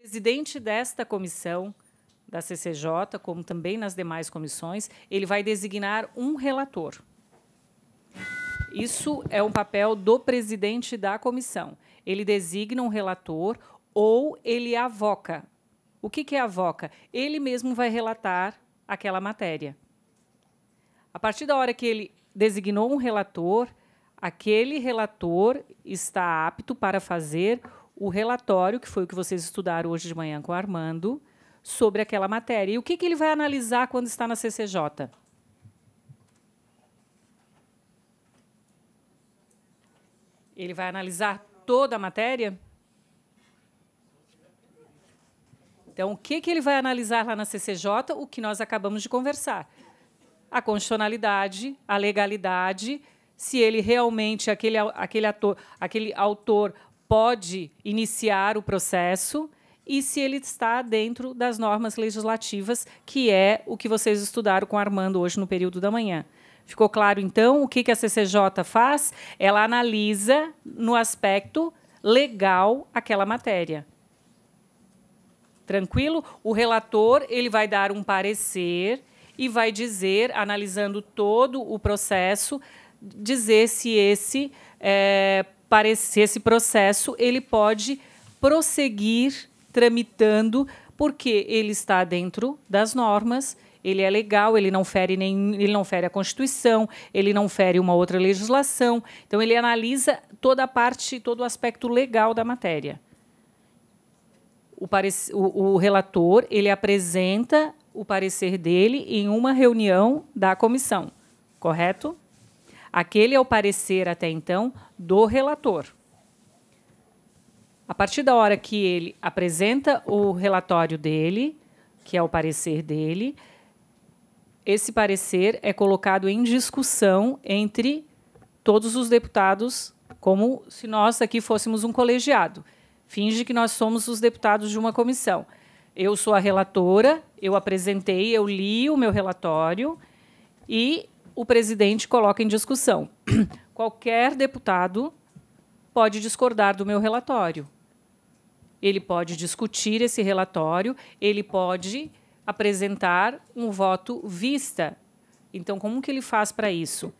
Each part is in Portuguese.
presidente desta comissão da CCJ, como também nas demais comissões, ele vai designar um relator. Isso é um papel do presidente da comissão. Ele designa um relator ou ele avoca. O que, é avoca? Ele mesmo vai relatar aquela matéria. A partir da hora que ele designou um relator, aquele relator está apto para fazer o relatório, que foi o que vocês estudaram hoje de manhã com o Armando, sobre aquela matéria. E o que, que ele vai analisar quando está na CCJ? Ele vai analisar toda a matéria? Então, o que, que ele vai analisar lá na CCJ? O que nós acabamos de conversar. A constitucionalidade, a legalidade, se ele realmente, aquele, aquele, ator, aquele autor pode iniciar o processo e se ele está dentro das normas legislativas, que é o que vocês estudaram com Armando hoje no período da manhã. Ficou claro, então, o que a CCJ faz? Ela analisa no aspecto legal aquela matéria. Tranquilo? O relator ele vai dar um parecer e vai dizer, analisando todo o processo, dizer se esse é, parecer esse processo, ele pode prosseguir tramitando, porque ele está dentro das normas, ele é legal, ele não fere nem, ele não fere a Constituição, ele não fere uma outra legislação. Então ele analisa toda a parte, todo o aspecto legal da matéria. O, o, o relator ele apresenta o parecer dele em uma reunião da comissão, correto? Aquele é o parecer até então do relator. A partir da hora que ele apresenta o relatório dele, que é o parecer dele, esse parecer é colocado em discussão entre todos os deputados, como se nós aqui fôssemos um colegiado. Finge que nós somos os deputados de uma comissão. Eu sou a relatora, eu apresentei, eu li o meu relatório e o presidente coloca em discussão. Qualquer deputado pode discordar do meu relatório. Ele pode discutir esse relatório, ele pode apresentar um voto vista. Então, como que ele faz para isso?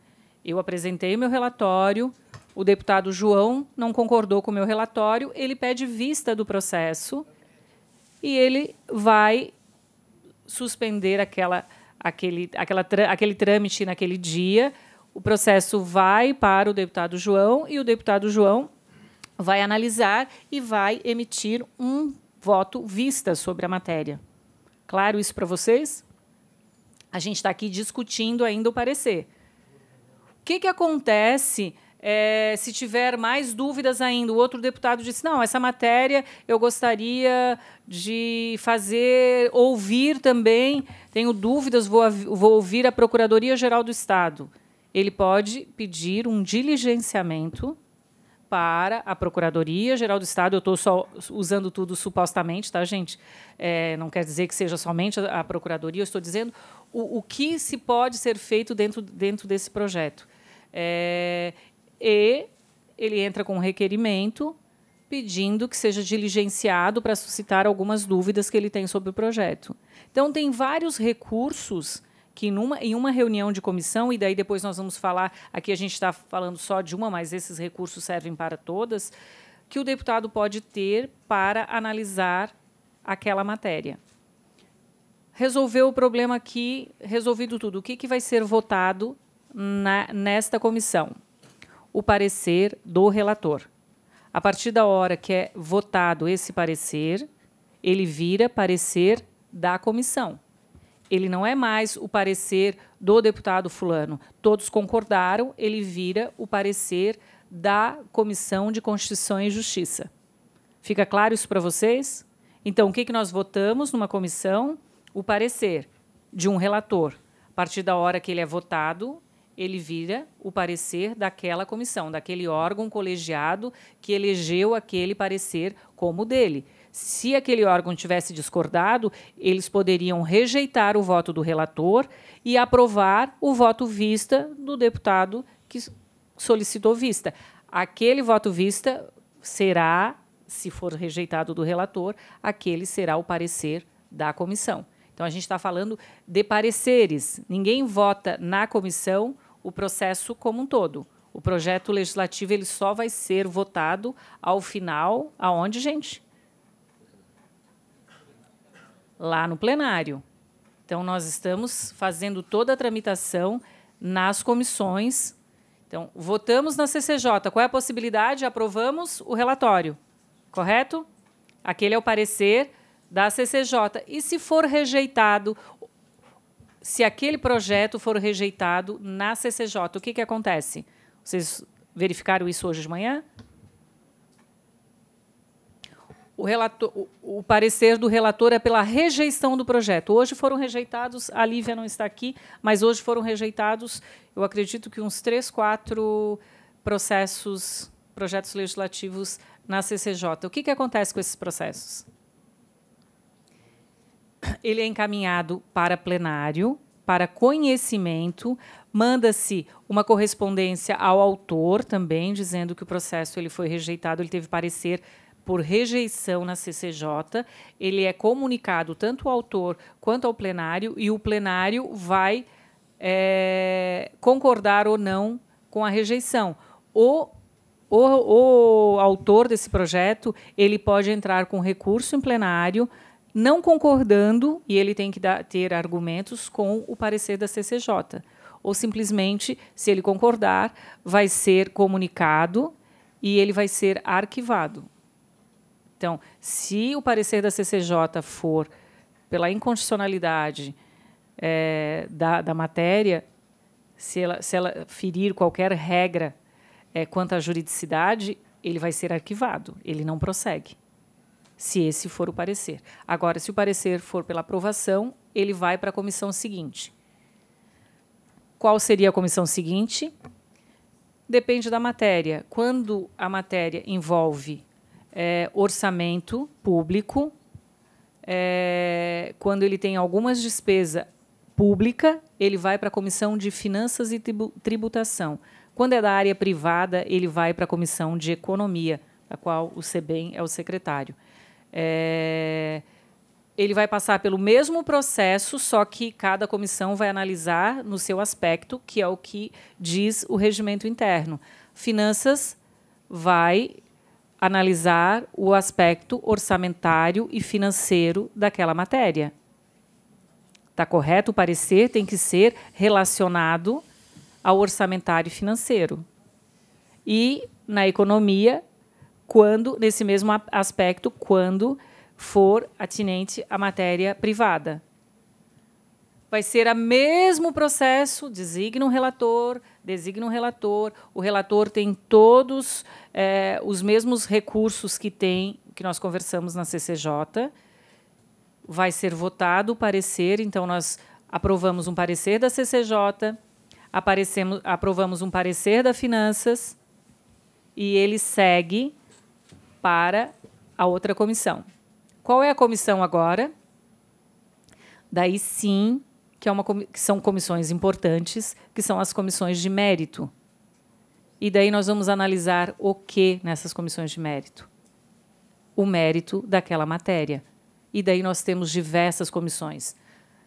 Eu apresentei meu relatório, o deputado João não concordou com o meu relatório, ele pede vista do processo e ele vai suspender aquela aquele, aquela, aquele trâmite naquele dia. O processo vai para o deputado João e o deputado João vai analisar e vai emitir um voto vista sobre a matéria. Claro isso para vocês? A gente está aqui discutindo ainda o parecer. O que, que acontece é, se tiver mais dúvidas ainda, o outro deputado disse: não, essa matéria eu gostaria de fazer, ouvir também, tenho dúvidas, vou, vou ouvir a Procuradoria-Geral do Estado. Ele pode pedir um diligenciamento para a Procuradoria-Geral do Estado. Eu estou só usando tudo supostamente, tá, gente? É, não quer dizer que seja somente a Procuradoria, eu estou dizendo o, o que se pode ser feito dentro, dentro desse projeto. É, e ele entra com um requerimento pedindo que seja diligenciado para suscitar algumas dúvidas que ele tem sobre o projeto. Então, tem vários recursos que numa, em uma reunião de comissão, e daí depois nós vamos falar, aqui a gente está falando só de uma, mas esses recursos servem para todas, que o deputado pode ter para analisar aquela matéria. Resolveu o problema aqui, resolvido tudo. O que, que vai ser votado na, nesta comissão? o parecer do relator. A partir da hora que é votado esse parecer, ele vira parecer da comissão. Ele não é mais o parecer do deputado Fulano. Todos concordaram, ele vira o parecer da Comissão de Constituição e Justiça. Fica claro isso para vocês? Então, o que, que nós votamos numa comissão? O parecer de um relator. A partir da hora que ele é votado, ele vira o parecer daquela comissão, daquele órgão colegiado que elegeu aquele parecer como dele. Se aquele órgão tivesse discordado, eles poderiam rejeitar o voto do relator e aprovar o voto vista do deputado que solicitou vista. Aquele voto vista será, se for rejeitado do relator, aquele será o parecer da comissão. Então a gente está falando de pareceres. Ninguém vota na comissão o processo como um todo. O projeto legislativo ele só vai ser votado ao final, aonde, gente? Lá no plenário. Então, nós estamos fazendo toda a tramitação nas comissões. Então, votamos na CCJ. Qual é a possibilidade? Aprovamos o relatório, correto? Aquele é o parecer da CCJ. E se for rejeitado se aquele projeto for rejeitado na CCJ, o que, que acontece? Vocês verificaram isso hoje de manhã? O, relator, o, o, parecer do relator é pela rejeição do projeto. Hoje foram rejeitados, a Lívia não está aqui, mas hoje foram rejeitados, eu acredito que uns três, quatro processos, projetos legislativos na CCJ. O que, que acontece com esses processos? ele é encaminhado para plenário, para conhecimento, manda-se uma correspondência ao autor também dizendo que o processo ele foi rejeitado, ele teve parecer por rejeição na CCJ, ele é comunicado tanto ao autor quanto ao plenário e o plenário vai é, concordar ou não com a rejeição. O, o, o autor desse projeto ele pode entrar com recurso em plenário não concordando, e ele tem que dar, ter argumentos com o parecer da CCJ. Ou simplesmente, se ele concordar, vai ser comunicado e ele vai ser arquivado. Então, se o parecer da CCJ for pela inconstitucionalidade é, da, da matéria, se ela, se ela ferir qualquer regra é, quanto à juridicidade, ele vai ser arquivado, ele não prossegue se esse for o parecer. Agora, se o parecer for pela aprovação, ele vai para a comissão seguinte. Qual seria a comissão seguinte? Depende da matéria. Quando a matéria envolve é, orçamento público, é, quando ele tem algumas despesas públicas, ele vai para a comissão de finanças e tributação. Quando é da área privada, ele vai para a comissão de economia, a qual o CBEM é o secretário. É, ele vai passar pelo mesmo processo, só que cada comissão vai analisar no seu aspecto, que é o que diz o regimento interno. Finanças vai analisar o aspecto orçamentário e financeiro daquela matéria. Está correto? O parecer tem que ser relacionado ao orçamentário e financeiro. E na economia, quando, nesse mesmo aspecto, quando for atinente à matéria privada. Vai ser o mesmo processo, designa um relator, designa um relator, o relator tem todos é, os mesmos recursos que tem, que nós conversamos na CCJ, vai ser votado o parecer, então nós aprovamos um parecer da CCJ, aprovamos um parecer da Finanças, e ele segue para a outra comissão. Qual é a comissão agora? Daí sim, que, é uma, que são comissões importantes, que são as comissões de mérito. E daí nós vamos analisar o que nessas comissões de mérito? O mérito daquela matéria. E daí nós temos diversas comissões.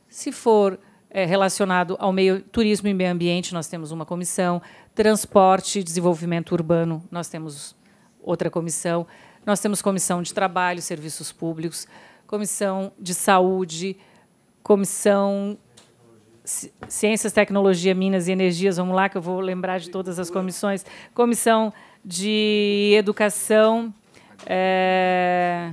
Se for é, relacionado ao meio turismo e meio ambiente, nós temos uma comissão, transporte e desenvolvimento urbano, nós temos outra comissão. Nós temos comissão de trabalho, serviços públicos, comissão de saúde, comissão ciências, tecnologia, minas e energias. Vamos lá, que eu vou lembrar de todas as comissões. Comissão de educação, é,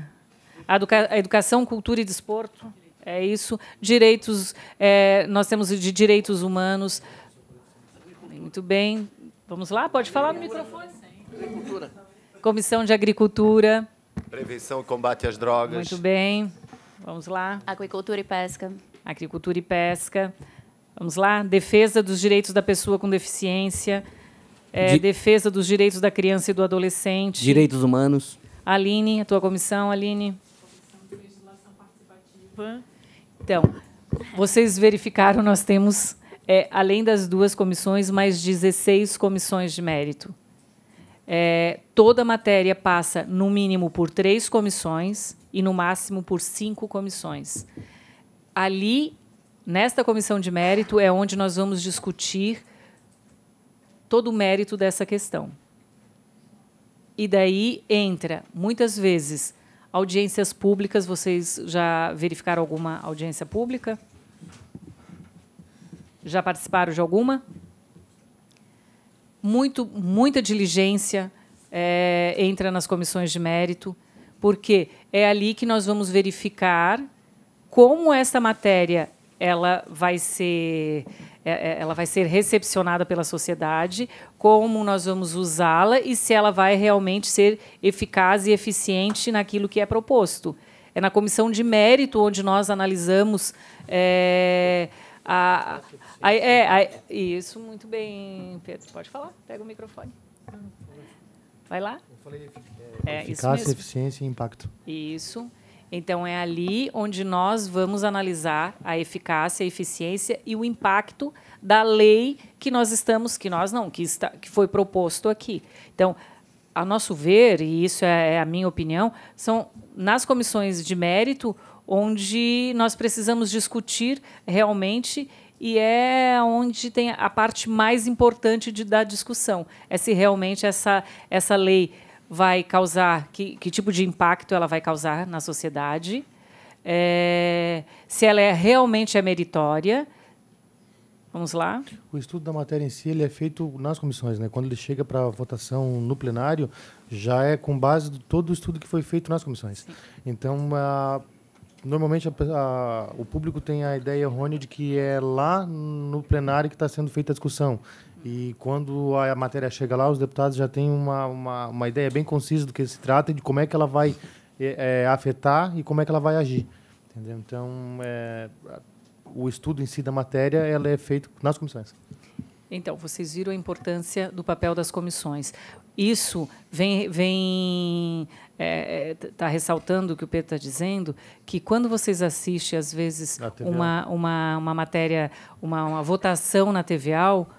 educa educação, cultura e desporto. É isso. Direitos, é, nós temos de direitos humanos. Muito bem. Vamos lá? Pode falar no microfone. Agricultura. Comissão de Agricultura. Prevenção e combate às drogas. Muito bem. Vamos lá. Agricultura e pesca. Agricultura e pesca. Vamos lá. Defesa dos direitos da pessoa com deficiência. É, de... Defesa dos direitos da criança e do adolescente. Direitos humanos. Aline, a tua comissão, Aline. Comissão de participativa. Então, vocês verificaram, nós temos, é, além das duas comissões, mais 16 comissões de mérito. É, toda matéria passa, no mínimo, por três comissões e, no máximo, por cinco comissões. Ali, nesta comissão de mérito, é onde nós vamos discutir todo o mérito dessa questão. E daí entra, muitas vezes, audiências públicas. Vocês já verificaram alguma audiência pública? Já participaram de alguma? Não muito, muita diligência é, entra nas comissões de mérito, porque é ali que nós vamos verificar como essa matéria ela vai ser é, é, ela vai ser recepcionada pela sociedade, como nós vamos usá-la e se ela vai realmente ser eficaz e eficiente naquilo que é proposto. É na comissão de mérito onde nós analisamos é, a, a, a, é, isso, muito bem, Pedro. Pode falar, pega o microfone. Vai lá. Eu falei é, é eficácia, eficiência e impacto. Isso. Então, é ali onde nós vamos analisar a eficácia, a eficiência e o impacto da lei que nós estamos, que nós não, que, está, que foi proposto aqui. Então, a nosso ver, e isso é, é a minha opinião, são nas comissões de mérito onde nós precisamos discutir realmente e é onde tem a parte mais importante de, da discussão. É se realmente essa, essa lei vai causar, que, que tipo de impacto ela vai causar na sociedade, é, se ela é, realmente é meritória. Vamos lá? O estudo da matéria em si ele é feito nas comissões, né? Quando ele chega para votação no plenário, já é com base de todo o estudo que foi feito nas comissões. Sim. Então, a Normalmente a, a, o público tem a ideia errônea de que é lá no plenário que está sendo feita a discussão. E quando a matéria chega lá, os deputados já têm uma, uma, uma ideia bem concisa do que se trata e de como é que ela vai é, é, afetar e como é que ela vai agir. Entendeu? Então, é, o estudo em si da matéria ela é feito nas comissões. Então, vocês viram a importância do papel das comissões. Isso vem, vem está é, é tá ressaltando o que o Pedro está dizendo, que quando vocês assistem, às vezes, uma, uma, uma matéria, uma, uma votação na TVAL,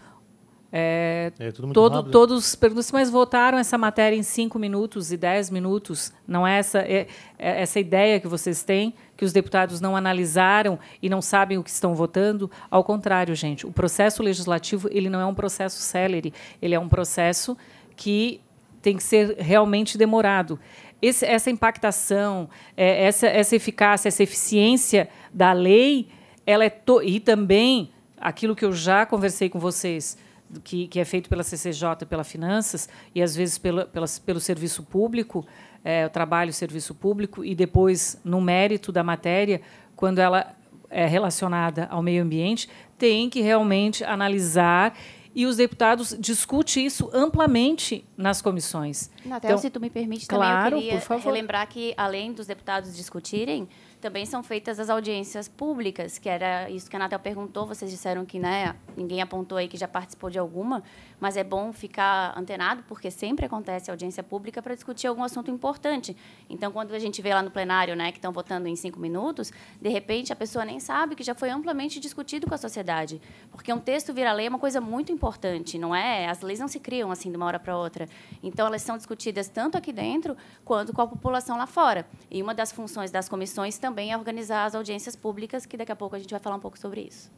é, é todo, todos perguntam se assim, mas votaram essa matéria em 5 minutos e 10 minutos? Não é essa, é, é essa ideia que vocês têm, que os deputados não analisaram e não sabem o que estão votando? Ao contrário, gente, o processo legislativo ele não é um processo célere, ele é um processo que tem que ser realmente demorado esse, essa impactação, é, essa, essa eficácia, essa eficiência da lei, ela é to e também aquilo que eu já conversei com vocês, que, que é feito pela CCJ, pela Finanças, e às vezes pela, pela pelo serviço público, é, o trabalho, o serviço público, e depois no mérito da matéria, quando ela é relacionada ao meio ambiente, tem que realmente analisar e os deputados discutem isso amplamente nas comissões. Natel, então, se tu me permite, claro, também eu queria relembrar que, além dos deputados discutirem, também são feitas as audiências públicas, que era isso que a Natel perguntou, vocês disseram que né, ninguém apontou aí que já participou de alguma, mas é bom ficar antenado, porque sempre acontece audiência pública para discutir algum assunto importante. Então, quando a gente vê lá no plenário né, que estão votando em cinco minutos, de repente a pessoa nem sabe que já foi amplamente discutido com a sociedade. Porque um texto vira lei é uma coisa muito importante, não é? As leis não se criam assim de uma hora para outra. Então, elas são discutidas tanto aqui dentro quanto com a população lá fora. E uma das funções das comissões também é organizar as audiências públicas, que daqui a pouco a gente vai falar um pouco sobre isso.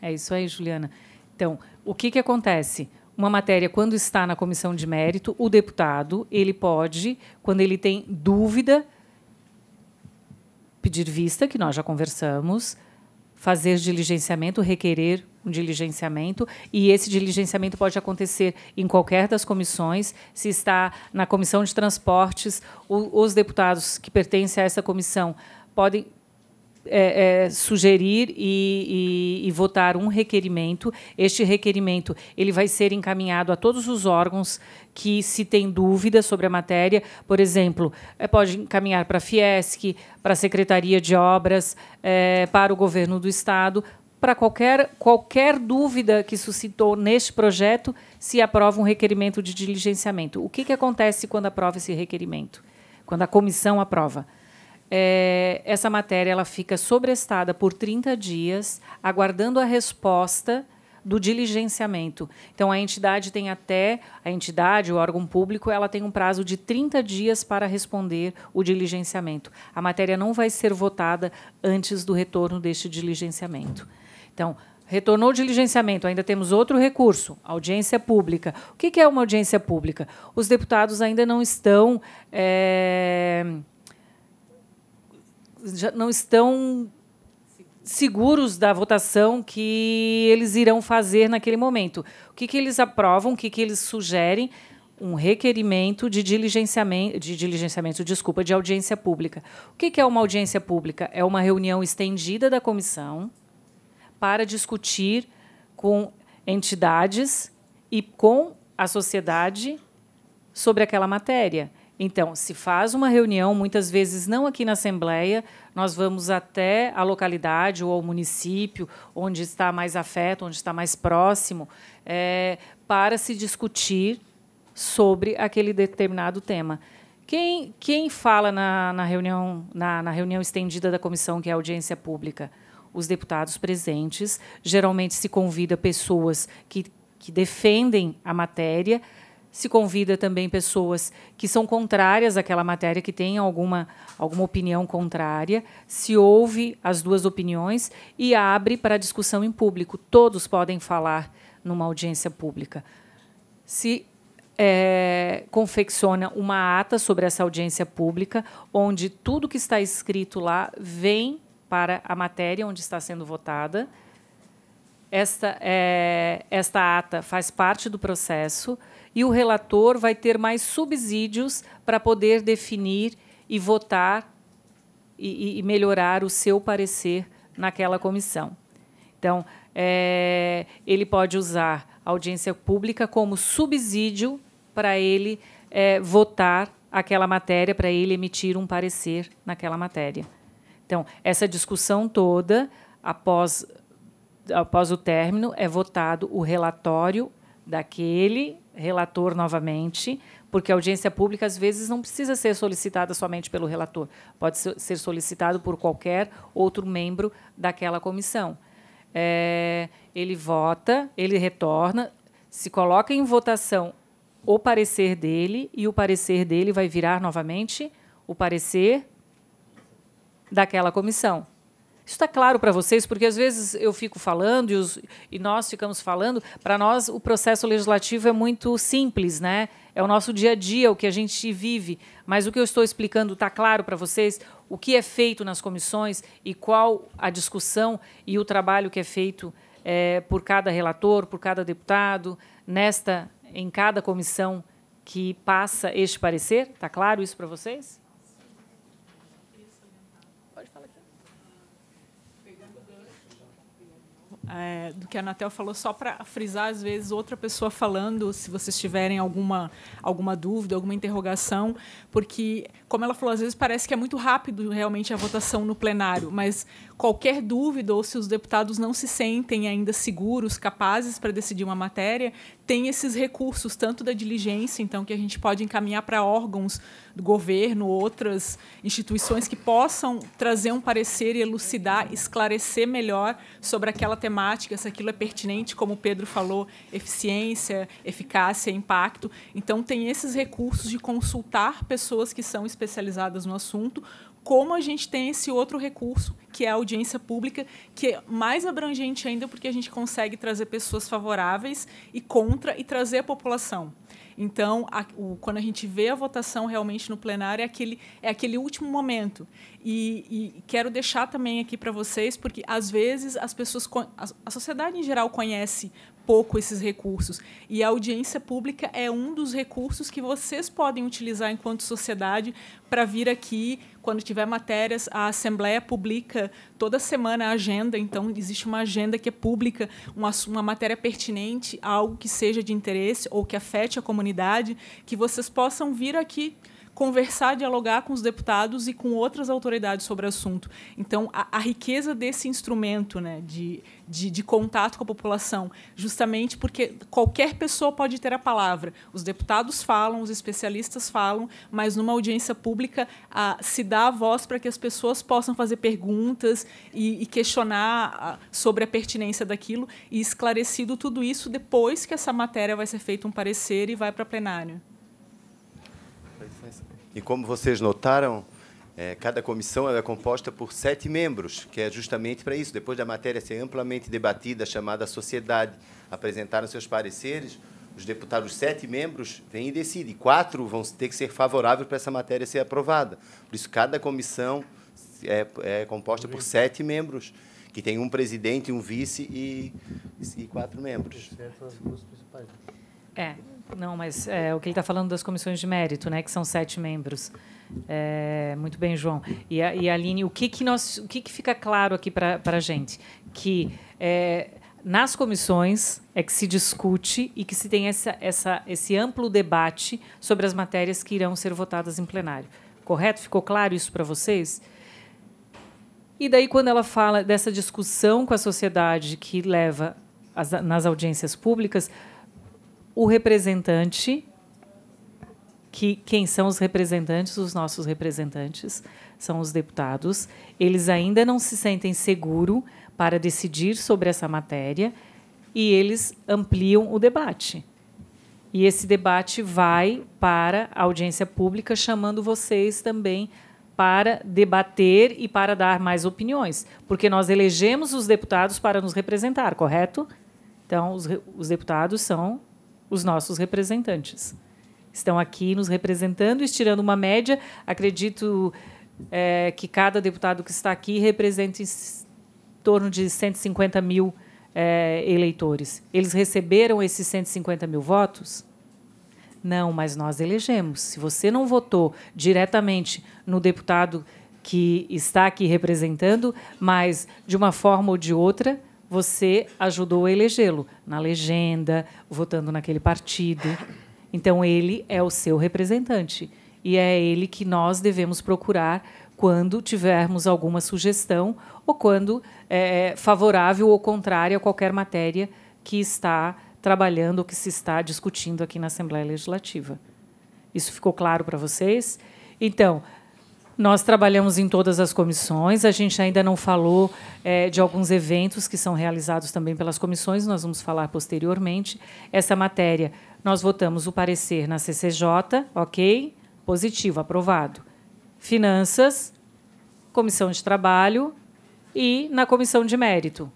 É isso aí, Juliana. Então, o que, que acontece? uma matéria, quando está na comissão de mérito, o deputado ele pode, quando ele tem dúvida, pedir vista, que nós já conversamos, fazer diligenciamento, requerer um diligenciamento, e esse diligenciamento pode acontecer em qualquer das comissões, se está na comissão de transportes, os deputados que pertencem a essa comissão podem é, é, sugerir e, e, e, votar um requerimento. Este requerimento ele vai ser encaminhado a todos os órgãos que se tem dúvida sobre a matéria. Por exemplo, é, pode encaminhar para a Fiesc, para a Secretaria de Obras, é, para o Governo do Estado, para qualquer, qualquer dúvida que suscitou neste projeto, se aprova um requerimento de diligenciamento. O que, que acontece quando aprova esse requerimento? Quando a comissão aprova? É, essa matéria ela fica sobrestada por 30 dias, aguardando a resposta do diligenciamento. Então a entidade tem até a entidade, o órgão público, ela tem um prazo de 30 dias para responder o diligenciamento. A matéria não vai ser votada antes do retorno deste diligenciamento. Então, retornou o diligenciamento, ainda temos outro recurso, audiência pública. O que é uma audiência pública? Os deputados ainda não estão é, não estão seguros da votação que eles irão fazer naquele momento. O que, que eles aprovam, o que, que eles sugerem? Um requerimento de diligenciamento, de diligenciamento, desculpa, de audiência pública. O que, que é uma audiência pública? É uma reunião estendida da comissão para discutir com entidades e com a sociedade sobre aquela matéria. Então, se faz uma reunião, muitas vezes não aqui na Assembleia, nós vamos até a localidade ou ao município, onde está mais afeto, onde está mais próximo, é, para se discutir sobre aquele determinado tema. Quem, quem fala na, na reunião, na, na reunião estendida da comissão, que é a audiência pública? Os deputados presentes. Geralmente se convida pessoas que, que defendem a matéria se convida também pessoas que são contrárias àquela matéria, que têm alguma, alguma opinião contrária, se ouve as duas opiniões e abre para discussão em público. Todos podem falar numa audiência pública. Se é, confecciona uma ata sobre essa audiência pública, onde tudo que está escrito lá vem para a matéria onde está sendo votada. Esta, é, esta ata faz parte do processo e o relator vai ter mais subsídios para poder definir e votar e, e, melhorar o seu parecer naquela comissão. Então, é, ele pode usar a audiência pública como subsídio para ele é, votar aquela matéria, para ele emitir um parecer naquela matéria. Então, essa discussão toda, após, após o término, é votado o relatório daquele relator novamente, porque a audiência pública às vezes não precisa ser solicitada somente pelo relator, pode ser solicitado por qualquer outro membro daquela comissão. É, ele vota, ele retorna, se coloca em votação o parecer dele e o parecer dele vai virar novamente o parecer daquela comissão. Isso está claro para vocês, porque às vezes eu fico falando e, os, e nós ficamos falando. Para nós, o processo legislativo é muito simples, né? É o nosso dia a dia, o que a gente vive. Mas o que eu estou explicando está claro para vocês? O que é feito nas comissões e qual a discussão e o trabalho que é feito é, por cada relator, por cada deputado, nesta, em cada comissão que passa este parecer? Está claro isso para vocês? é, do que a Anatel falou, só para frisar, às vezes, outra pessoa falando, se vocês tiverem alguma, alguma dúvida, alguma interrogação, porque, como ela falou, às vezes parece que é muito rápido realmente a votação no plenário, mas qualquer dúvida ou se os deputados não se sentem ainda seguros, capazes para decidir uma matéria, tem esses recursos, tanto da diligência, então, que a gente pode encaminhar para órgãos do governo, outras instituições que possam trazer um parecer e elucidar, esclarecer melhor sobre aquela temática, se aquilo é pertinente, como o Pedro falou, eficiência, eficácia, impacto. Então, tem esses recursos de consultar pessoas que são especializadas no assunto, como a gente tem esse outro recurso, que é a audiência pública, que é mais abrangente ainda porque a gente consegue trazer pessoas favoráveis e contra e trazer a população. Então, a, o, quando a gente vê a votação realmente no plenário, é aquele, é aquele último momento. E, e quero deixar também aqui para vocês, porque às vezes as pessoas. A, a sociedade em geral conhece pouco esses recursos. E a audiência pública é um dos recursos que vocês podem utilizar enquanto sociedade para vir aqui. Quando tiver matérias, a Assembleia publica toda semana a agenda, então existe uma agenda que é pública, uma, uma matéria pertinente, algo que seja de interesse ou que afete a comunidade, que vocês possam vir aqui conversar, dialogar com os deputados e com outras autoridades sobre o assunto. Então, a, a riqueza desse instrumento né, de, de, de, contato com a população, justamente porque qualquer pessoa pode ter a palavra. Os deputados falam, os especialistas falam, mas numa audiência pública a, se dá a voz para que as pessoas possam fazer perguntas e, e questionar a, sobre a pertinência daquilo e esclarecido tudo isso depois que essa matéria vai ser feita um parecer e vai para plenário. E como vocês notaram, é, cada comissão é composta por sete membros, que é justamente para isso. Depois da matéria ser amplamente debatida, chamada sociedade sociedade, apresentaram seus pareceres, os deputados, os sete membros, vêm e decidem. Quatro vão ter que ser favoráveis para essa matéria ser aprovada. Por isso, cada comissão é, é composta por sete membros, que tem um presidente, um vice e, e quatro membros. as duas principais. É. Não, mas é, o que ele está falando das comissões de mérito, né, que são sete membros. É, muito bem, João. E, a, e Aline, o que, que, nós, o que, que fica claro aqui para a gente? Que é, nas comissões é que se discute e que se tem essa, essa, esse amplo debate sobre as matérias que irão ser votadas em plenário. Correto? Ficou claro isso para vocês? E daí, quando ela fala dessa discussão com a sociedade que leva as, nas audiências públicas, o representante, que quem são os representantes, os nossos representantes, são os deputados, eles ainda não se sentem seguros para decidir sobre essa matéria e eles ampliam o debate. E esse debate vai para a audiência pública, chamando vocês também para debater e para dar mais opiniões, porque nós elegemos os deputados para nos representar, correto? Então, os, os deputados são os nossos representantes. Estão aqui nos representando, estirando uma média. Acredito é, que cada deputado que está aqui representa em torno de 150 mil é, eleitores. Eles receberam esses 150 mil votos? Não, mas nós elegemos. Se você não votou diretamente no deputado que está aqui representando, mas de uma forma ou de outra, você ajudou a elegê-lo na legenda, votando naquele partido. Então, ele é o seu representante. E é ele que nós devemos procurar quando tivermos alguma sugestão ou quando é, é favorável ou contrária a qualquer matéria que está trabalhando ou que se está discutindo aqui na Assembleia Legislativa. Isso ficou claro para vocês? Então, nós trabalhamos em todas as comissões. A gente ainda não falou é, de alguns eventos que são realizados também pelas comissões. Nós vamos falar posteriormente. Essa matéria, nós votamos o parecer na CCJ, ok? Positivo, aprovado. Finanças, Comissão de Trabalho e na Comissão de Mérito.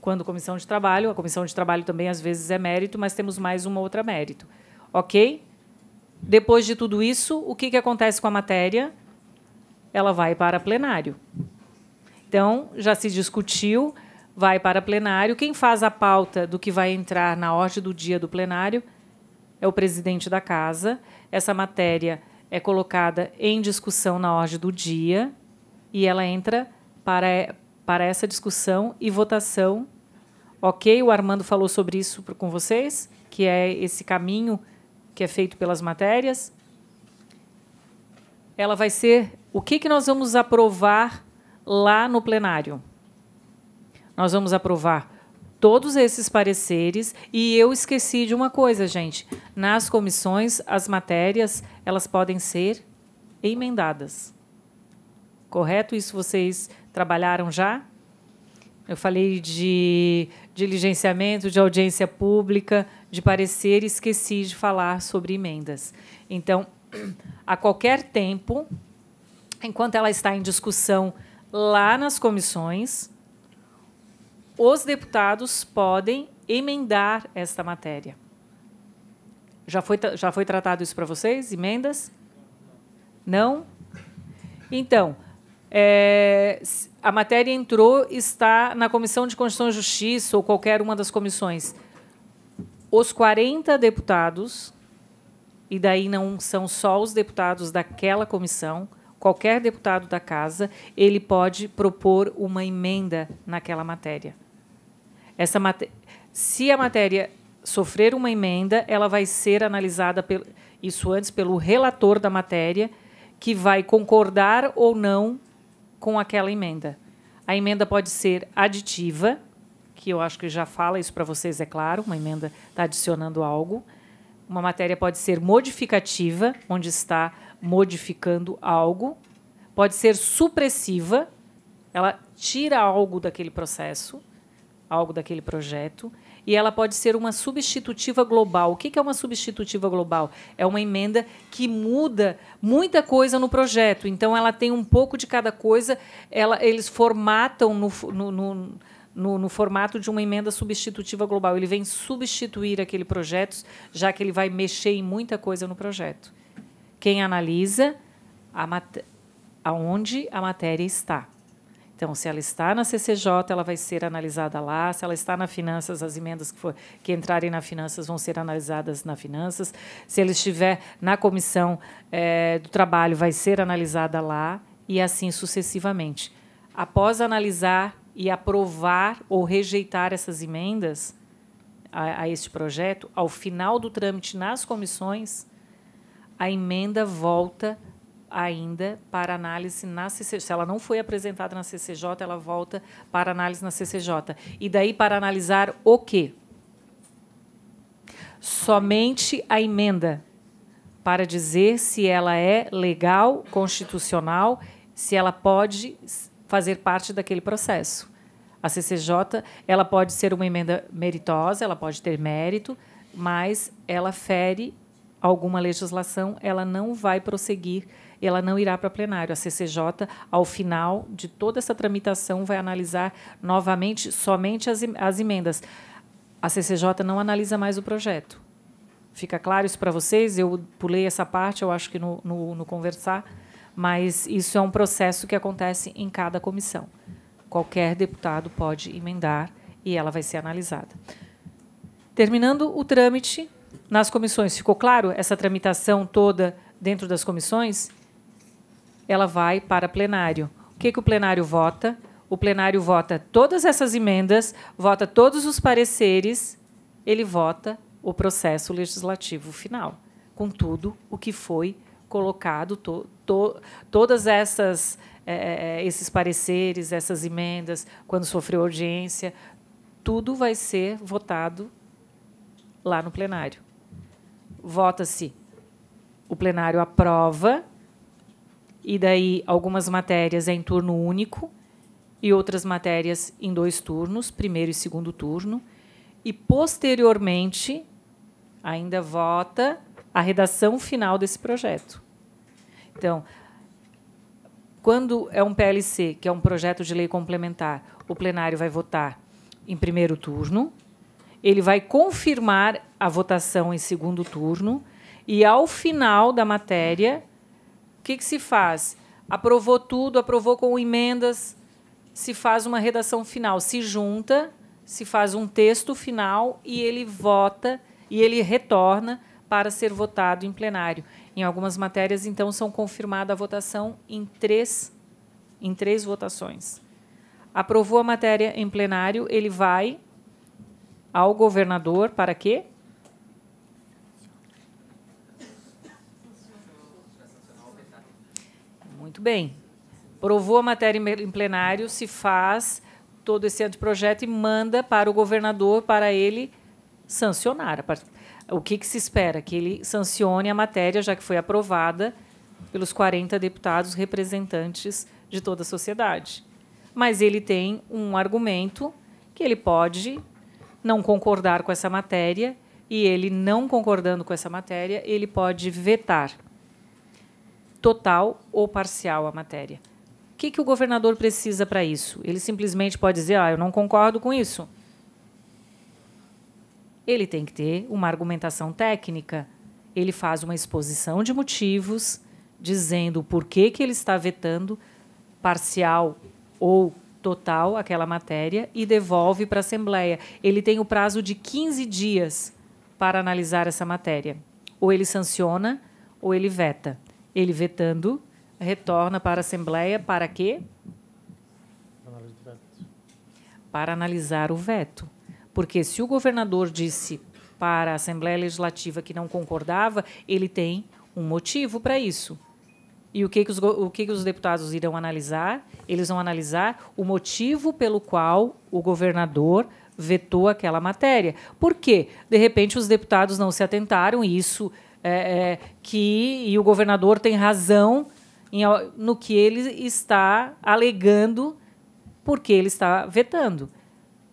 Quando Comissão de Trabalho, a Comissão de Trabalho também às vezes é mérito, mas temos mais uma outra mérito, ok? Depois de tudo isso, o que, que acontece com a matéria? ela vai para plenário. Então, já se discutiu, vai para plenário. Quem faz a pauta do que vai entrar na ordem do dia do plenário é o presidente da casa. Essa matéria é colocada em discussão na ordem do dia e ela entra para, para essa discussão e votação. Ok, o Armando falou sobre isso com vocês, que é esse caminho que é feito pelas matérias. Ela vai ser o que, que nós vamos aprovar lá no plenário? Nós vamos aprovar todos esses pareceres e eu esqueci de uma coisa, gente. Nas comissões, as matérias elas podem ser emendadas. Correto? Isso vocês trabalharam já? Eu falei de diligenciamento, de, de audiência pública, de parecer, e esqueci de falar sobre emendas. Então, a qualquer tempo, enquanto ela está em discussão lá nas comissões, os deputados podem emendar esta matéria. Já foi, já foi tratado isso para vocês? Emendas? Não? Então, é, a matéria entrou, está na Comissão de Constituição e Justiça ou qualquer uma das comissões. Os 40 deputados, e daí não são só os deputados daquela comissão, qualquer deputado da casa, ele pode propor uma emenda naquela matéria. Essa mate... Se a matéria sofrer uma emenda, ela vai ser analisada, pelo... isso antes, pelo relator da matéria, que vai concordar ou não com aquela emenda. A emenda pode ser aditiva, que eu acho que já fala isso para vocês, é claro, uma emenda está adicionando algo. Uma matéria pode ser modificativa, onde está modificando algo, pode ser supressiva, ela tira algo daquele processo, algo daquele projeto, e ela pode ser uma substitutiva global. O que é uma substitutiva global? É uma emenda que muda muita coisa no projeto. Então, ela tem um pouco de cada coisa, ela, eles formatam no, no, no, no formato de uma emenda substitutiva global. Ele vem substituir aquele projeto, já que ele vai mexer em muita coisa no projeto quem analisa a aonde a matéria está. Então, se ela está na CCJ, ela vai ser analisada lá. Se ela está na Finanças, as emendas que, for, que entrarem na Finanças vão ser analisadas na Finanças. Se ela estiver na Comissão é, do Trabalho, vai ser analisada lá e assim sucessivamente. Após analisar e aprovar ou rejeitar essas emendas a, a este projeto, ao final do trâmite nas comissões, a emenda volta ainda para análise na CCJ. Se ela não foi apresentada na CCJ, ela volta para análise na CCJ. E daí para analisar o quê? Somente a emenda para dizer se ela é legal, constitucional, se ela pode fazer parte daquele processo. A CCJ, ela pode ser uma emenda meritosa, ela pode ter mérito, mas ela fere alguma legislação, ela não vai prosseguir, ela não irá para plenário. A CCJ, ao final de toda essa tramitação, vai analisar novamente somente as, as emendas. A CCJ não analisa mais o projeto. Fica claro isso para vocês? Eu pulei essa parte, eu acho que no, no, no conversar, mas isso é um processo que acontece em cada comissão. Qualquer deputado pode emendar e ela vai ser analisada. Terminando o trâmite, nas comissões. Ficou claro essa tramitação toda dentro das comissões? Ela vai para plenário. O que, que o plenário vota? O plenário vota todas essas emendas, vota todos os pareceres, ele vota o processo legislativo final, com tudo o que foi colocado, to, to todas essas é, é, é esses pareceres, essas emendas, quando sofreu audiência, tudo vai ser votado lá no plenário vota-se, o plenário aprova, e daí algumas matérias é em turno único e outras matérias em dois turnos, primeiro e segundo turno, e posteriormente ainda vota a redação final desse projeto. Então, quando é um PLC, que é um projeto de lei complementar, o plenário vai votar em primeiro turno, ele vai confirmar a votação em segundo turno e, ao final da matéria, o que, que se faz? Aprovou tudo, aprovou com emendas, se faz uma redação final, se junta, se faz um texto final e ele vota e ele retorna para ser votado em plenário. Em algumas matérias, então, são confirmada a votação em três, em três votações. Aprovou a matéria em plenário, ele vai ao governador para quê? Muito bem. Provou a matéria em plenário, se faz todo esse anteprojeto e manda para o governador para ele sancionar. O que, que se espera? Que ele sancione a matéria, já que foi aprovada pelos 40 deputados representantes de toda a sociedade. Mas ele tem um argumento que ele pode não concordar com essa matéria e ele não concordando com essa matéria, ele pode vetar total ou parcial a matéria. O que, que o governador precisa para isso? Ele simplesmente pode dizer: ah, eu não concordo com isso. Ele tem que ter uma argumentação técnica. Ele faz uma exposição de motivos, dizendo por que, que ele está vetando parcial ou total aquela matéria e devolve para a Assembleia. Ele tem o prazo de 15 dias para analisar essa matéria. Ou ele sanciona ou ele veta. Ele vetando, retorna para a Assembleia para quê? Para analisar o veto. Porque se o governador disse para a Assembleia Legislativa que não concordava, ele tem um motivo para isso. E o que, que, os, o que, que os deputados irão analisar? Eles vão analisar o motivo pelo qual o governador vetou aquela matéria. Por quê? De repente, os deputados não se atentaram, e isso é, é, que e o governador tem razão em, no que ele está alegando, porque ele está vetando.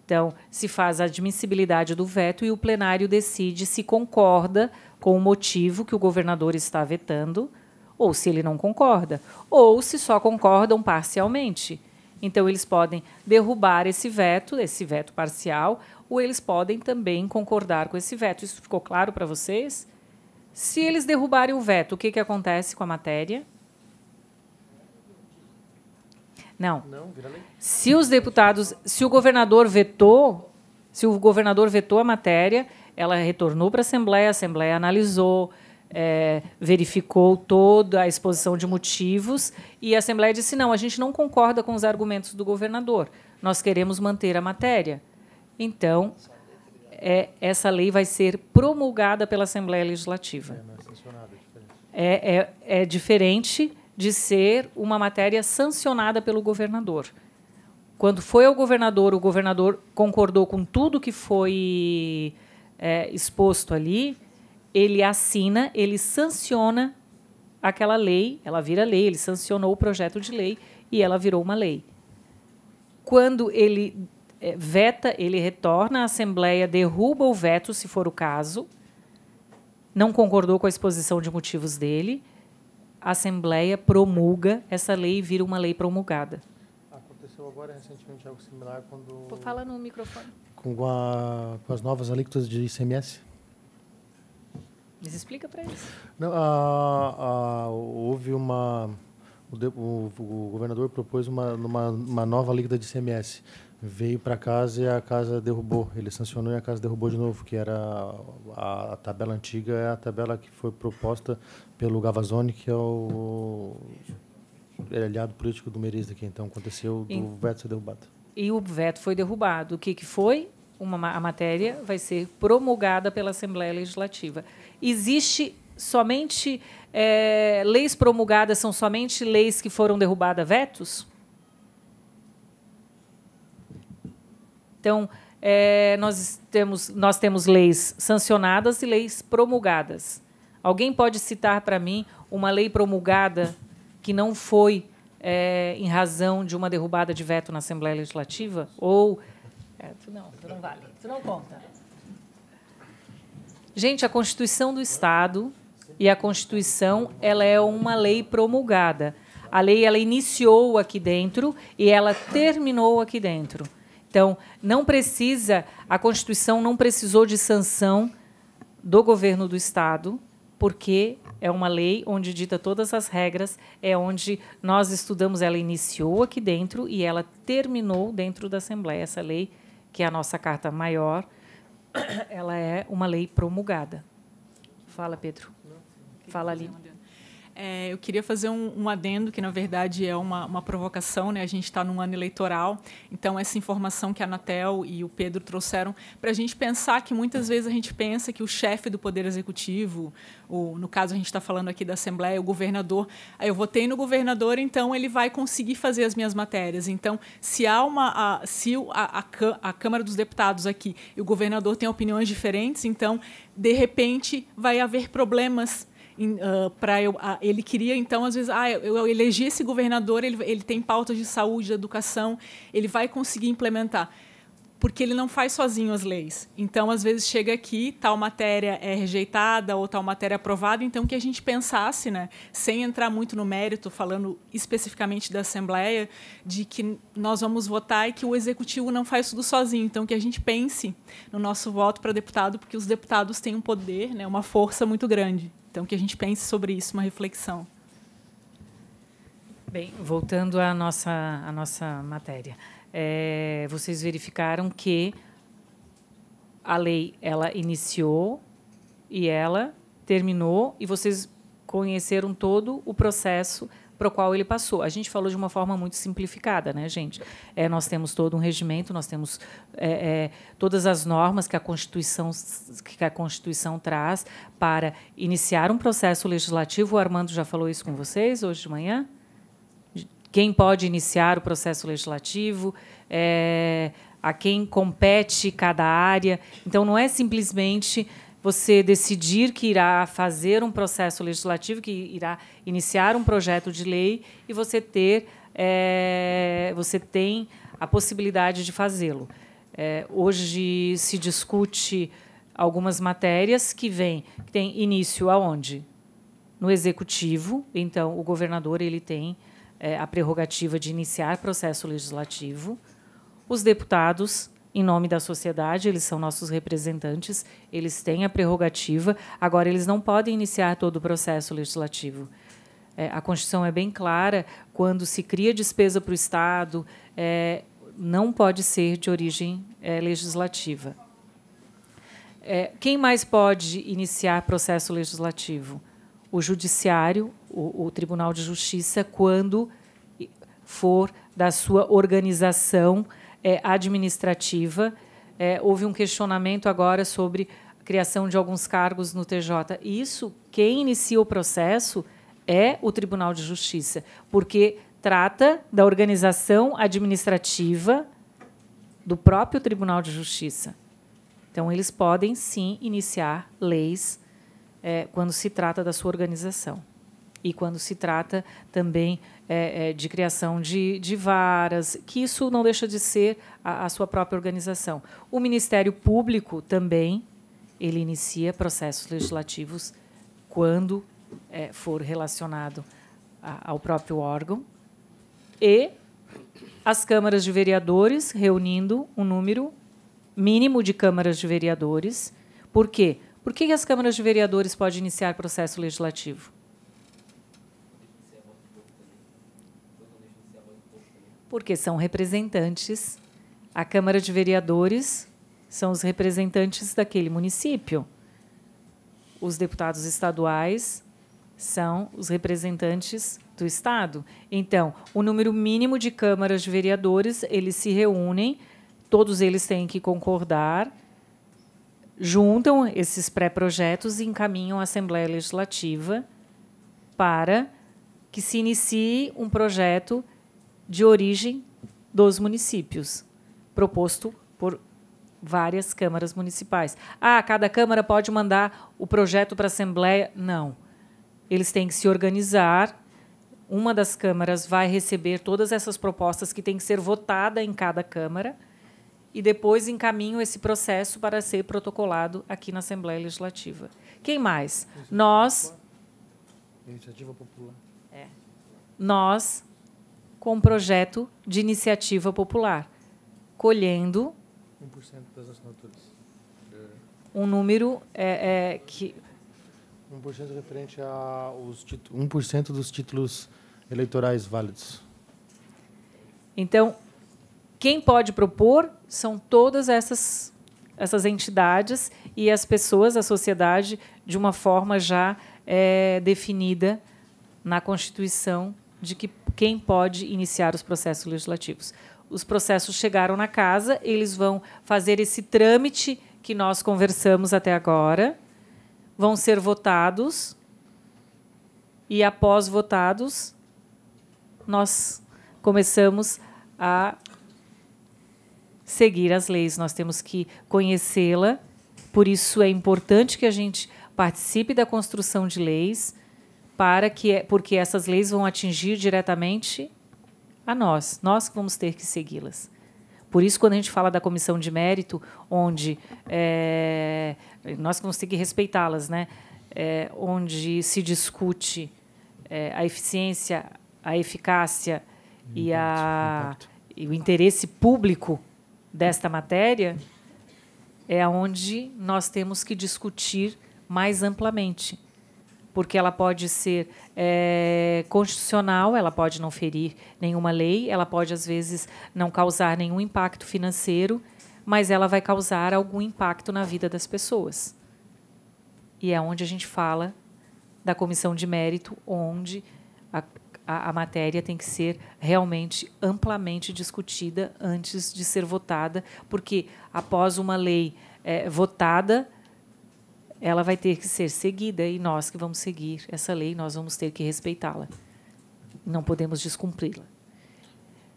Então, se faz a admissibilidade do veto e o plenário decide se concorda com o motivo que o governador está vetando ou se ele não concorda, ou se só concordam parcialmente. Então, eles podem derrubar esse veto, esse veto parcial, ou eles podem também concordar com esse veto. Isso ficou claro para vocês? Se eles derrubarem o veto, o que, que acontece com a matéria? Não. Se os deputados, se o governador vetou, se o governador vetou a matéria, ela retornou para a Assembleia, a Assembleia analisou, é, verificou toda a exposição de motivos e a Assembleia disse: não, a gente não concorda com os argumentos do governador, nós queremos manter a matéria. Então, é, essa lei vai ser promulgada pela Assembleia Legislativa. É, é é, é, é diferente de ser uma matéria sancionada pelo governador. Quando foi ao governador, o governador concordou com tudo que foi é, exposto ali ele assina, ele sanciona aquela lei, ela vira lei, ele sancionou o projeto de lei e ela virou uma lei. Quando ele eh, veta, ele retorna à Assembleia, derruba o veto, se for o caso, não concordou com a exposição de motivos dele, a Assembleia promulga essa lei e vira uma lei promulgada. Aconteceu agora recentemente algo similar quando. no microfone. Com, a, com as novas alíquotas de ICMS eles? Explica para eles. Não, houve uma. O, o, o, governador propôs uma, uma, uma nova liga de CMS. Veio para casa e a casa derrubou. Ele sancionou e a casa derrubou de novo, que era a, a tabela antiga, é a tabela que foi proposta pelo Gavazone, que é o é aliado político do Meris daqui. Então aconteceu do veto ser derrubado. E o veto foi derrubado. O que, que foi? uma, a matéria vai ser promulgada pela Assembleia Legislativa. Existe somente é, leis promulgadas são somente leis que foram derrubadas vetos? Então, é, nós, temos, nós temos leis sancionadas e leis promulgadas. Alguém pode citar para mim uma lei promulgada que não foi é, em razão de uma derrubada de veto na Assembleia Legislativa? Ou é, tu não, tu não vale, tu não conta. Gente, a Constituição do Estado e a Constituição, ela é uma lei promulgada. A lei ela iniciou aqui dentro e ela terminou aqui dentro. Então, não precisa a Constituição não precisou de sanção do governo do estado, porque é uma lei onde dita todas as regras, é onde nós estudamos, ela iniciou aqui dentro e ela terminou dentro da Assembleia essa lei que é a nossa carta maior, ela é uma lei promulgada. Fala, Pedro. Fala ali. É, eu queria fazer um, um, adendo, que na verdade é uma, uma provocação, né? A gente está num ano eleitoral, então essa informação que a Anatel e o Pedro trouxeram para a gente pensar que muitas vezes a gente pensa que o chefe do Poder Executivo, ou no caso a gente está falando aqui da Assembleia, o governador, ah, eu votei no governador, então ele vai conseguir fazer as minhas matérias. Então, se há uma. A, se a, a, a Câmara dos Deputados aqui e o governador tem opiniões diferentes, então, de repente, vai haver problemas uh, ah, para eu. Uh, ele queria, então, às vezes, ah, eu, eu elegi esse governador, ele, ele tem pautas de saúde, de educação, ele vai conseguir implementar. Porque ele não faz sozinho as leis. Então, às vezes, chega aqui, tal matéria é rejeitada ou tal matéria é aprovada, então que a gente pensasse, né, sem entrar muito no mérito, falando especificamente da Assembleia, de que nós vamos votar e que o Executivo não faz tudo sozinho. Então, que a gente pense no nosso voto para deputado, porque os deputados têm um poder, né, uma força muito grande. Então, que a gente pense sobre isso, uma reflexão. Bem, voltando à nossa, à nossa matéria, é, vocês verificaram que a lei ela iniciou e ela terminou e vocês conheceram todo o processo para o qual ele passou. A gente falou de uma forma muito simplificada, né, gente? É, nós temos todo um regimento, nós temos é, é, todas as normas que a Constituição que a Constituição traz para iniciar um processo legislativo. O Armando já falou isso com vocês hoje de manhã. Quem pode iniciar o processo legislativo? É, a quem compete cada área. Então, não é simplesmente você decidir que irá fazer um processo legislativo, que irá iniciar um projeto de lei e você ter, é, você tem a possibilidade de fazê-lo. É, hoje se discute algumas matérias que vêm, que tem início aonde? No executivo, então o governador ele tem é, a prerrogativa de iniciar processo legislativo. Os deputados em nome da sociedade, eles são nossos representantes, eles têm a prerrogativa, agora eles não podem iniciar todo o processo legislativo. É, a Constituição é bem clara quando se cria despesa para o Estado, é, não pode ser de origem é, legislativa. É, quem mais pode iniciar processo legislativo? O Judiciário, o, o Tribunal de Justiça, quando for da sua organização é, administrativa. É, houve um questionamento agora sobre a criação de alguns cargos no TJ. Isso, quem inicia o processo é o Tribunal de Justiça, porque trata da organização administrativa do próprio Tribunal de Justiça. Então, eles podem sim iniciar leis é, quando se trata da sua organização e quando se trata também é, é, de criação de, de, varas, que isso não deixa de ser a, a, sua própria organização. O Ministério Público também ele inicia processos legislativos quando é, for relacionado a, ao próprio órgão e as câmaras de vereadores reunindo um número mínimo de câmaras de vereadores. Por quê? Por que as câmaras de vereadores podem iniciar processo legislativo? porque são representantes. A Câmara de Vereadores são os representantes daquele município. Os deputados estaduais são os representantes do estado. Então, o número mínimo de câmaras de vereadores, eles se reúnem, todos eles têm que concordar, juntam esses pré-projetos e encaminham a Assembleia Legislativa para que se inicie um projeto de origem dos municípios, proposto por várias câmaras municipais. Ah, cada câmara pode mandar o projeto para a Assembleia? Não. Eles têm que se organizar. Uma das câmaras vai receber todas essas propostas que tem que ser votada em cada câmara e depois encaminham esse processo para ser protocolado aqui na Assembleia Legislativa. Quem mais? Iniciativa Nós. Popular. Iniciativa Popular. É. Nós com um projeto de iniciativa popular, colhendo 1% das assinaturas. Um número é, é, que 1% referente a os 1% dos títulos eleitorais válidos. Então, quem pode propor são todas essas essas entidades e as pessoas, a sociedade, de uma forma já é, definida na Constituição de que quem pode iniciar os processos legislativos. Os processos chegaram na casa, eles vão fazer esse trâmite que nós conversamos até agora, vão ser votados e após votados nós começamos a seguir as leis, nós temos que conhecê-la. Por isso é importante que a gente participe da construção de leis, para que porque essas leis vão atingir diretamente a nós, nós que vamos ter que segui-las. Por isso, quando a gente fala da comissão de mérito, onde é, nós vamos ter que respeitá-las, né? É, onde se discute é, a eficiência, a eficácia e, e, a, e o interesse público desta matéria, é onde nós temos que discutir mais amplamente porque ela pode ser é, constitucional, ela pode não ferir nenhuma lei, ela pode, às vezes, não causar nenhum impacto financeiro, mas ela vai causar algum impacto na vida das pessoas. E é onde a gente fala da comissão de mérito, onde a, a, a matéria tem que ser realmente amplamente discutida antes de ser votada, porque após uma lei é, votada ela vai ter que ser seguida e nós que vamos seguir essa lei, nós vamos ter que respeitá-la. Não podemos descumpri-la.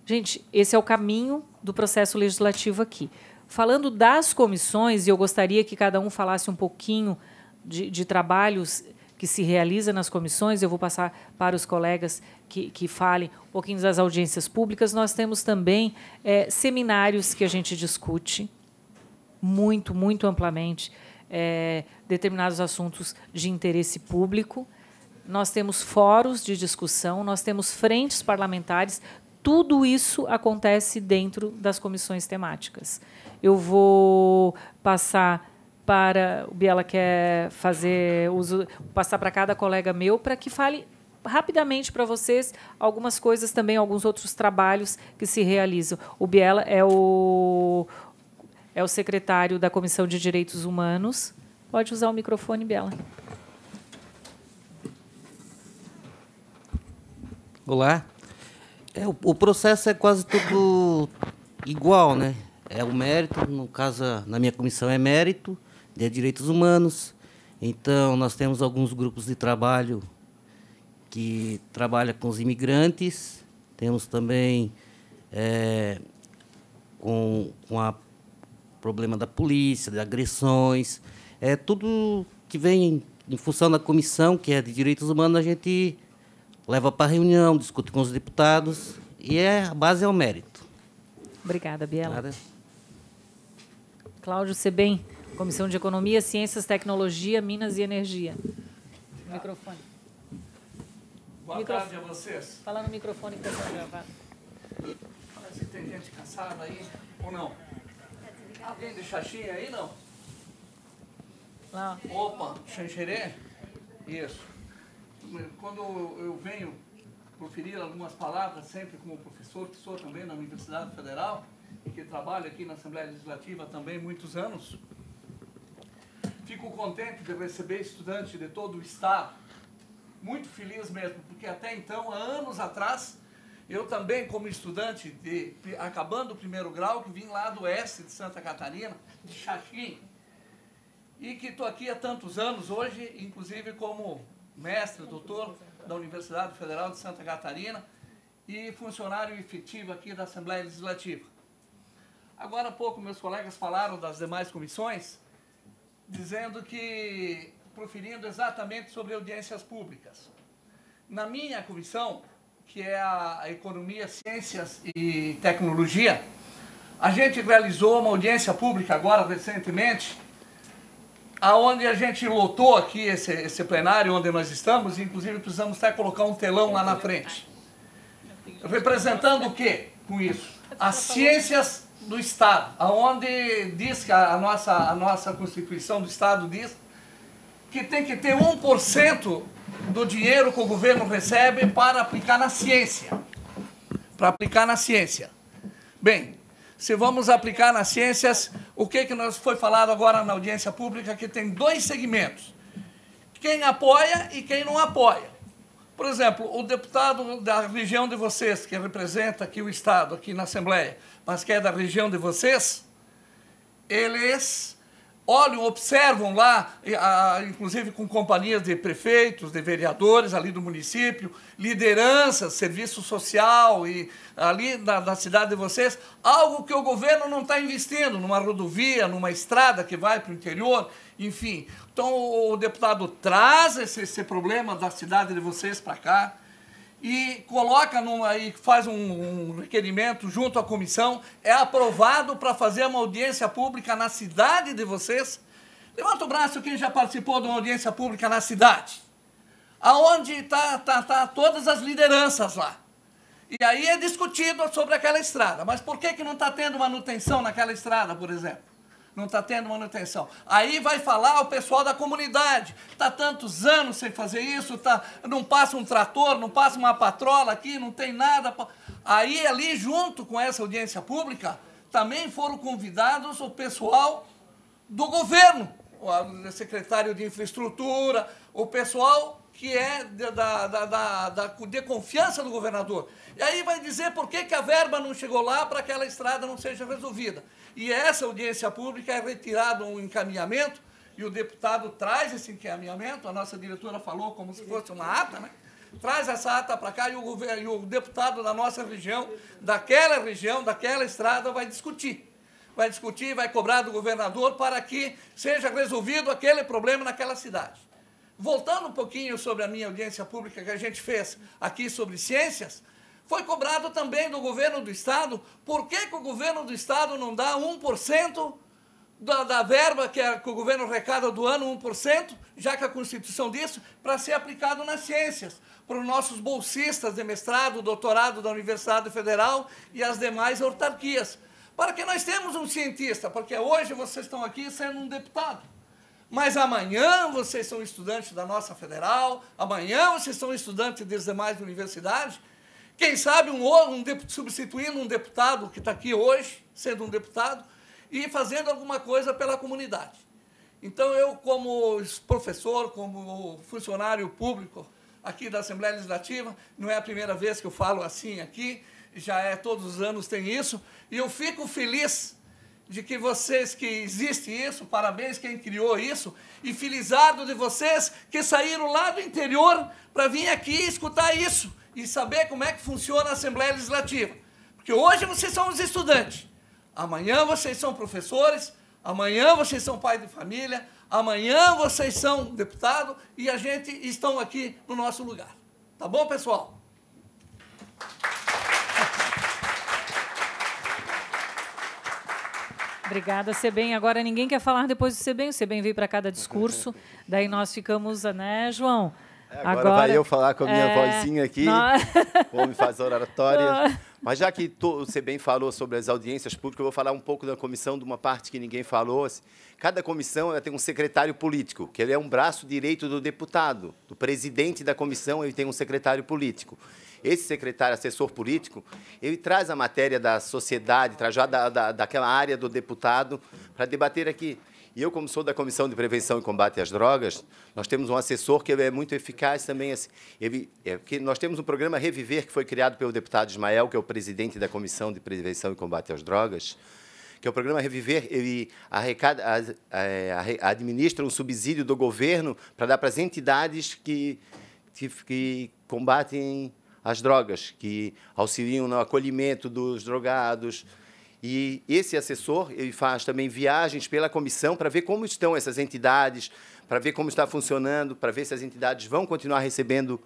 Gente, esse é o caminho do processo legislativo aqui. Falando das comissões, e eu gostaria que cada um falasse um pouquinho de, de trabalhos que se realiza nas comissões, eu vou passar para os colegas que, que falem um pouquinho das audiências públicas. Nós temos também é, seminários que a gente discute muito, muito amplamente é, determinados assuntos de interesse público. Nós temos fóruns de discussão, nós temos frentes parlamentares. Tudo isso acontece dentro das comissões temáticas. Eu vou passar para o Biela quer fazer uso, passar para cada colega meu para que fale rapidamente para vocês algumas coisas também, alguns outros trabalhos que se realizam. O Biela é o é o secretário da Comissão de Direitos Humanos. Pode usar o microfone, Bela. Olá. É, o, o, processo é quase tudo igual, né? É o mérito, no caso, na minha comissão é mérito, de direitos humanos. Então, nós temos alguns grupos de trabalho que trabalham com os imigrantes, temos também é, com, com a problema da polícia, de agressões, é tudo que vem em função da comissão, que é de direitos humanos, a gente leva para a reunião, discute com os deputados e é, a base é o mérito. Obrigada, Biela. Nada. Cláudio Sebem, Comissão de Economia, Ciências, Tecnologia, Minas e Energia. microfone. Boa tarde a vocês. Fala no microfone que está gravado. Parece que tem gente cansada aí, ou não? Alguém de Xaxim aí, não? Não. Opa, Xanxerê? Isso. Quando eu venho proferir algumas palavras, sempre como professor, que sou também na Universidade Federal, e que trabalho aqui na Assembleia Legislativa também muitos anos, fico contente de receber estudantes de todo o Estado, muito feliz mesmo, porque até então, há anos atrás, eu também, como estudante, de, acabando o primeiro grau, que vim lá do oeste de Santa Catarina, de Xaxim, e que estou aqui há tantos anos, hoje, inclusive como mestre, doutor da Universidade Federal de Santa Catarina e funcionário efetivo aqui da Assembleia Legislativa. Agora há pouco meus colegas falaram das demais comissões, dizendo que, proferindo exatamente sobre audiências públicas. Na minha comissão, que é a Economia, Ciências e Tecnologia, a gente realizou uma audiência pública agora recentemente, aonde a gente lotou aqui esse, esse plenário onde nós estamos, e inclusive precisamos até colocar um telão lá na frente. Representando o quê com isso? As ciências do Estado, aonde diz que a nossa, a nossa Constituição do Estado diz que tem que ter 1% do dinheiro que o governo recebe para aplicar na ciência. Para aplicar na ciência. Bem, se vamos aplicar nas ciências, o que, que nós foi falado agora na audiência pública, que tem dois segmentos. Quem apoia e quem não apoia. Por exemplo, o deputado da região de vocês, que representa aqui o Estado, aqui na Assembleia, mas que é da região de vocês, eles olham, observam lá, inclusive com companhias de prefeitos, de vereadores ali do município, lideranças, serviço social e ali da, cidade de vocês, algo que o governo não está investindo, numa rodovia, numa estrada que vai para o interior, enfim. Então o, o deputado traz esse, esse problema da cidade de vocês para cá e coloca numa e faz um, um, requerimento junto à comissão, é aprovado para fazer uma audiência pública na cidade de vocês. Levanta o braço quem já participou de uma audiência pública na cidade, aonde tá, tá, tá todas as lideranças lá. E aí é discutido sobre aquela estrada. Mas por que, que não está tendo manutenção naquela estrada, por exemplo? não está tendo manutenção. Aí vai falar o pessoal da comunidade, está tantos anos sem fazer isso, tá, não passa um trator, não passa uma patrola aqui, não tem nada. Aí ali, junto com essa audiência pública, também foram convidados o pessoal do governo, o secretário de infraestrutura, o pessoal que é da, da, da, da, de confiança do governador. E aí vai dizer por que, que a verba não chegou lá para que aquela estrada não seja resolvida. E essa audiência pública é retirada um encaminhamento, e o deputado traz esse encaminhamento, a nossa diretora falou como se fosse uma ata, né? traz essa ata para cá e o, governo, e o deputado da nossa região, daquela região, daquela estrada, vai discutir vai discutir, vai cobrar do governador para que seja resolvido aquele problema naquela cidade voltando um pouquinho sobre a minha audiência pública que a gente fez aqui sobre ciências, foi cobrado também do governo do Estado por que, que o governo do Estado não dá 1% da, da verba que, é que o governo arrecada do ano, 1%, já que a Constituição diz, para ser aplicado nas ciências, para os nossos bolsistas de mestrado, doutorado da Universidade Federal e as demais autarquias. Para que nós temos um cientista, porque hoje vocês estão aqui sendo um deputado mas amanhã vocês são estudantes da nossa federal, amanhã vocês são estudantes das demais universidades. Quem sabe um, um substituindo um deputado que está aqui hoje, sendo um deputado, e fazendo alguma coisa pela comunidade. Então, eu, como professor, como funcionário público aqui da Assembleia Legislativa, não é a primeira vez que eu falo assim aqui, já é todos os anos tem isso, e eu fico feliz de que vocês que existe isso, parabéns quem criou isso, e felizardo de vocês que saíram lá do interior para vir aqui escutar isso e saber como é que funciona a Assembleia Legislativa. Porque hoje vocês são os estudantes, amanhã vocês são professores, amanhã vocês são pai de família, amanhã vocês são deputado e a gente estão aqui no nosso lugar. Tá bom, pessoal? Obrigada, Sebem. Agora ninguém quer falar depois do Sebem. O Sebem veio para cada discurso, daí nós ficamos, ah, né, João? agora, é, agora, vai eu falar com a minha é... vozinha aqui, nós... vou me fazer oratória. Mas já que tu, você bem falou sobre as audiências públicas, eu vou falar um pouco da comissão, de uma parte que ninguém falou. Cada comissão tem um secretário político, que ele é um braço direito do deputado, do presidente da comissão, ele tem um secretário político esse secretário, assessor político, ele traz a matéria da sociedade, traz já da, da, daquela área do deputado para debater aqui. E eu, como sou da Comissão de Prevenção e Combate às Drogas, nós temos um assessor que é muito eficaz também. Assim, ele, é, que nós temos um programa Reviver, que foi criado pelo deputado Ismael, que é o presidente da Comissão de Prevenção e Combate às Drogas, que é o programa Reviver, ele arrecada, é, administra um subsídio do governo para dar para as entidades que, que, que combatem as drogas, que auxiliam no acolhimento dos drogados. E esse assessor ele faz também viagens pela comissão para ver como estão essas entidades, para ver como está funcionando, para ver se as entidades vão continuar recebendo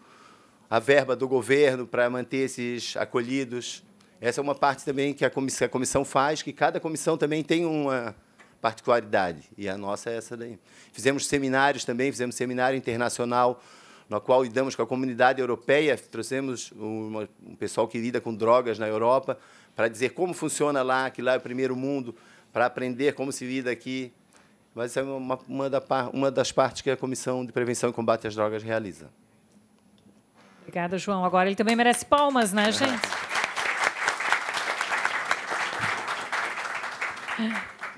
a verba do governo para manter esses acolhidos. Essa é uma parte também que a comissão, a comissão faz, que cada comissão também tem uma particularidade, e a nossa é essa daí. Fizemos seminários também, fizemos seminário internacional na qual lidamos com a comunidade europeia, trouxemos uma, um pessoal que lida com drogas na Europa para dizer como funciona lá, que lá é o primeiro mundo, para aprender como se lida aqui. Mas é uma, uma, da, uma das partes que a Comissão de Prevenção e Combate às Drogas realiza. Obrigada, João. Agora ele também merece palmas, né, gente?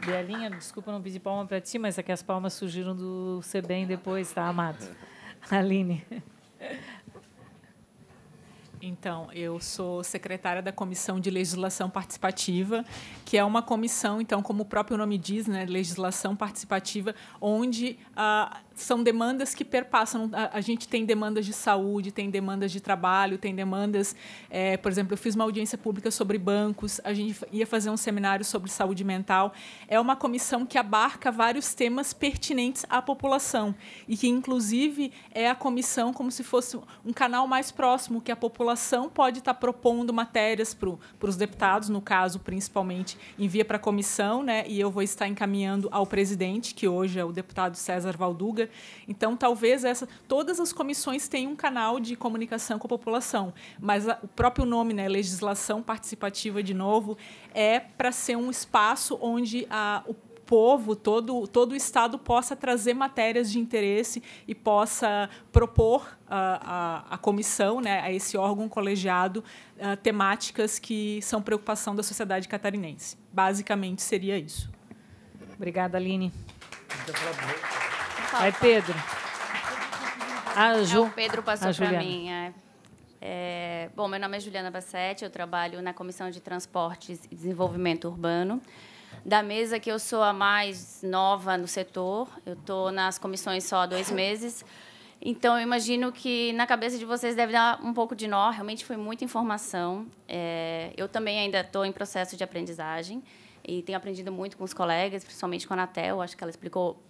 Belinha, desculpa não pedir palma para ti, mas é que as palmas surgiram do CBEM depois, tá, amado? Aline. Então, eu sou secretária da Comissão de Legislação Participativa, que é uma comissão, então, como o próprio nome diz, né, legislação participativa, onde a ah, são demandas que perpassam. A, a, gente tem demandas de saúde, tem demandas de trabalho, tem demandas. É, por exemplo, eu fiz uma audiência pública sobre bancos, a gente ia fazer um seminário sobre saúde mental. É uma comissão que abarca vários temas pertinentes à população e que, inclusive, é a comissão como se fosse um canal mais próximo que a população pode estar tá propondo matérias para os deputados, no caso, principalmente, envia para a comissão, né? E eu vou estar encaminhando ao presidente, que hoje é o deputado César Valduga, então, talvez essa, todas as comissões têm um canal de comunicação com a população, mas a, o próprio nome, né, legislação participativa, de novo, é para ser um espaço onde a, o povo, todo, todo o Estado possa trazer matérias de interesse e possa propor à comissão, né, a esse órgão colegiado, temáticas que são preocupação da sociedade catarinense. Basicamente seria isso. Obrigada, Aline. Vai, Pedro. A Ju, é, o Pedro passou para mim. É. É, bom, meu nome é Juliana Bassetti, eu trabalho na Comissão de Transportes e Desenvolvimento Urbano. Da mesa que eu sou a mais nova no setor, eu estou nas comissões só há dois meses. Então, eu imagino que na cabeça de vocês deve dar um pouco de nó, realmente foi muita informação. É, eu também ainda estou em processo de aprendizagem e tenho aprendido muito com os colegas, principalmente com a Anatel, acho que ela explicou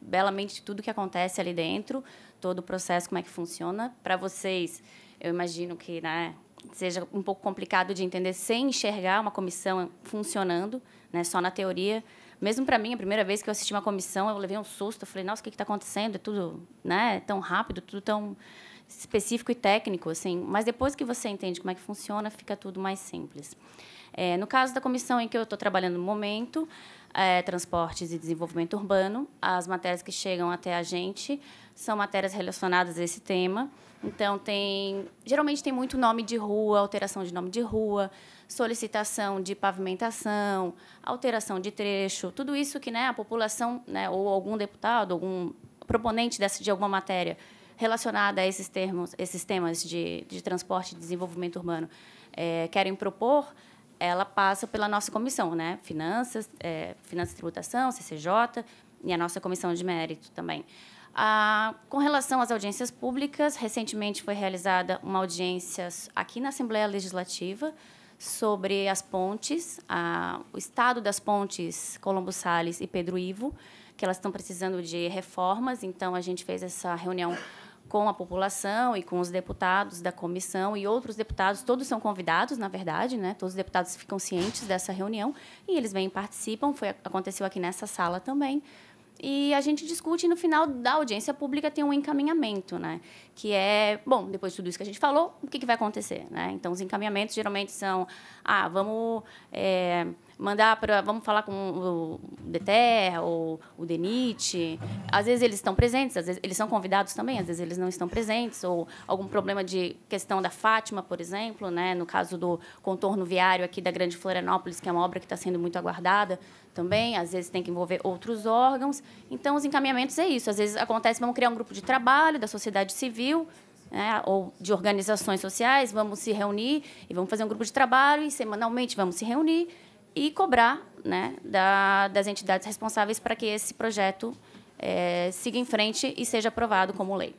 belamente tudo que acontece ali dentro, todo o processo, como é que funciona. Para vocês, eu imagino que né, seja um pouco complicado de entender sem enxergar uma comissão funcionando, né, só na teoria. Mesmo para mim, a primeira vez que eu assisti uma comissão, eu levei um susto. Eu falei, nossa, o que está acontecendo? É tudo né, tão rápido, tudo tão específico e técnico. assim. Mas depois que você entende como é que funciona, fica tudo mais simples. É, no caso da comissão em que eu estou trabalhando no momento, é, transportes e desenvolvimento urbano. As matérias que chegam até a gente são matérias relacionadas a esse tema. Então tem, geralmente tem muito nome de rua, alteração de nome de rua, solicitação de pavimentação, alteração de trecho, tudo isso que né, a população né, ou algum deputado, algum proponente dessa, de alguma matéria relacionada a esses termos, esses temas de, de transporte e desenvolvimento urbano é, querem propor, ela passa pela nossa comissão, né? Finanças, é, Finanças e Tributação, CCJ e a nossa comissão de mérito também. Ah, com relação às audiências públicas, recentemente foi realizada uma audiência aqui na Assembleia Legislativa sobre as pontes, ah, o estado das pontes Colombo Sales e Pedro Ivo, que elas estão precisando de reformas, então a gente fez essa reunião com a população e com os deputados da comissão e outros deputados, todos são convidados, na verdade, né? Todos os deputados ficam cientes dessa reunião e eles vêm e participam. Foi, aconteceu aqui nessa sala também. E a gente discute e no final da audiência pública tem um encaminhamento, né? Que é, bom, depois de tudo isso que a gente falou, o que, que vai acontecer, né? Então, os encaminhamentos geralmente são, ah, vamos... É, mandar para vamos falar com o DETER ou o DENIT. Às vezes eles estão presentes, às vezes eles são convidados também, às vezes eles não estão presentes ou algum problema de questão da Fátima, por exemplo, né, no caso do contorno viário aqui da Grande Florianópolis, que é uma obra que está sendo muito aguardada também, às vezes tem que envolver outros órgãos. Então os encaminhamentos é isso, às vezes acontece, vamos criar um grupo de trabalho da sociedade civil, né, ou de organizações sociais, vamos se reunir e vamos fazer um grupo de trabalho e semanalmente vamos se reunir e cobrar né, da, das entidades responsáveis para que esse projeto é, siga em frente e seja aprovado como lei.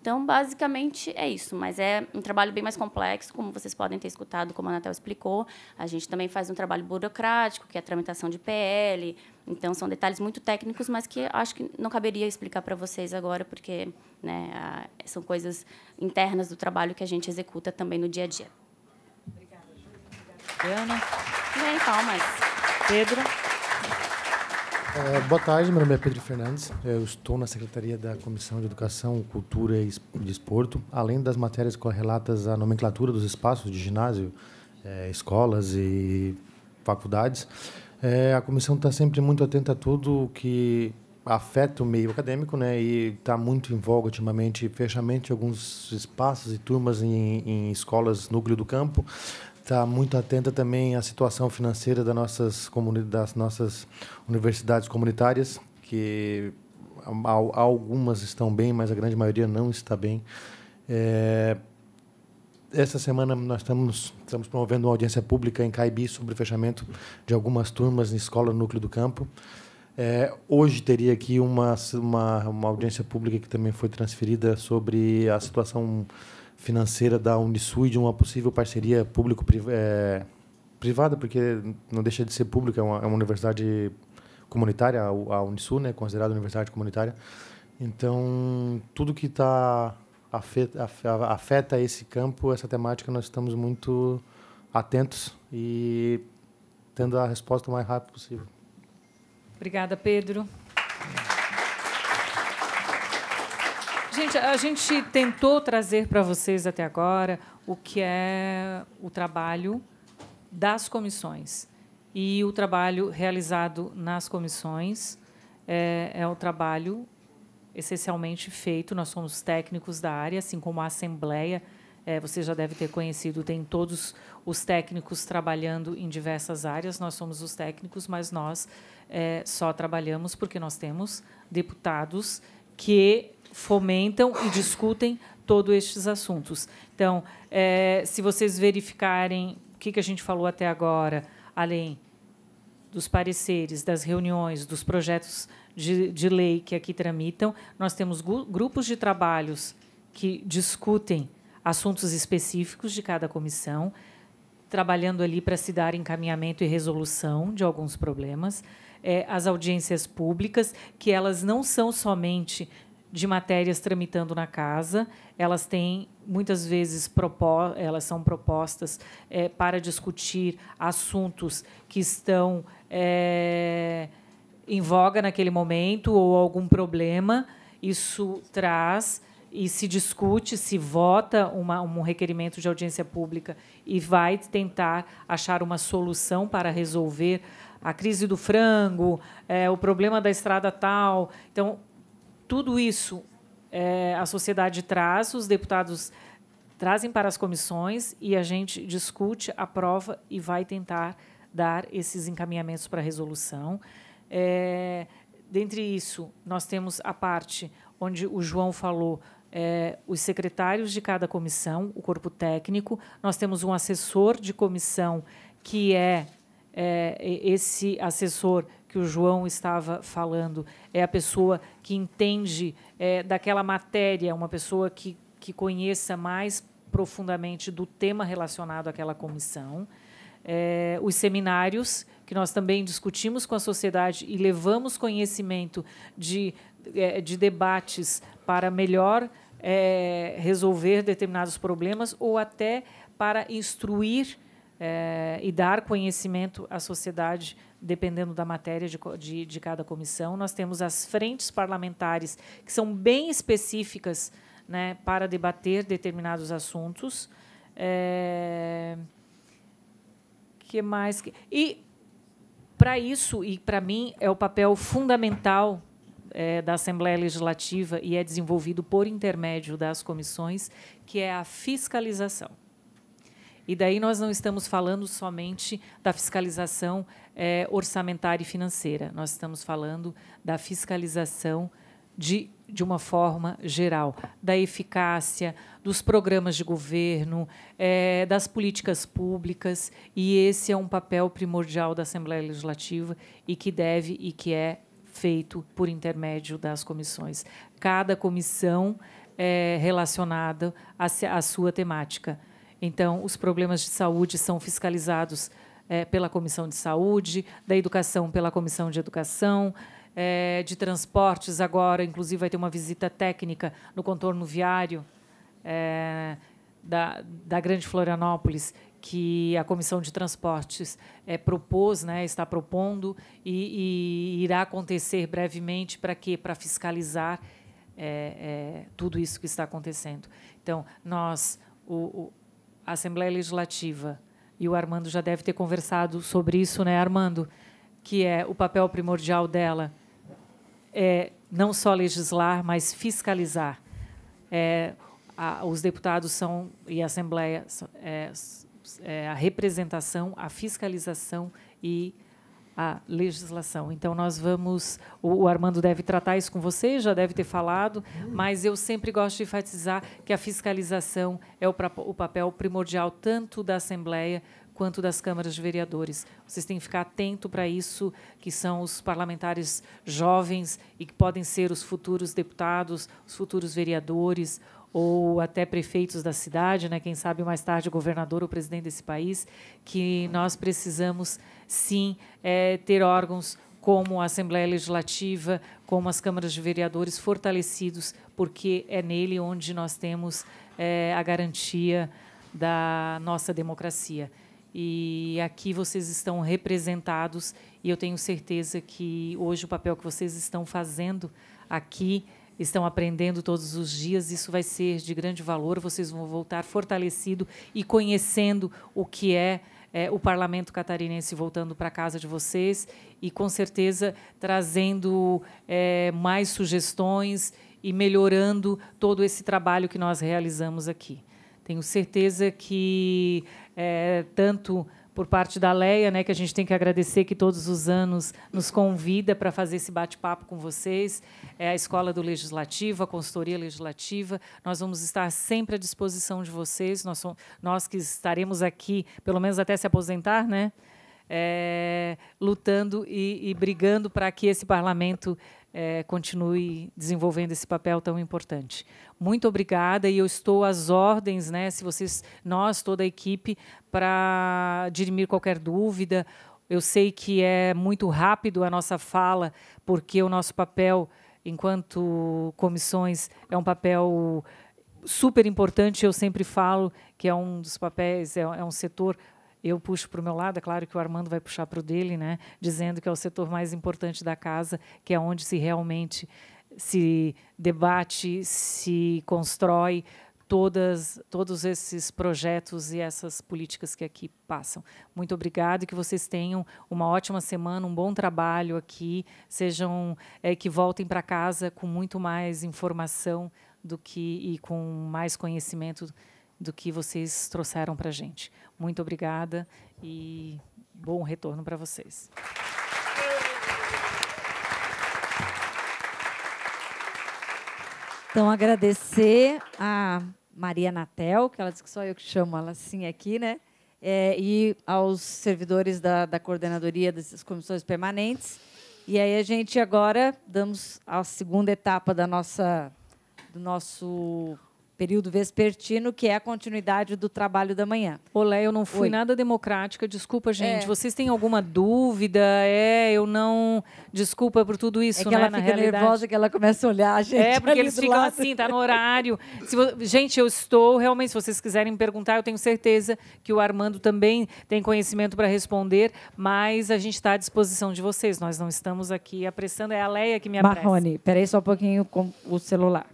Então, basicamente é isso, mas é um trabalho bem mais complexo, como vocês podem ter escutado, como a Anatel explicou. A gente também faz um trabalho burocrático, que é a tramitação de PL. Então, são detalhes muito técnicos, mas que acho que não caberia explicar para vocês agora, porque né, são coisas internas do trabalho que a gente executa também no dia a dia. Ana. Bem, palmas. Pedro. É, boa tarde, meu nome é Pedro Fernandes. Eu estou na Secretaria da Comissão de Educação, Cultura e Desporto. Além das matérias correlatas à nomenclatura dos espaços de ginásio, é, escolas e faculdades, é, a comissão está sempre muito atenta a tudo que afeta o meio acadêmico, né? E está muito em voga ultimamente fechamento de alguns espaços e turmas em, em escolas núcleo do campo, estar muito atenta também à situação financeira das nossas, das nossas universidades comunitárias, que algumas estão bem, mas a grande maioria não está bem. É, essa semana nós estamos, estamos promovendo uma audiência pública em Caibi sobre o fechamento de algumas turmas na Escola Núcleo do Campo. É, hoje teria aqui uma, uma, uma audiência pública que também foi transferida sobre a situação financeira da Unisui de uma possível parceria público é, privada, porque não deixa de ser pública, é uma, é uma universidade comunitária, a Unisul, né, considerada universidade comunitária. Então, tudo que tá afeta, afeta esse campo, essa temática, nós estamos muito atentos e tendo a resposta o mais rápido possível. Obrigada, Pedro. Gente, a gente tentou trazer para vocês até agora o que é o trabalho das comissões. E o trabalho realizado nas comissões é, é trabalho essencialmente feito, nós somos técnicos da área, assim como a Assembleia, é, você já deve ter conhecido, tem todos os técnicos trabalhando em diversas áreas, nós somos os técnicos, mas nós é, só trabalhamos porque nós temos deputados que fomentam e discutem todos estes assuntos. Então, é, se vocês verificarem o que, que a gente falou até agora, além dos pareceres, das reuniões, dos projetos de, de lei que aqui tramitam, nós temos grupos de trabalhos que discutem assuntos específicos de cada comissão, trabalhando ali para se dar encaminhamento e resolução de alguns problemas, é, as audiências públicas, que elas não são somente de matérias tramitando na casa. Elas têm, muitas vezes, elas são propostas é, para discutir assuntos que estão é, em voga naquele momento ou algum problema. Isso traz e se discute, se vota uma, um requerimento de audiência pública e vai tentar achar uma solução para resolver a crise do frango, é, o problema da estrada tal. Então, tudo isso é, a sociedade traz, os deputados trazem para as comissões e a gente discute, aprova e vai tentar dar esses encaminhamentos para a resolução. É, dentre isso, nós temos a parte onde o João falou é, os secretários de cada comissão, o corpo técnico. Nós temos um assessor de comissão que é, é esse assessor que o João estava falando. É a pessoa que entende é, daquela matéria, uma pessoa que, que conheça mais profundamente do tema relacionado àquela comissão. É, os seminários, que nós também discutimos com a sociedade e levamos conhecimento de, é, de debates para melhor é, resolver determinados problemas ou até para instruir é, e dar conhecimento à sociedade dependendo da matéria de, de, de cada comissão. Nós temos as frentes parlamentares, que são bem específicas né, para debater determinados assuntos. É... que mais? E, para isso, e para mim, é o papel fundamental é, da Assembleia Legislativa e é desenvolvido por intermédio das comissões, que é a fiscalização. E daí nós não estamos falando somente da fiscalização é, orçamentária e financeira. Nós estamos falando da fiscalização de, de uma forma geral, da eficácia, dos programas de governo, é, das políticas públicas, e esse é um papel primordial da Assembleia Legislativa e que deve e que é feito por intermédio das comissões. Cada comissão é relacionada à sua temática. Então, os problemas de saúde são fiscalizados é, pela Comissão de Saúde, da Educação pela Comissão de Educação, é, de Transportes agora, inclusive vai ter uma visita técnica no contorno viário é, da, da Grande Florianópolis, que a Comissão de Transportes é, propôs, né, está propondo e, e irá acontecer brevemente para quê? Para fiscalizar é, é, tudo isso que está acontecendo. Então, nós, o, o, a Assembleia Legislativa, e o Armando já deve ter conversado sobre isso, né, Armando? Que é o papel primordial dela é não só legislar, mas fiscalizar. É, a, os deputados são e a Assembleia é, é a representação, a fiscalização e a legislação. Então, nós vamos. O, Armando deve tratar isso com você, já deve ter falado, mas eu sempre gosto de enfatizar que a fiscalização é o, o papel primordial tanto da Assembleia quanto das câmaras de vereadores. Vocês têm que ficar atento para isso, que são os parlamentares jovens e que podem ser os futuros deputados, os futuros vereadores, ou até prefeitos da cidade, né? quem sabe mais tarde o governador ou presidente desse país, que nós precisamos sim é, ter órgãos como a Assembleia Legislativa, como as câmaras de vereadores fortalecidos, porque é nele onde nós temos é, a garantia da nossa democracia. E aqui vocês estão representados e eu tenho certeza que hoje o papel que vocês estão fazendo aqui estão aprendendo todos os dias. Isso vai ser de grande valor. Vocês vão voltar fortalecido e conhecendo o que é, é o parlamento catarinense voltando para casa de vocês e com certeza trazendo é, mais sugestões e melhorando todo esse trabalho que nós realizamos aqui. Tenho certeza que é, tanto por parte da Leia, né, que a gente tem que agradecer que todos os anos nos convida para fazer esse bate-papo com vocês. É a Escola do Legislativo, a Consultoria Legislativa. Nós vamos estar sempre à disposição de vocês. Nós, somos, nós que estaremos aqui, pelo menos até se aposentar, né? É, lutando e, e brigando para que esse parlamento é, continue desenvolvendo esse papel tão importante. Muito obrigada e eu estou às ordens, né, se vocês, nós, toda a equipe, para dirimir qualquer dúvida. Eu sei que é muito rápido a nossa fala, porque o nosso papel, enquanto comissões, é um papel super importante. Eu sempre falo que é um dos papéis, é, é um setor eu puxo para o meu lado, é claro que o Armando vai puxar para o dele, né, dizendo que é o setor mais importante da casa, que é onde se realmente se debate, se constrói todas, todos esses projetos e essas políticas que aqui passam. Muito obrigado e que vocês tenham uma ótima semana, um bom trabalho aqui, sejam é, que voltem para casa com muito mais informação do que e com mais conhecimento do que vocês trouxeram para a gente. Muito obrigada e bom retorno para vocês. Então, agradecer a Maria Natel, que ela disse que só eu que chamo ela assim aqui, né? É, e aos servidores da, da coordenadoria das comissões permanentes. E aí a gente agora damos a segunda etapa da nossa, do nosso período vespertino, que é a continuidade do trabalho da manhã. Olé, eu não fui Oi. nada democrática, desculpa, é. gente. É. Vocês têm alguma dúvida? É, eu não. Desculpa por tudo isso, é que Ela né, Na fica nervosa que ela começa a olhar a gente. É, porque eles ficam lado. assim, tá no horário. Vo... Gente, eu estou realmente, se vocês quiserem me perguntar, eu tenho certeza que o Armando também tem conhecimento para responder, mas a gente está à disposição de vocês. Nós não estamos aqui apressando, é a Leia que me apressa. Marrone, peraí só um pouquinho com o celular.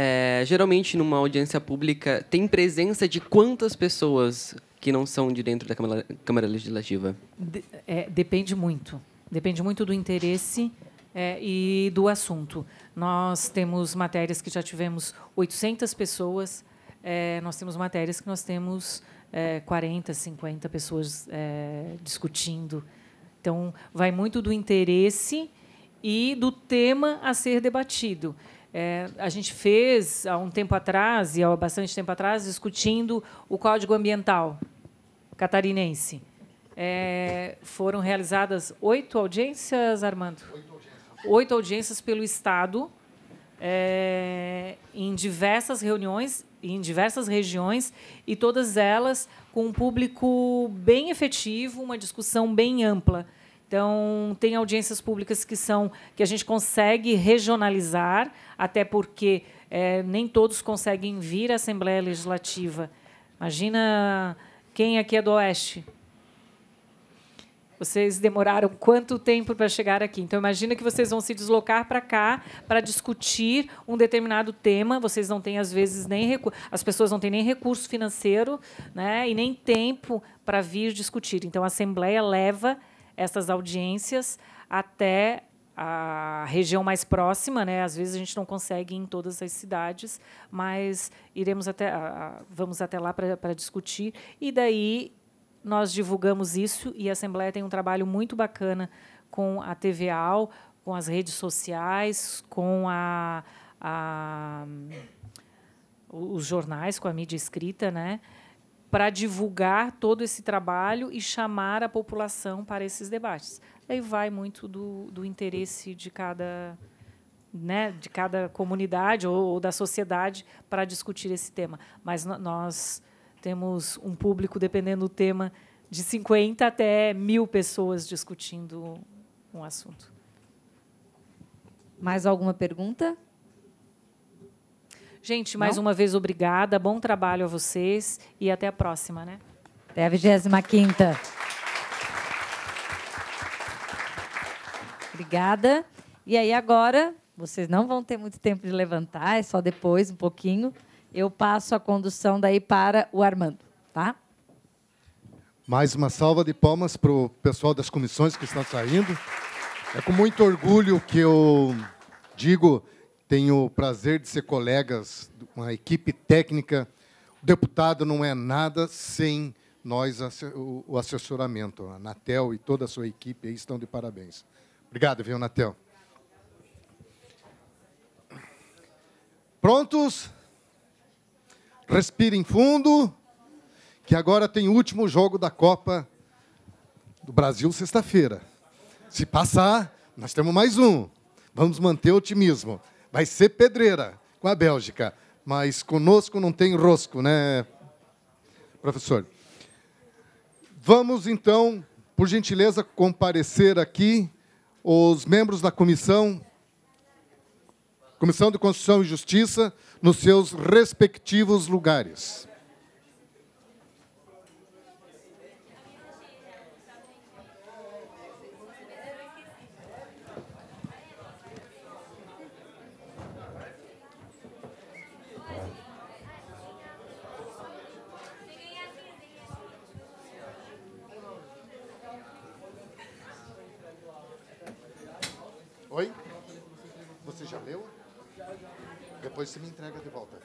É, geralmente, numa audiência pública, tem presença de quantas pessoas que não são de dentro da Câmara, Câmara Legislativa? De, é, depende muito. Depende muito do interesse é, e do assunto. Nós temos matérias que já tivemos 800 pessoas, é, nós temos matérias que nós temos 40, é, 50 pessoas é, discutindo. Então, vai muito do interesse e do tema a ser debatido. É, a gente fez há um tempo atrás, e há bastante tempo atrás, discutindo o Código Ambiental catarinense. É, foram realizadas oito audiências, Armando? Oito audiências, oito audiências pelo Estado, é, em diversas reuniões, em diversas regiões, e todas elas com um público bem efetivo, uma discussão bem ampla. Então, tem audiências públicas que são que a gente consegue regionalizar, até porque é, nem todos conseguem vir à Assembleia Legislativa. Imagina quem aqui é do Oeste. Vocês demoraram quanto tempo para chegar aqui? Então, imagina que vocês vão se deslocar para cá para discutir um determinado tema. Vocês não têm, às vezes, nem as pessoas não têm nem recurso financeiro né, e nem tempo para vir discutir. Então, a Assembleia leva essas audiências até a região mais próxima, né? Às vezes a gente não consegue ir em todas as cidades, mas iremos até vamos até lá para discutir e daí nós divulgamos isso e a Assembleia tem um trabalho muito bacana com a TVAL, com as redes sociais, com a, a os jornais, com a mídia escrita, né? para divulgar todo esse trabalho e chamar a população para esses debates. Aí vai muito do, do interesse de cada, né, de cada comunidade ou, ou da sociedade para discutir esse tema. Mas nós temos um público, dependendo do tema, de 50 até mil pessoas discutindo um assunto. Mais alguma pergunta? Gente, mais Não? uma vez, obrigada. Bom trabalho a vocês e até a próxima, né? Até a 25 Obrigada. E aí agora, vocês não vão ter muito tempo de levantar, é só depois, um pouquinho. Eu passo a condução daí para o Armando, tá? Mais uma salva de palmas para o pessoal das comissões que estão saindo. É com muito orgulho que eu digo tenho o prazer de ser colegas, com a equipe técnica. O deputado não é nada sem nós o assessoramento. A Natel e toda a sua equipe aí estão de parabéns. Obrigado, viu, Natel. Prontos? Respirem fundo, que agora tem o último jogo da Copa do Brasil sexta-feira. Se passar, nós temos mais um. Vamos manter o otimismo. Vai ser pedreira com a Bélgica, mas conosco não tem rosco, né, professor? Vamos então, por gentileza, comparecer aqui os membros da comissão, Comissão de Constituição e Justiça, nos seus respectivos lugares. Depois você me entrega de volta.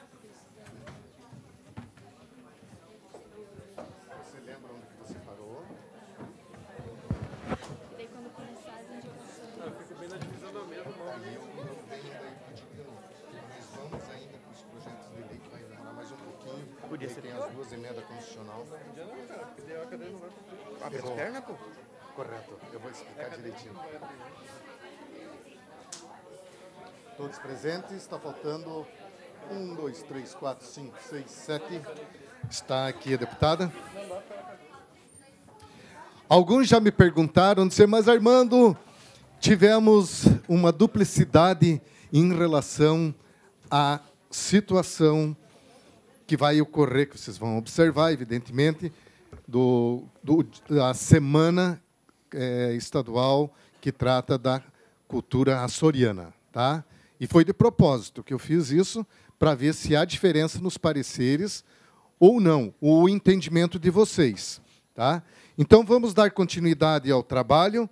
Você lembra onde você parou? E daí quando começar, a gente vai ah, Eu bem na divisão da mesma mão. Aí eu não tenho daí pedindo. Tipo, nós vamos ainda para os projetos de lei que vai demorar mais um pouquinho. Podia ser. Tem as duas emendas constitucional. Já não, cara, porque daí a cadeia não vai. Abre a perna, pô? Correto, eu vou explicar é direitinho todos presentes. Está faltando um, dois, três, quatro, cinco, seis, sete. Está aqui a deputada. Alguns já me perguntaram, disse, mas Armando, tivemos uma duplicidade em relação à situação que vai ocorrer, que vocês vão observar, evidentemente, do, do da semana é, estadual que trata da cultura açoriana, tá? E foi de propósito que eu fiz isso para ver se há diferença nos pareceres ou não, o entendimento de vocês. Tá? Então, vamos dar continuidade ao trabalho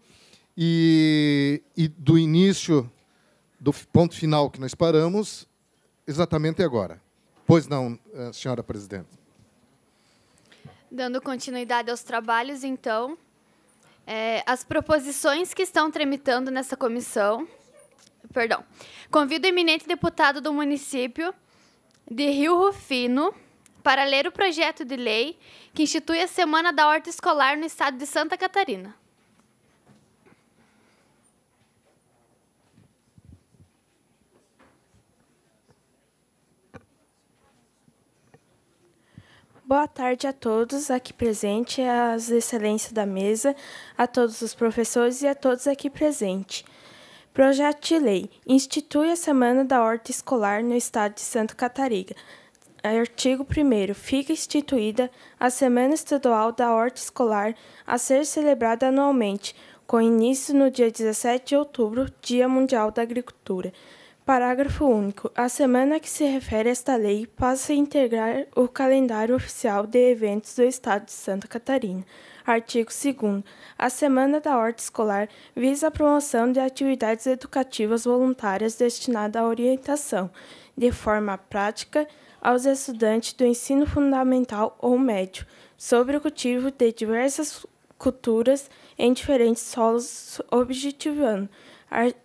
e, e do início, do ponto final que nós paramos, exatamente agora. Pois não, eh, senhora presidente. Dando continuidade aos trabalhos, então, é, as proposições que estão tramitando nessa comissão Perdão. Convido o eminente deputado do município de Rio Rufino para ler o projeto de lei que institui a Semana da Horta Escolar no estado de Santa Catarina. Boa tarde a todos aqui presentes, às excelências da mesa, a todos os professores e a todos aqui presentes. Projeto de Lei institui a Semana da Horta Escolar no Estado de Santa Catarina. Artigo 1. Fica instituída a Semana Estadual da Horta Escolar a ser celebrada anualmente, com início no dia 17 de outubro, Dia Mundial da Agricultura. Parágrafo único. A semana a que se refere esta lei passa a integrar o calendário oficial de eventos do Estado de Santa Catarina. Artigo 2. A Semana da Horta Escolar visa a promoção de atividades educativas voluntárias destinadas à orientação, de forma prática, aos estudantes do ensino fundamental ou médio, sobre o cultivo de diversas culturas em diferentes solos, objetivando,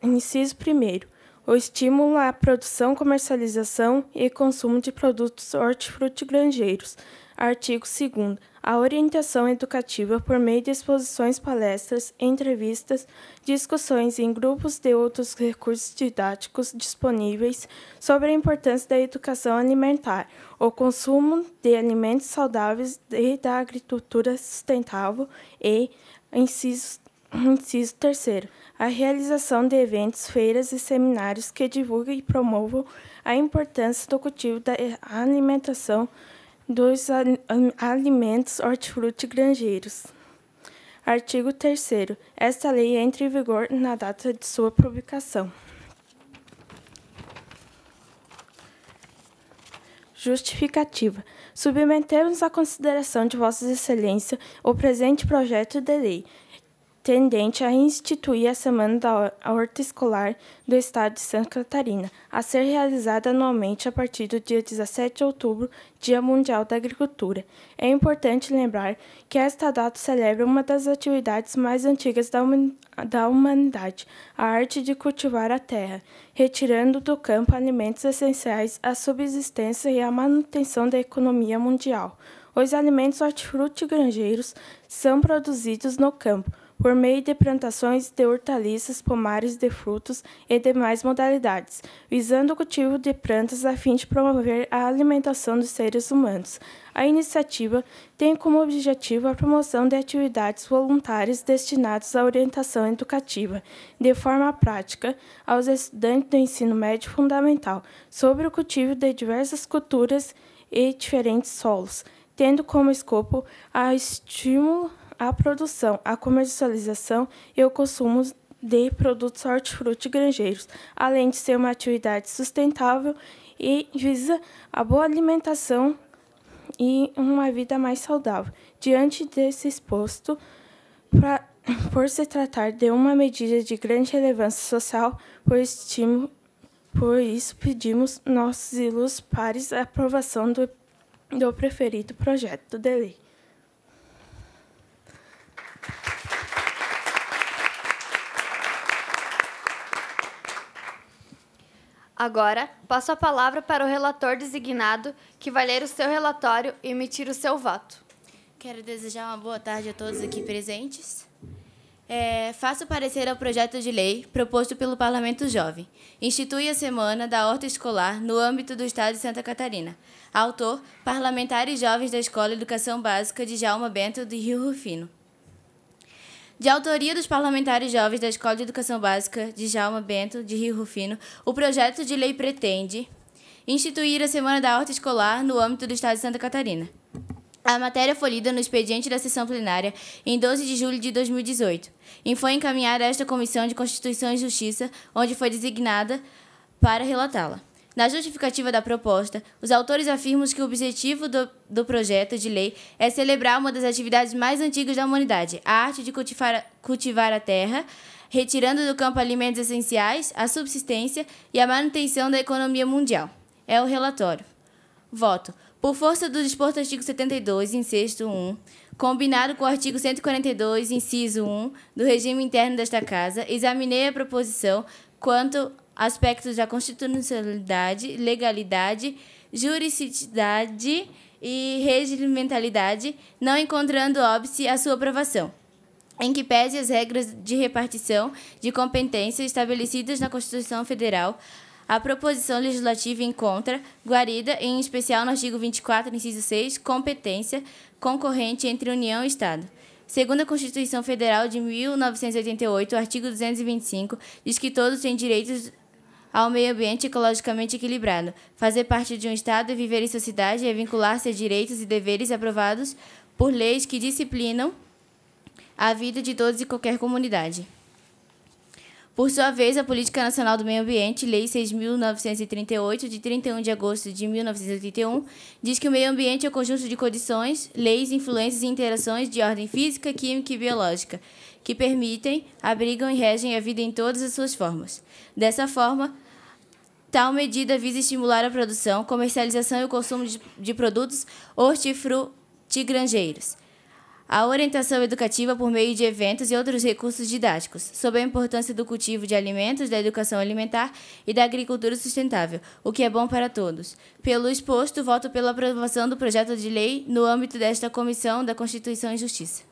inciso 1, o estímulo à produção, comercialização e consumo de produtos hortifruti-grangeiros. Artigo 2 a orientação educativa por meio de exposições, palestras, entrevistas, discussões em grupos de outros recursos didáticos disponíveis sobre a importância da educação alimentar, o consumo de alimentos saudáveis e da agricultura sustentável e, inciso Inciso terceiro, a realização de eventos, feiras e seminários que divulguem e promovam a importância do cultivo da alimentação dos alimentos hortifruti grangeiros. Artigo 3 Esta lei entra em vigor na data de sua publicação. Justificativa. Submetemos à consideração de Vossa Excelência o presente projeto de lei, tendente a instituir a Semana da Horta Escolar do Estado de Santa Catarina, a ser realizada anualmente a partir do dia 17 de outubro, Dia Mundial da Agricultura. É importante lembrar que esta data celebra uma das atividades mais antigas da humanidade, a arte de cultivar a terra, retirando do campo alimentos essenciais à subsistência e à manutenção da economia mundial. Os alimentos hortifrutigranjeiros são produzidos no campo, por meio de plantações de hortaliças, pomares de frutos e demais modalidades, visando o cultivo de plantas a fim de promover a alimentação dos seres humanos. A iniciativa tem como objetivo a promoção de atividades voluntárias destinadas à orientação educativa, de forma prática, aos estudantes do ensino médio fundamental, sobre o cultivo de diversas culturas e diferentes solos, tendo como escopo a estímulo a produção, a comercialização e o consumo de produtos hortifruti grangeiros, além de ser uma atividade sustentável e visa a boa alimentação e uma vida mais saudável. Diante desse exposto, pra, por se tratar de uma medida de grande relevância social, por, estimo, por isso pedimos nossos ilustres pares a aprovação do, do preferido projeto de lei. Agora, passo a palavra para o relator designado, que vai ler o seu relatório e emitir o seu voto. Quero desejar uma boa tarde a todos aqui presentes. É, faço parecer ao projeto de lei proposto pelo Parlamento Jovem. Institui a Semana da Horta Escolar no âmbito do Estado de Santa Catarina. Autor, parlamentares jovens da Escola Educação Básica de Jalma Bento de Rio Rufino. De autoria dos parlamentares jovens da Escola de Educação Básica de Jalma Bento, de Rio Rufino, o projeto de lei pretende instituir a Semana da Horta Escolar no âmbito do Estado de Santa Catarina. A matéria foi lida no expediente da sessão plenária em 12 de julho de 2018 e foi encaminhada a esta Comissão de Constituição e Justiça, onde foi designada para relatá-la. Na justificativa da proposta, os autores afirmam que o objetivo do, do projeto de lei é celebrar uma das atividades mais antigas da humanidade, a arte de cultivar, cultivar a terra, retirando do campo alimentos essenciais, a subsistência e a manutenção da economia mundial. É o relatório. Voto. Por força do disposto artigo 72, incesto 1, combinado com o artigo 142, inciso 1, do regime interno desta Casa, examinei a proposição quanto aspectos da constitucionalidade, legalidade, juridicidade e regimentalidade, não encontrando óbice à sua aprovação em que pese as regras de repartição de competências estabelecidas na Constituição Federal, a proposição legislativa encontra, guarida, em especial no artigo 24, inciso 6, competência concorrente entre União e Estado. Segundo a Constituição Federal de 1988, o artigo 225 diz que todos têm direitos ao meio ambiente ecologicamente equilibrado. Fazer parte de um Estado e viver em sociedade é vincular-se a direitos e deveres aprovados por leis que disciplinam a vida de todos e qualquer comunidade. Por sua vez, a Política Nacional do Meio Ambiente, Lei 6.938, de 31 de agosto de 1981, diz que o meio ambiente é o um conjunto de condições, leis, influências e interações de ordem física, química e biológica que permitem, abrigam e regem a vida em todas as suas formas. Dessa forma, tal medida visa estimular a produção, comercialização e o consumo de, de produtos hortifrutigranjeiros. A orientação educativa por meio de eventos e outros recursos didáticos, sobre a importância do cultivo de alimentos, da educação alimentar e da agricultura sustentável, o que é bom para todos. Pelo exposto, voto pela aprovação do projeto de lei no âmbito desta Comissão da Constituição e Justiça.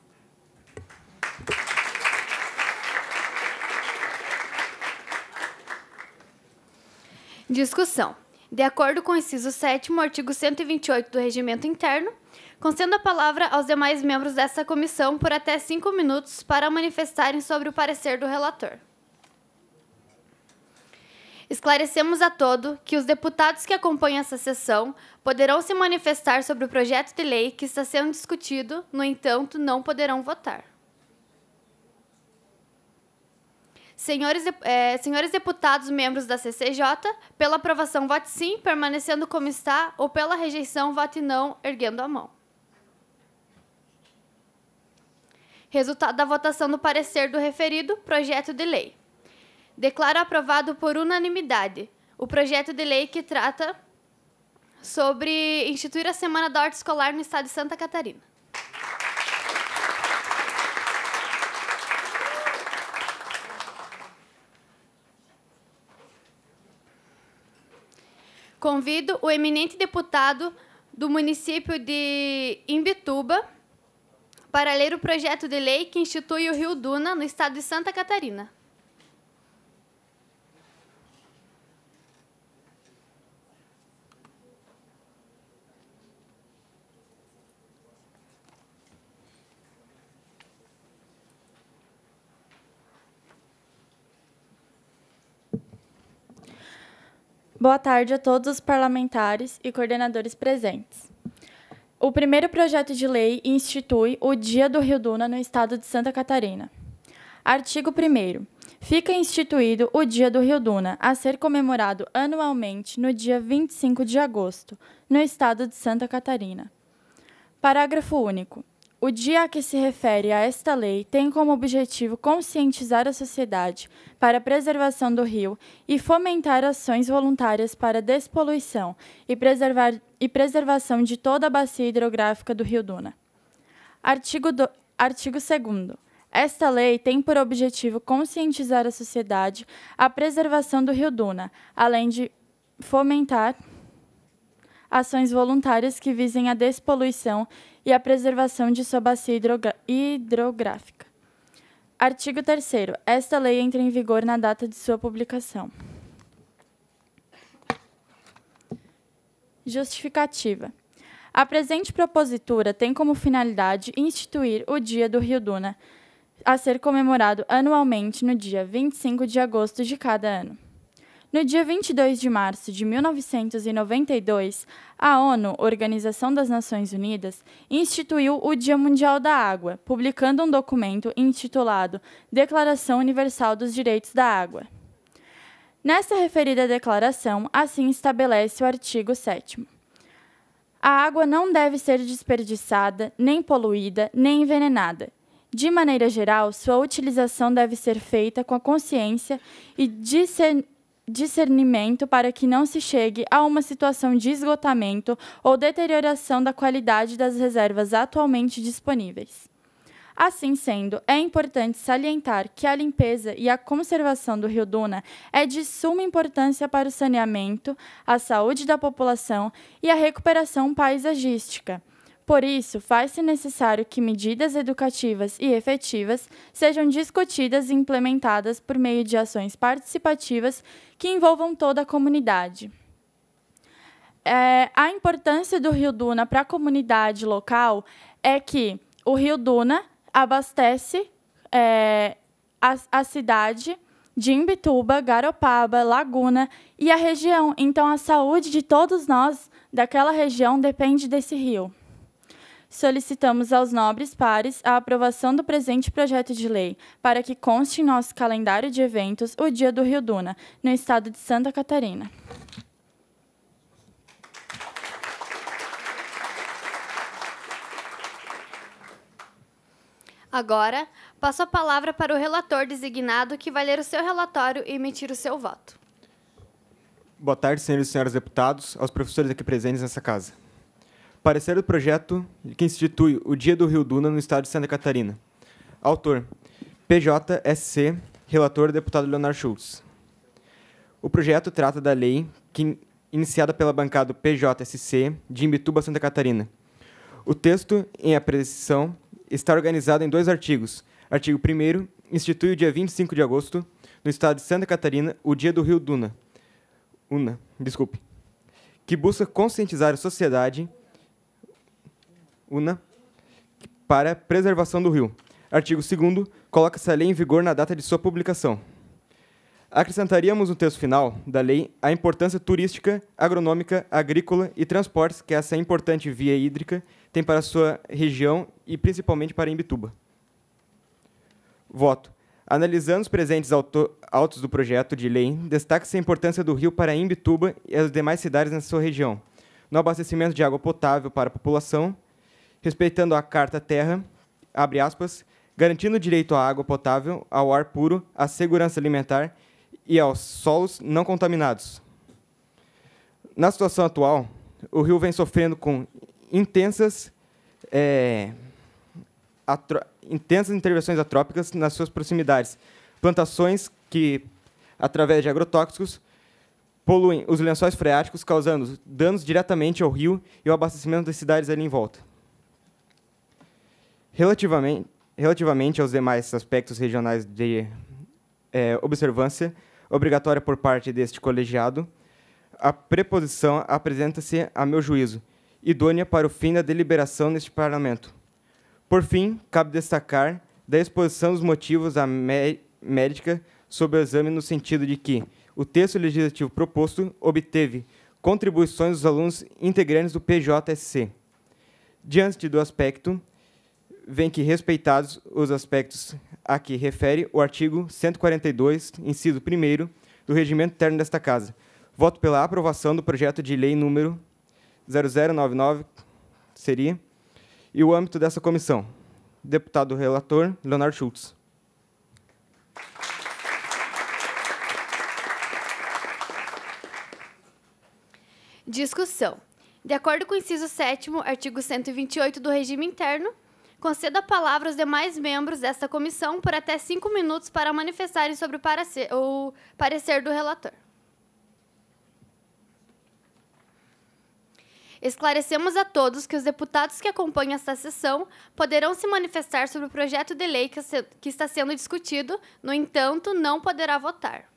Discussão. De acordo com o inciso 7, artigo 128 do Regimento Interno, concedo a palavra aos demais membros dessa comissão por até cinco minutos para manifestarem sobre o parecer do relator. Esclarecemos a todo que os deputados que acompanham essa sessão poderão se manifestar sobre o projeto de lei que está sendo discutido, no entanto, não poderão votar. Senhores, é, senhores deputados membros da CCJ, pela aprovação, vote sim, permanecendo como está, ou pela rejeição, vote não, erguendo a mão. Resultado da votação do parecer do referido projeto de lei. Declaro aprovado por unanimidade o projeto de lei que trata sobre instituir a Semana da Arte Escolar no Estado de Santa Catarina. convido o eminente deputado do município de Imbituba para ler o projeto de lei que institui o Rio Duna no estado de Santa Catarina. Boa tarde a todos os parlamentares e coordenadores presentes. O primeiro projeto de lei institui o Dia do Rio Duna no estado de Santa Catarina. Artigo 1. Fica instituído o Dia do Rio Duna, a ser comemorado anualmente no dia 25 de agosto, no estado de Santa Catarina. Parágrafo único. O dia a que se refere a esta lei tem como objetivo conscientizar a sociedade para a preservação do rio e fomentar ações voluntárias para a despoluição e, preservar, e preservação de toda a bacia hidrográfica do Rio Duna. Artigo, do, artigo 2. Esta lei tem por objetivo conscientizar a sociedade a preservação do Rio Duna, além de fomentar ações voluntárias que visem a despoluição e a preservação de sua bacia hidrográfica. Artigo 3 Esta lei entra em vigor na data de sua publicação. Justificativa. A presente propositura tem como finalidade instituir o Dia do Rio Duna, a ser comemorado anualmente no dia 25 de agosto de cada ano. No dia 22 de março de 1992, a ONU, Organização das Nações Unidas, instituiu o Dia Mundial da Água, publicando um documento intitulado Declaração Universal dos Direitos da Água. Nesta referida declaração, assim estabelece o artigo 7. A água não deve ser desperdiçada, nem poluída, nem envenenada. De maneira geral, sua utilização deve ser feita com a consciência e discernimento discernimento para que não se chegue a uma situação de esgotamento ou deterioração da qualidade das reservas atualmente disponíveis. Assim sendo, é importante salientar que a limpeza e a conservação do Rio Duna é de suma importância para o saneamento, a saúde da população e a recuperação paisagística por isso, faz-se necessário que medidas educativas e efetivas sejam discutidas e implementadas por meio de ações participativas que envolvam toda a comunidade. É, a importância do Rio Duna para a comunidade local é que o Rio Duna abastece é, a, a cidade de Imbituba, Garopaba, Laguna e a região. Então, a saúde de todos nós daquela região depende desse rio solicitamos aos nobres pares a aprovação do presente projeto de lei, para que conste em nosso calendário de eventos o Dia do Rio Duna, no estado de Santa Catarina. Agora, passo a palavra para o relator designado que vai ler o seu relatório e emitir o seu voto. Boa tarde, senhores e senhoras deputados, aos professores aqui presentes nessa casa. Parecer do projeto que institui o Dia do Rio Duna no estado de Santa Catarina. Autor: PJSC, relator deputado Leonardo Schultz. O projeto trata da lei que iniciada pela bancada PJSC de Imbituba, Santa Catarina. O texto em apreciação está organizado em dois artigos. Artigo 1 institui o dia 25 de agosto, no estado de Santa Catarina, o Dia do Rio Duna. Una, desculpe. Que busca conscientizar a sociedade UNA, para preservação do rio. Artigo 2 coloca-se a lei em vigor na data de sua publicação. Acrescentaríamos no texto final da lei a importância turística, agronômica, agrícola e transportes que essa importante via hídrica tem para a sua região e principalmente para Imbituba. Voto. Analisando os presentes autos do projeto de lei, destaca-se a importância do rio para Imbituba e as demais cidades na sua região, no abastecimento de água potável para a população, respeitando a Carta Terra, abre aspas, garantindo o direito à água potável, ao ar puro, à segurança alimentar e aos solos não contaminados. Na situação atual, o rio vem sofrendo com intensas, é, intensas intervenções atrópicas nas suas proximidades. Plantações que, através de agrotóxicos, poluem os lençóis freáticos, causando danos diretamente ao rio e ao abastecimento das cidades ali em volta. Relativamente, relativamente aos demais aspectos regionais de é, observância, obrigatória por parte deste colegiado, a preposição apresenta-se, a meu juízo, idônea para o fim da deliberação neste Parlamento. Por fim, cabe destacar da exposição dos motivos à médica sobre o exame no sentido de que o texto legislativo proposto obteve contribuições dos alunos integrantes do PJSC. Diante do aspecto, vem que, respeitados os aspectos a que refere o artigo 142, inciso 1 do regimento interno desta Casa, voto pela aprovação do projeto de lei número 0099, seria, e o âmbito dessa comissão. Deputado relator, Leonardo Schultz. Discussão. De acordo com o inciso 7 artigo 128 do regime interno, conceda a palavra aos demais membros desta comissão por até cinco minutos para manifestarem sobre o parecer do relator. Esclarecemos a todos que os deputados que acompanham esta sessão poderão se manifestar sobre o projeto de lei que está sendo discutido, no entanto, não poderá votar.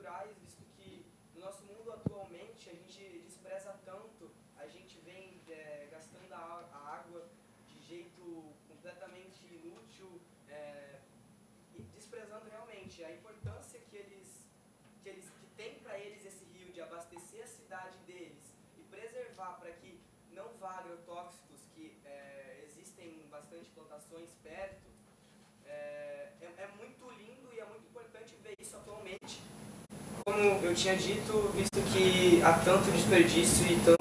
naturais, visto que no nosso mundo atualmente a gente despreza tanto, a gente vem é, gastando a, a, água de jeito completamente inútil é, e desprezando realmente a importância que eles que eles que tem para eles esse rio de abastecer a cidade deles e preservar para que não vá agrotóxicos que é, existem bastante plantações perto como eu tinha dito, visto que há tanto desperdício e tanto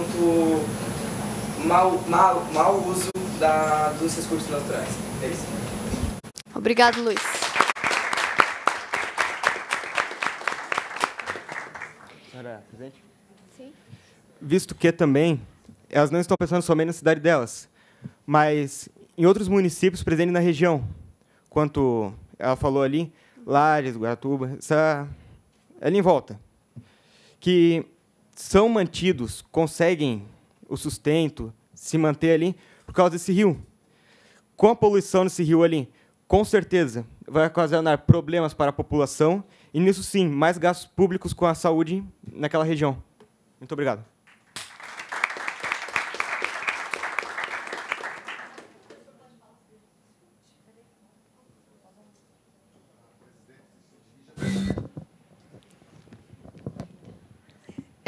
mau, mal mal uso da, dos recursos naturais. É isso. Obrigado, Luiz. Senhora, Sim. Visto que também elas não estão pensando somente na cidade delas, mas em outros municípios presentes na região, quanto ela falou ali, Lages, Guaratuba, essa ali em volta, que são mantidos, conseguem o sustento, se manter ali por causa desse rio. Com a poluição desse rio ali, com certeza vai ocasionar problemas para a população e nisso sim, mais gastos públicos com a saúde naquela região. Muito obrigado.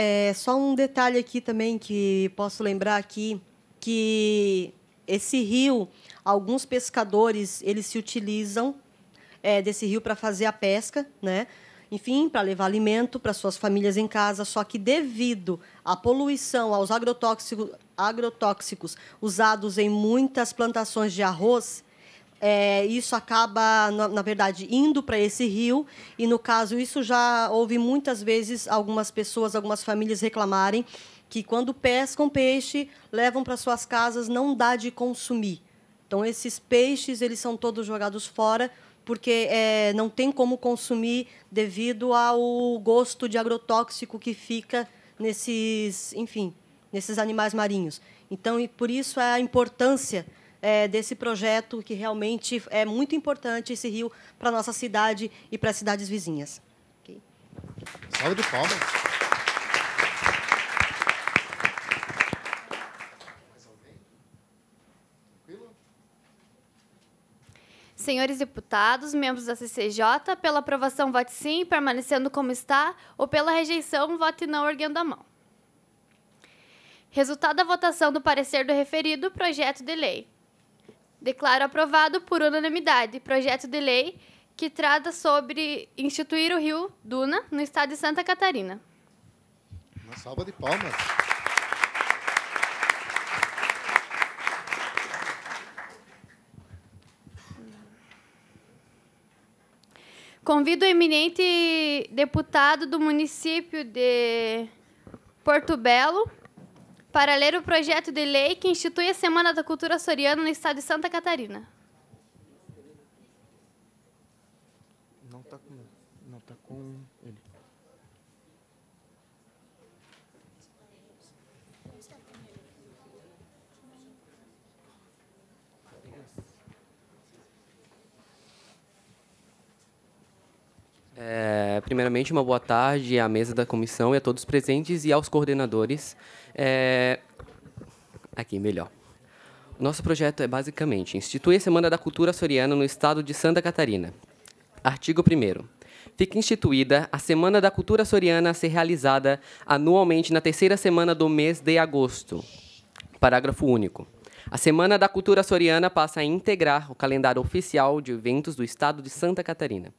É, só um detalhe aqui também que posso lembrar aqui, que esse rio, alguns pescadores, eles se utilizam é, desse rio para fazer a pesca, né? enfim, para levar alimento para suas famílias em casa. Só que, devido à poluição, aos agrotóxicos, agrotóxicos usados em muitas plantações de arroz, é, isso acaba, na, na verdade, indo para esse rio. E, no caso, isso já houve muitas vezes algumas pessoas, algumas famílias reclamarem que, quando pescam peixe, levam para suas casas, não dá de consumir. Então, esses peixes eles são todos jogados fora porque é, não tem como consumir devido ao gosto de agrotóxico que fica nesses, enfim, nesses animais marinhos. Então, e por isso é a importância é, desse projeto que realmente é muito importante esse rio para a nossa cidade e para as cidades vizinhas. Okay. Salve de palmas. Senhores deputados, membros da CCJ, pela aprovação, vote sim, permanecendo como está, ou pela rejeição, vote não, erguendo a mão. Resultado da votação do parecer do referido projeto de lei. Declaro aprovado por unanimidade projeto de lei que trata sobre instituir o Rio Duna no estado de Santa Catarina. Uma salva de palmas. Convido o eminente deputado do município de Porto Belo, para ler o projeto de lei que institui a Semana da Cultura Soriana no estado de Santa Catarina. É, primeiramente, uma boa tarde à mesa da comissão e a todos presentes e aos coordenadores. É, aqui, melhor. Nosso projeto é basicamente instituir a Semana da Cultura Soriana no estado de Santa Catarina. Artigo 1 Fica instituída a Semana da Cultura Soriana a ser realizada anualmente na terceira semana do mês de agosto. Parágrafo único. A Semana da Cultura Soriana passa a integrar o calendário oficial de eventos do estado de Santa Catarina.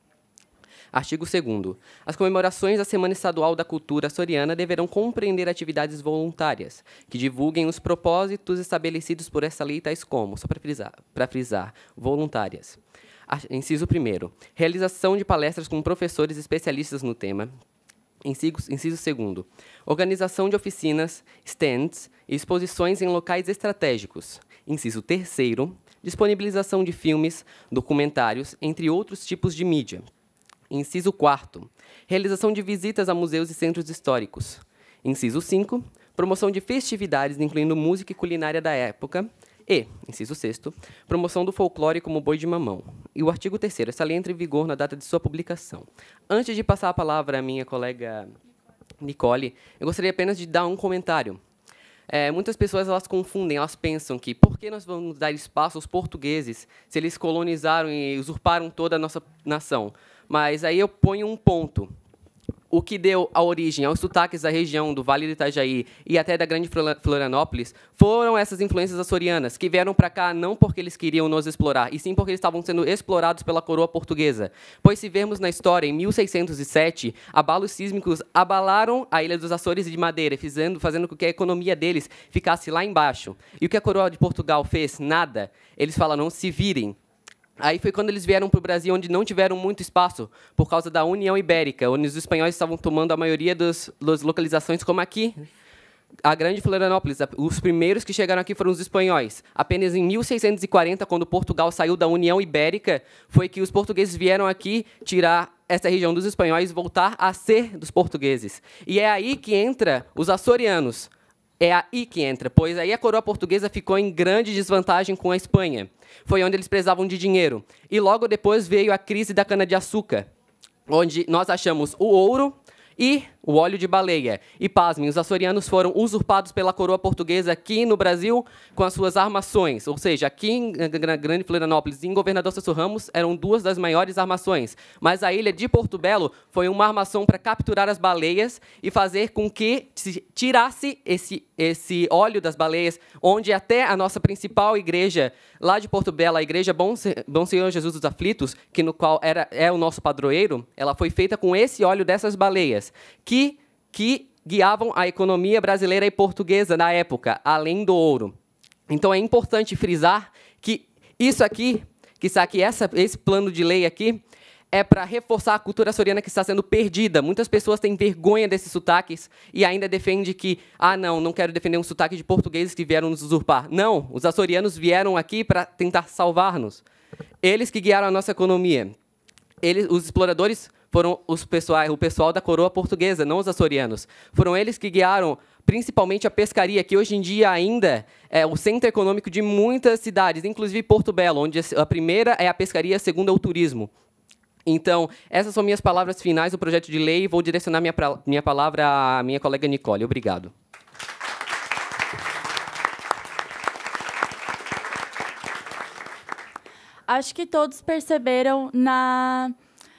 Artigo 2 As comemorações da Semana Estadual da Cultura Soriana deverão compreender atividades voluntárias que divulguem os propósitos estabelecidos por essa lei, tais como, só para frisar, para frisar voluntárias. Inciso 1 Realização de palestras com professores especialistas no tema. Inciso 2. Organização de oficinas, stands e exposições em locais estratégicos. Inciso 3. Disponibilização de filmes, documentários, entre outros tipos de mídia. Inciso 4. Realização de visitas a museus e centros históricos. Inciso 5. Promoção de festividades, incluindo música e culinária da época. E, inciso 6. Promoção do folclore como boi de mamão. E o artigo 3. Essa lei entra em vigor na data de sua publicação. Antes de passar a palavra à minha colega Nicole, eu gostaria apenas de dar um comentário. É, muitas pessoas elas confundem, elas pensam que por que nós vamos dar espaço aos portugueses se eles colonizaram e usurparam toda a nossa nação? Mas aí eu ponho um ponto. O que deu a origem aos sotaques da região do Vale do Itajaí e até da Grande Florianópolis foram essas influências açorianas, que vieram para cá não porque eles queriam nos explorar, e sim porque eles estavam sendo explorados pela coroa portuguesa. Pois, se vermos na história, em 1607, abalos sísmicos abalaram a Ilha dos Açores de Madeira, fazendo, fazendo com que a economia deles ficasse lá embaixo. E o que a coroa de Portugal fez? Nada. Eles falam, não se virem. Aí foi quando eles vieram para o Brasil, onde não tiveram muito espaço, por causa da União Ibérica, onde os espanhóis estavam tomando a maioria das, das localizações, como aqui, a Grande Florianópolis, os primeiros que chegaram aqui foram os espanhóis. Apenas em 1640, quando Portugal saiu da União Ibérica, foi que os portugueses vieram aqui tirar essa região dos espanhóis e voltar a ser dos portugueses. E é aí que entra os açorianos é aí que entra, pois aí a coroa portuguesa ficou em grande desvantagem com a Espanha. Foi onde eles precisavam de dinheiro. E logo depois veio a crise da cana-de-açúcar, onde nós achamos o ouro e o óleo de baleia. E pasmem, os açorianos foram usurpados pela coroa portuguesa aqui no Brasil com as suas armações. Ou seja, aqui na Grande Florianópolis e em Governador Celso Ramos eram duas das maiores armações. Mas a ilha de Porto Belo foi uma armação para capturar as baleias e fazer com que se tirasse esse, esse óleo das baleias, onde até a nossa principal igreja lá de Porto Belo, a igreja Bom, Bom Senhor Jesus dos Aflitos, que no qual era, é o nosso padroeiro, ela foi feita com esse óleo dessas baleias. Que que, que guiavam a economia brasileira e portuguesa na época, além do ouro. Então é importante frisar que isso aqui, que está aqui, essa, esse plano de lei aqui, é para reforçar a cultura açoriana que está sendo perdida. Muitas pessoas têm vergonha desses sotaques e ainda defende que, ah, não, não quero defender um sotaque de portugueses que vieram nos usurpar. Não, os açorianos vieram aqui para tentar salvar-nos. Eles que guiaram a nossa economia. Eles, os exploradores foram os pessoal, o pessoal da coroa portuguesa, não os açorianos. Foram eles que guiaram principalmente a pescaria, que hoje em dia ainda é o centro econômico de muitas cidades, inclusive Porto Belo, onde a primeira é a pescaria, a segunda é o turismo. Então, essas são minhas palavras finais do projeto de lei. Vou direcionar minha, minha palavra à minha colega Nicole. Obrigado. Acho que todos perceberam na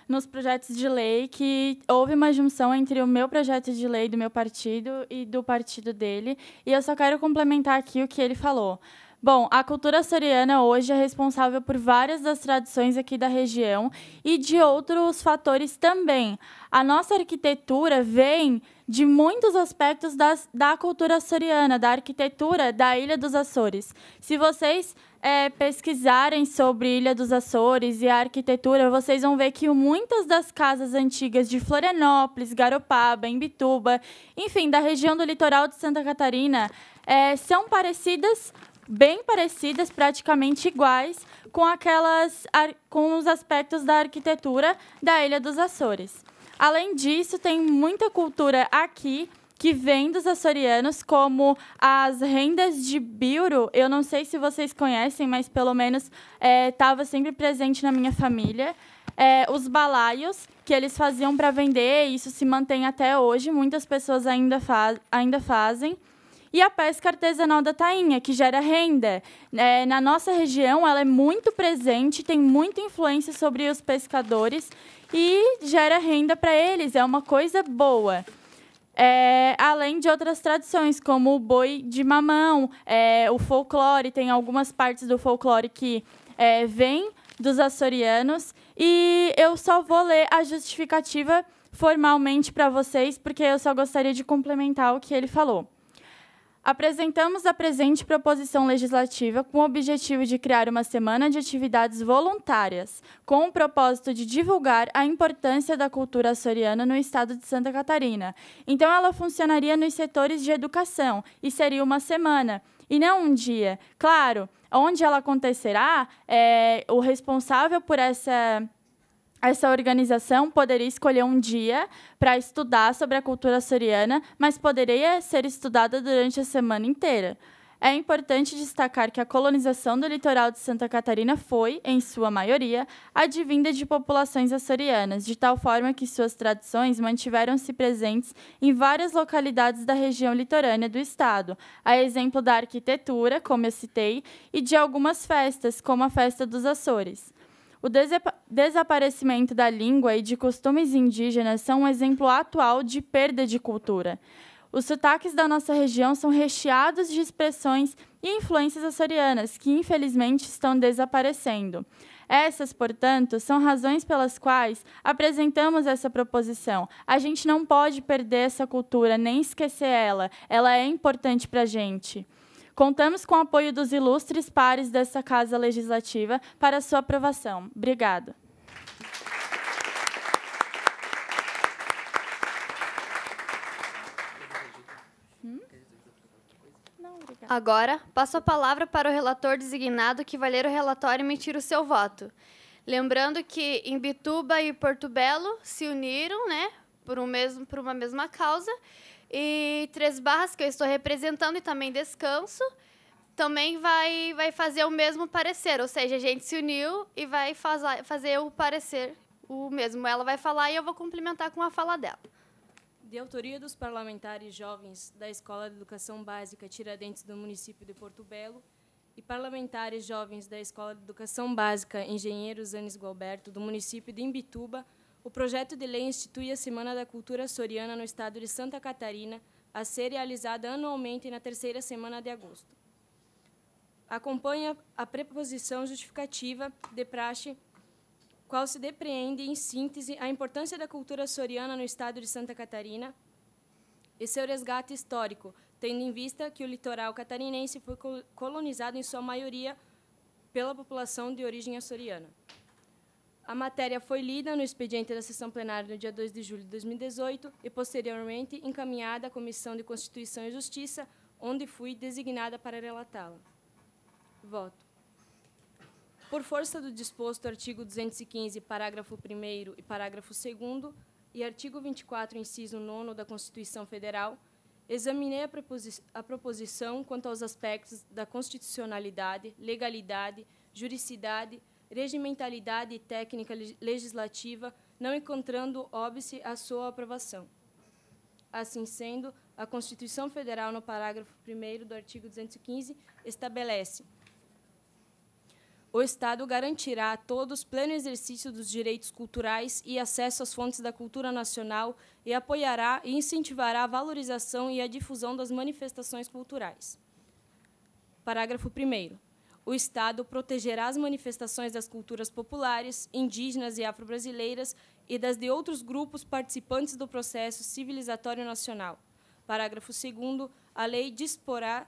nos projetos de lei que houve uma junção entre o meu projeto de lei do meu partido e do partido dele. E eu só quero complementar aqui o que ele falou. Bom, a cultura açoriana hoje é responsável por várias das tradições aqui da região e de outros fatores também. A nossa arquitetura vem de muitos aspectos das, da cultura açoriana, da arquitetura da Ilha dos Açores. Se vocês é, pesquisarem sobre Ilha dos Açores e a arquitetura, vocês vão ver que muitas das casas antigas de Florianópolis, Garopaba, Imbituba, enfim, da região do litoral de Santa Catarina, é, são parecidas bem parecidas, praticamente iguais, com, aquelas, com os aspectos da arquitetura da Ilha dos Açores. Além disso, tem muita cultura aqui que vem dos açorianos, como as rendas de Biuro. Eu não sei se vocês conhecem, mas pelo menos estava é, sempre presente na minha família. É, os balaios que eles faziam para vender, isso se mantém até hoje, muitas pessoas ainda, faz, ainda fazem e a pesca artesanal da tainha, que gera renda. É, na nossa região, ela é muito presente, tem muita influência sobre os pescadores e gera renda para eles, é uma coisa boa. É, além de outras tradições, como o boi de mamão, é, o folclore, tem algumas partes do folclore que é, vem dos açorianos. E eu só vou ler a justificativa formalmente para vocês, porque eu só gostaria de complementar o que ele falou. Apresentamos a presente proposição legislativa com o objetivo de criar uma semana de atividades voluntárias, com o propósito de divulgar a importância da cultura açoriana no estado de Santa Catarina. Então, ela funcionaria nos setores de educação e seria uma semana, e não um dia. Claro, onde ela acontecerá, é, o responsável por essa essa organização poderia escolher um dia para estudar sobre a cultura açoriana, mas poderia ser estudada durante a semana inteira. É importante destacar que a colonização do litoral de Santa Catarina foi, em sua maioria, advinda de populações açorianas, de tal forma que suas tradições mantiveram-se presentes em várias localidades da região litorânea do estado, a exemplo da arquitetura, como eu citei, e de algumas festas, como a Festa dos Açores. O desaparecimento da língua e de costumes indígenas são um exemplo atual de perda de cultura. Os sotaques da nossa região são recheados de expressões e influências açorianas, que infelizmente estão desaparecendo. Essas, portanto, são razões pelas quais apresentamos essa proposição. A gente não pode perder essa cultura, nem esquecer ela. Ela é importante para a gente. Contamos com o apoio dos ilustres pares dessa Casa Legislativa para sua aprovação. Obrigado. Agora, passo a palavra para o relator designado que vai ler o relatório e emitir o seu voto. Lembrando que Bituba e Porto Belo se uniram né, por, um mesmo, por uma mesma causa e Três Barras, que eu estou representando, e também Descanso, também vai, vai fazer o mesmo parecer. Ou seja, a gente se uniu e vai faz, fazer o parecer o mesmo. Ela vai falar e eu vou complementar com a fala dela. De autoria dos parlamentares jovens da Escola de Educação Básica Tiradentes do município de Porto Belo e parlamentares jovens da Escola de Educação Básica Engenheiros Anis Gualberto do município de Imbituba, o projeto de lei institui a Semana da Cultura Soriana no estado de Santa Catarina, a ser realizada anualmente na terceira semana de agosto. Acompanha a preposição justificativa de praxe, qual se depreende, em síntese, a importância da cultura soriana no estado de Santa Catarina e seu resgate histórico, tendo em vista que o litoral catarinense foi colonizado, em sua maioria, pela população de origem açoriana. A matéria foi lida no expediente da sessão plenária no dia 2 de julho de 2018 e, posteriormente, encaminhada à Comissão de Constituição e Justiça, onde fui designada para relatá-la. Voto. Por força do disposto artigo 215, parágrafo 1 e parágrafo 2 e artigo 24, inciso 9 da Constituição Federal, examinei a, proposi a proposição quanto aos aspectos da constitucionalidade, legalidade, juridicidade, regimentalidade técnica legislativa, não encontrando óbice à sua aprovação. Assim sendo, a Constituição Federal, no parágrafo 1 do artigo 215, estabelece o Estado garantirá a todos pleno exercício dos direitos culturais e acesso às fontes da cultura nacional e apoiará e incentivará a valorização e a difusão das manifestações culturais. Parágrafo 1 o Estado protegerá as manifestações das culturas populares, indígenas e afro-brasileiras e das de outros grupos participantes do processo civilizatório nacional. Parágrafo 2 a lei disporá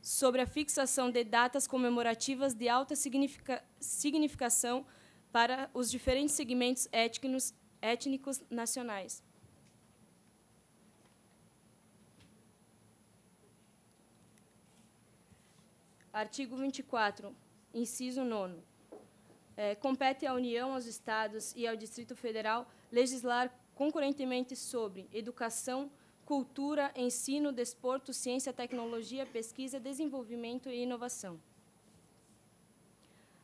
sobre a fixação de datas comemorativas de alta significa significação para os diferentes segmentos étnicos, étnicos nacionais. Artigo 24, inciso 9. É, compete à União, aos Estados e ao Distrito Federal legislar concorrentemente sobre educação, cultura, ensino, desporto, ciência, tecnologia, pesquisa, desenvolvimento e inovação.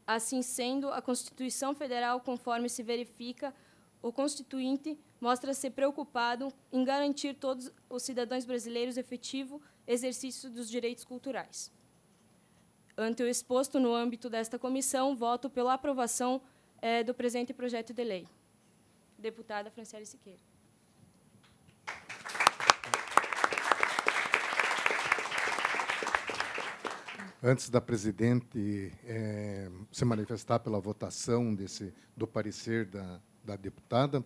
Assim sendo, a Constituição Federal, conforme se verifica, o Constituinte mostra-se preocupado em garantir todos os cidadãos brasileiros efetivo exercício dos direitos culturais. Ante o exposto no âmbito desta comissão, voto pela aprovação eh, do presente projeto de lei. Deputada Franciele Siqueira. Antes da presidente eh, se manifestar pela votação desse, do parecer da, da deputada,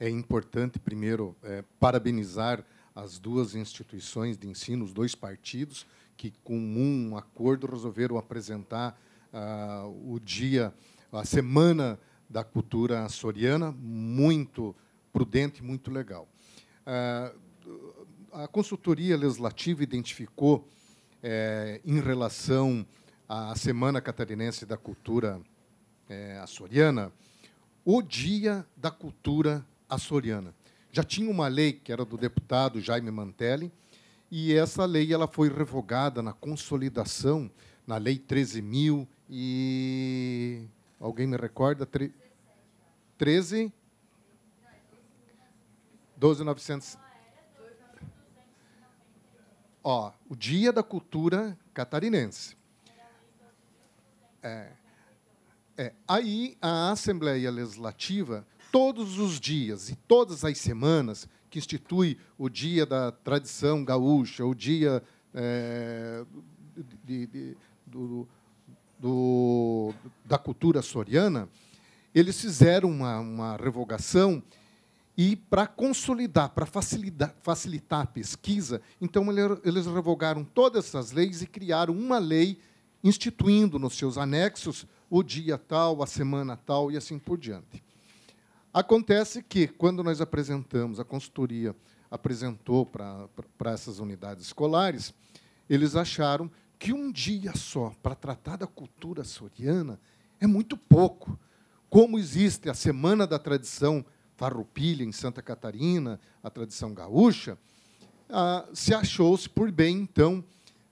é importante, primeiro, eh, parabenizar as duas instituições de ensino, os dois partidos, que, com um acordo, resolveram apresentar uh, o dia, a semana da cultura açoriana, muito prudente, e muito legal. Uh, a consultoria legislativa identificou, eh, em relação à Semana Catarinense da Cultura eh, Açoriana, o Dia da Cultura Açoriana. Já tinha uma lei, que era do deputado Jaime Mantelli, e essa lei ela foi revogada na consolidação, na Lei 13.000 e... Alguém me recorda? Tre... 13? 12.900... Ó, o Dia da Cultura Catarinense. É, é, aí a Assembleia Legislativa, todos os dias e todas as semanas, que institui o Dia da Tradição Gaúcha, o Dia é, de, de, do, do, da Cultura Soriana, eles fizeram uma, uma revogação e, para consolidar, para facilitar, facilitar a pesquisa, então eles revogaram todas essas leis e criaram uma lei instituindo nos seus anexos o dia tal, a semana tal e assim por diante. Acontece que, quando nós apresentamos, a consultoria apresentou para essas unidades escolares, eles acharam que um dia só para tratar da cultura soriana é muito pouco. Como existe a Semana da Tradição Farroupilha em Santa Catarina, a tradição gaúcha, ah, se achou-se por bem, então,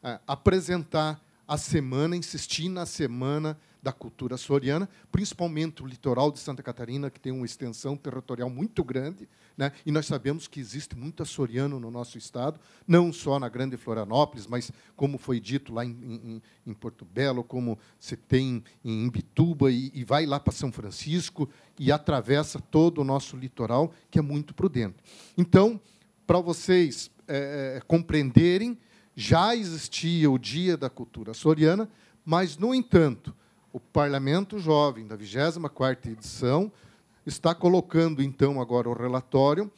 ah, apresentar a semana, insistir na semana da cultura soriana, principalmente o litoral de Santa Catarina, que tem uma extensão territorial muito grande, né? e nós sabemos que existe muito açoriano no nosso estado, não só na Grande Florianópolis, mas como foi dito lá em, em, em Porto Belo, como se tem em Imbituba, e, e vai lá para São Francisco e atravessa todo o nosso litoral, que é muito prudente. Então, para vocês é, é compreenderem, já existia o Dia da Cultura Soriana, mas, no entanto, o Parlamento Jovem da 24ª edição está colocando então agora o relatório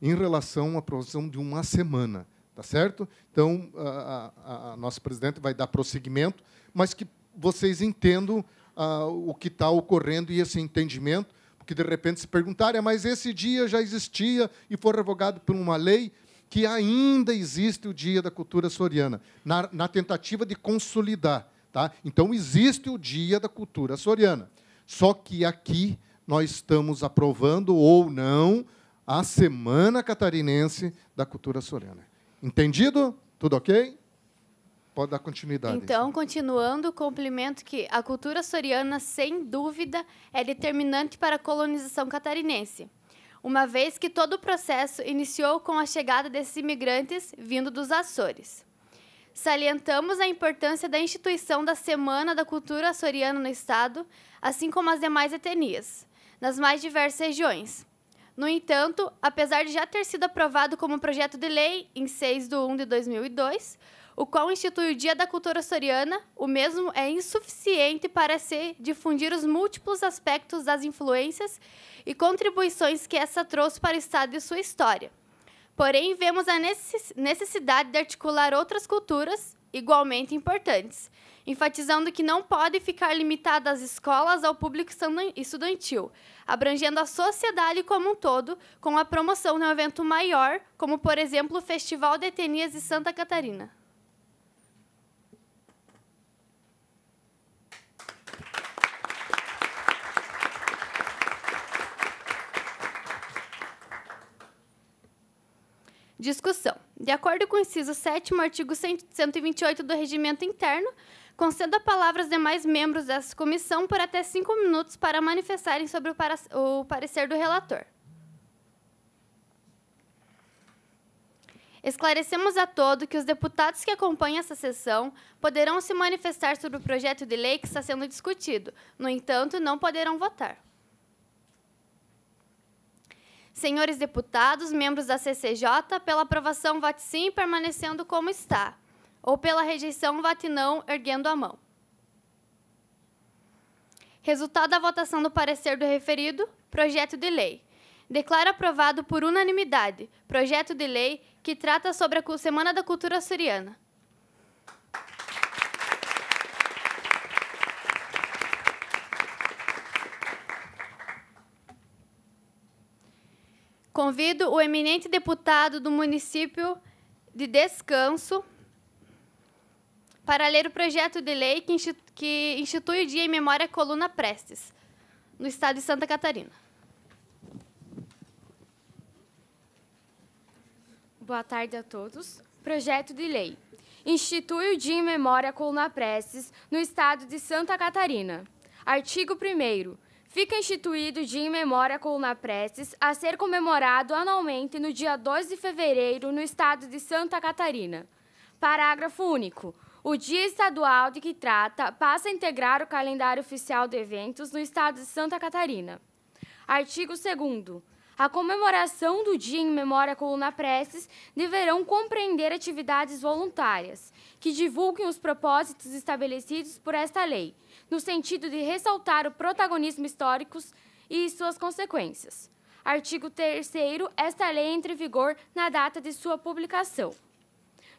em relação à aprovação de uma semana, tá certo? Então a, a, a nossa presidente vai dar prosseguimento, mas que vocês entendam a, o que está ocorrendo e esse entendimento, porque de repente se perguntarem, ah, mas esse dia já existia e foi revogado por uma lei que ainda existe o Dia da Cultura Soriana, na, na tentativa de consolidar Tá? Então, existe o Dia da Cultura Açoriana. Só que aqui nós estamos aprovando ou não a Semana Catarinense da Cultura Açoriana. Entendido? Tudo ok? Pode dar continuidade. Então, continuando, complemento que a cultura açoriana, sem dúvida, é determinante para a colonização catarinense, uma vez que todo o processo iniciou com a chegada desses imigrantes vindo dos Açores. Salientamos a importância da instituição da Semana da Cultura Açoriana no Estado, assim como as demais etnias, nas mais diversas regiões. No entanto, apesar de já ter sido aprovado como projeto de lei em 6 de 1 de 2002, o qual institui o Dia da Cultura Açoriana, o mesmo é insuficiente para se difundir os múltiplos aspectos das influências e contribuições que essa trouxe para o Estado e sua história. Porém, vemos a necessidade de articular outras culturas igualmente importantes, enfatizando que não pode ficar limitada às escolas ao público estudantil, abrangendo a sociedade como um todo, com a promoção de um evento maior, como, por exemplo, o Festival de Etnias de Santa Catarina. Discussão. De acordo com o inciso 7, artigo 128 do Regimento Interno, conceda a palavra aos demais membros dessa comissão por até cinco minutos para manifestarem sobre o parecer do relator. Esclarecemos a todo que os deputados que acompanham essa sessão poderão se manifestar sobre o projeto de lei que está sendo discutido, no entanto, não poderão votar senhores deputados, membros da CCJ, pela aprovação vote sim permanecendo como está, ou pela rejeição vote não erguendo a mão. Resultado da votação do parecer do referido, projeto de lei. Declara aprovado por unanimidade projeto de lei que trata sobre a Semana da Cultura Suriana, Convido o eminente deputado do município de Descanso para ler o projeto de lei que, institu que institui o Dia em Memória Coluna Prestes, no estado de Santa Catarina. Boa tarde a todos. Projeto de lei. Institui o Dia em Memória Coluna Prestes, no estado de Santa Catarina. Artigo 1 Fica instituído Dia em Memória Coluna Prestes a ser comemorado anualmente no dia 2 de fevereiro no estado de Santa Catarina. Parágrafo único. O dia estadual de que trata passa a integrar o calendário oficial de eventos no estado de Santa Catarina. Artigo 2 a comemoração do dia em memória Coluna Prestes deverão compreender atividades voluntárias que divulguem os propósitos estabelecidos por esta lei no sentido de ressaltar o protagonismo histórico e suas consequências. Artigo 3 Esta lei entra em vigor na data de sua publicação.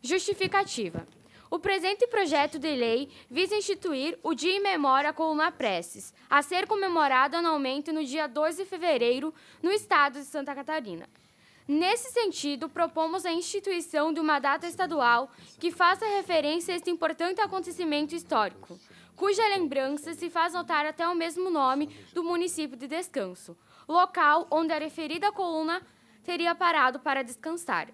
Justificativa. O presente projeto de lei visa instituir o Dia em Memória com Coluna Preces, a ser comemorado anualmente no dia 12 de fevereiro, no estado de Santa Catarina. Nesse sentido, propomos a instituição de uma data estadual que faça referência a este importante acontecimento histórico, cuja lembrança se faz notar até o mesmo nome do município de Descanso, local onde a referida coluna teria parado para descansar.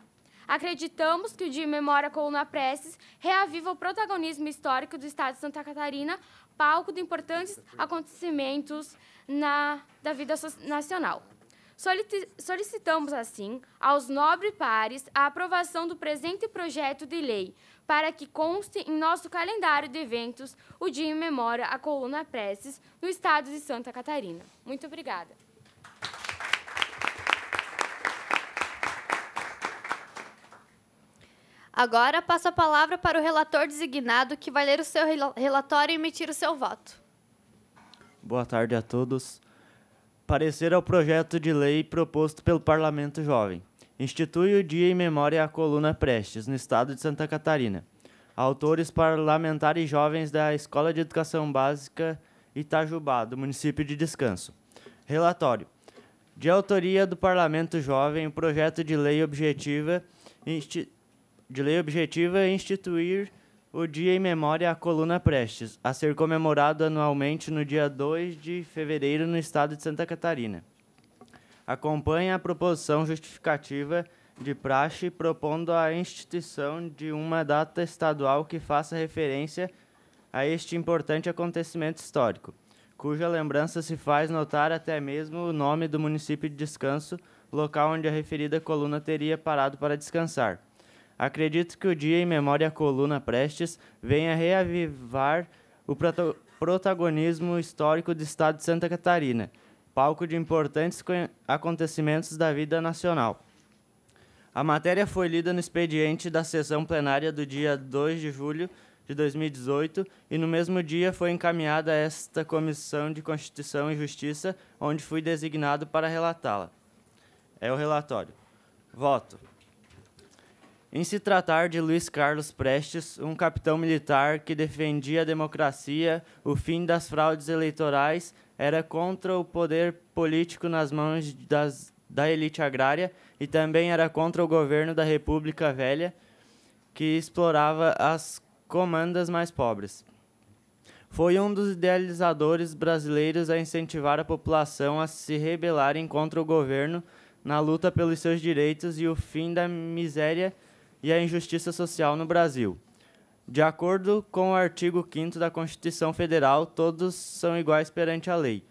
Acreditamos que o Dia Memória Coluna Preces reaviva o protagonismo histórico do Estado de Santa Catarina, palco de importantes acontecimentos na, da vida nacional. Solicitamos, assim, aos nobres pares a aprovação do presente projeto de lei para que conste em nosso calendário de eventos o dia em memória à coluna Preces no estado de Santa Catarina. Muito obrigada. Agora passo a palavra para o relator designado que vai ler o seu relatório e emitir o seu voto. Boa tarde a todos. Parecer ao projeto de lei proposto pelo Parlamento Jovem institui o dia em memória à coluna Prestes, no estado de Santa Catarina. Autores parlamentares jovens da Escola de Educação Básica Itajubá, do município de Descanso. Relatório. De autoria do Parlamento Jovem, o projeto de lei objetiva de lei objetiva é instituir o dia em memória à coluna Prestes, a ser comemorado anualmente no dia 2 de fevereiro no estado de Santa Catarina acompanha a proposição justificativa de praxe propondo a instituição de uma data estadual que faça referência a este importante acontecimento histórico, cuja lembrança se faz notar até mesmo o nome do município de Descanso, local onde a referida coluna teria parado para descansar. Acredito que o dia em memória à coluna Prestes venha reavivar o protagonismo histórico do estado de Santa Catarina, palco de importantes acontecimentos da vida nacional. A matéria foi lida no expediente da sessão plenária do dia 2 de julho de 2018 e no mesmo dia foi encaminhada a esta Comissão de Constituição e Justiça, onde fui designado para relatá-la. É o relatório. Voto. Em se tratar de Luiz Carlos Prestes, um capitão militar que defendia a democracia, o fim das fraudes eleitorais era contra o poder político nas mãos das, da elite agrária e também era contra o governo da República Velha, que explorava as comandas mais pobres. Foi um dos idealizadores brasileiros a incentivar a população a se rebelarem contra o governo na luta pelos seus direitos e o fim da miséria e a injustiça social no Brasil. De acordo com o artigo 5 da Constituição Federal, todos são iguais perante a lei,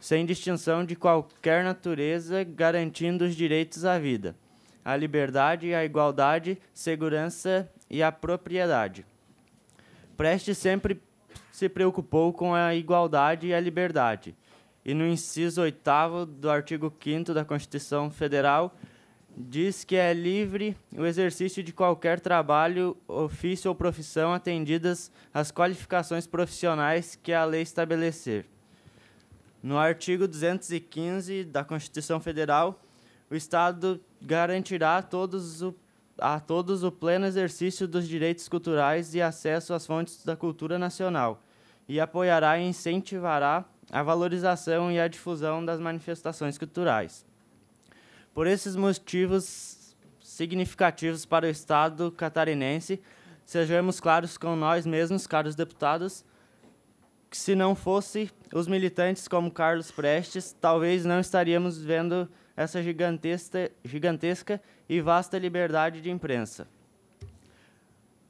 sem distinção de qualquer natureza, garantindo os direitos à vida, à liberdade, à igualdade, segurança e à propriedade. Preste sempre se preocupou com a igualdade e a liberdade. E no inciso 8 do artigo 5 da Constituição Federal, diz que é livre o exercício de qualquer trabalho, ofício ou profissão atendidas às qualificações profissionais que a lei estabelecer. No artigo 215 da Constituição Federal, o Estado garantirá a todos o, a todos o pleno exercício dos direitos culturais e acesso às fontes da cultura nacional, e apoiará e incentivará a valorização e a difusão das manifestações culturais. Por esses motivos significativos para o Estado catarinense, sejamos claros com nós mesmos, caros deputados, que se não fosse os militantes como Carlos Prestes, talvez não estaríamos vendo essa gigantesca, gigantesca e vasta liberdade de imprensa.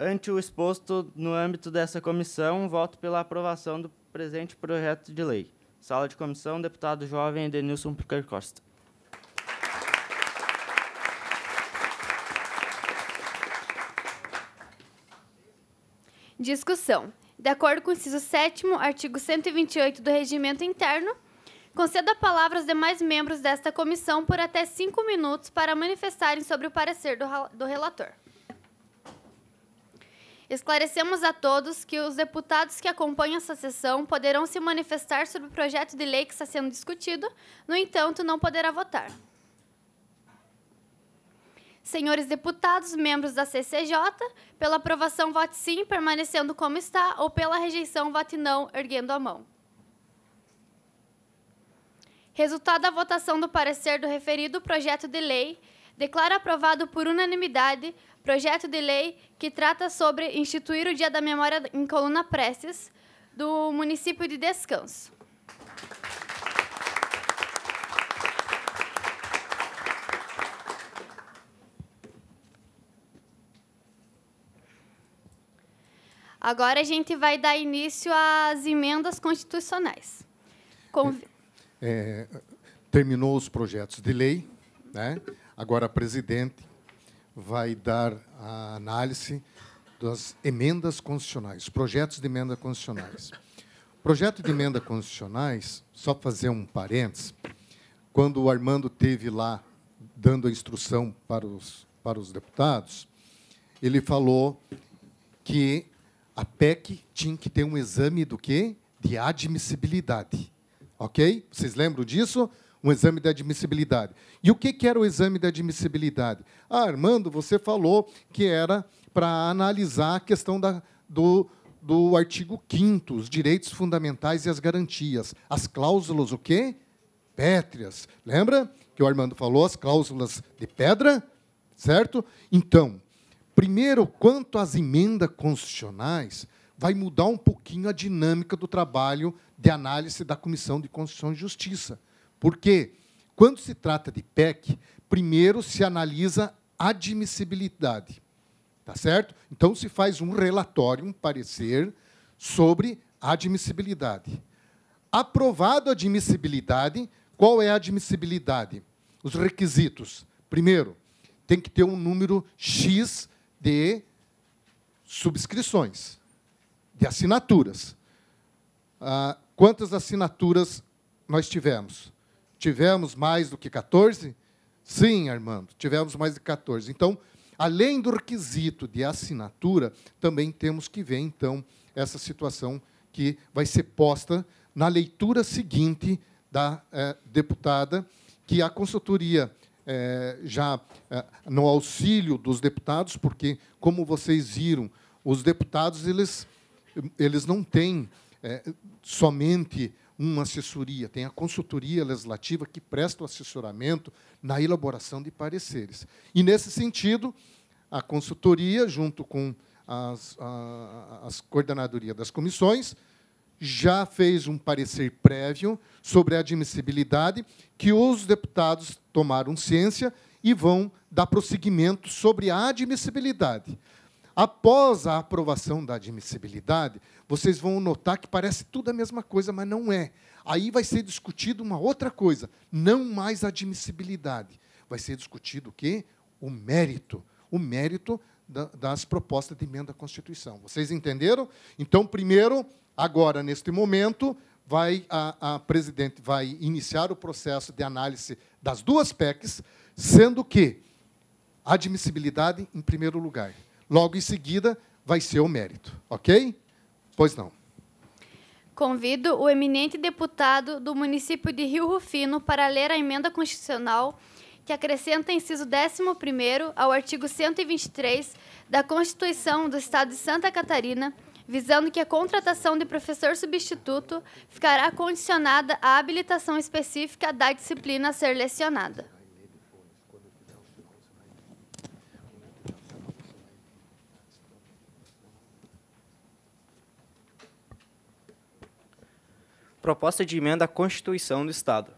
Ante o exposto no âmbito dessa comissão, voto pela aprovação do presente projeto de lei. Sala de comissão, deputado jovem Denilson Picar Costa. Discussão. De acordo com o inciso 7 artigo 128 do Regimento Interno, conceda a palavra aos demais membros desta comissão por até cinco minutos para manifestarem sobre o parecer do, do relator. Esclarecemos a todos que os deputados que acompanham essa sessão poderão se manifestar sobre o projeto de lei que está sendo discutido, no entanto, não poderá votar senhores deputados, membros da CCJ, pela aprovação, vote sim, permanecendo como está, ou pela rejeição, vote não, erguendo a mão. Resultado da votação do parecer do referido projeto de lei, declara aprovado por unanimidade projeto de lei que trata sobre instituir o Dia da Memória em Coluna Preces do município de Descanso. Agora a gente vai dar início às emendas constitucionais. Conv... É, terminou os projetos de lei, né? agora a presidente vai dar a análise das emendas constitucionais, projetos de emenda constitucionais. Projeto de emenda constitucionais, só fazer um parênteses, quando o Armando teve lá dando a instrução para os, para os deputados, ele falou que a PEC tinha que ter um exame do quê? De admissibilidade. Ok? Vocês lembram disso? Um exame de admissibilidade. E o que era o exame de admissibilidade? Ah, Armando, você falou que era para analisar a questão da, do, do artigo 5 os direitos fundamentais e as garantias. As cláusulas o quê? Pétreas. Lembra que o Armando falou as cláusulas de pedra? Certo? Então, Primeiro, quanto às emendas constitucionais, vai mudar um pouquinho a dinâmica do trabalho de análise da Comissão de Constituição e Justiça. Porque, quando se trata de PEC, primeiro se analisa admissibilidade. Tá certo? Então se faz um relatório, um parecer sobre admissibilidade. Aprovado a admissibilidade, qual é a admissibilidade? Os requisitos. Primeiro, tem que ter um número X de subscrições, de assinaturas. Ah, quantas assinaturas nós tivemos? Tivemos mais do que 14? Sim, Armando, tivemos mais de 14. Então, além do requisito de assinatura, também temos que ver, então, essa situação que vai ser posta na leitura seguinte da eh, deputada, que a consultoria é, já é, no auxílio dos deputados, porque, como vocês viram, os deputados eles, eles não têm é, somente uma assessoria, tem a consultoria legislativa que presta o assessoramento na elaboração de pareceres. E, nesse sentido, a consultoria, junto com as, a, as coordenadorias das comissões, já fez um parecer prévio sobre a admissibilidade que os deputados tomaram ciência e vão dar prosseguimento sobre a admissibilidade. Após a aprovação da admissibilidade, vocês vão notar que parece tudo a mesma coisa, mas não é. Aí vai ser discutido uma outra coisa, não mais admissibilidade. Vai ser discutido o quê? O mérito. O mérito das propostas de emenda à Constituição. Vocês entenderam? Então, primeiro, Agora, neste momento, vai a, a presidente vai iniciar o processo de análise das duas PECs, sendo que admissibilidade em primeiro lugar. Logo em seguida, vai ser o mérito, ok? Pois não. Convido o eminente deputado do município de Rio Rufino para ler a emenda constitucional que acrescenta inciso 11 ao artigo 123 da Constituição do Estado de Santa Catarina visando que a contratação de professor substituto ficará condicionada à habilitação específica da disciplina a ser lecionada. Proposta de emenda à Constituição do Estado.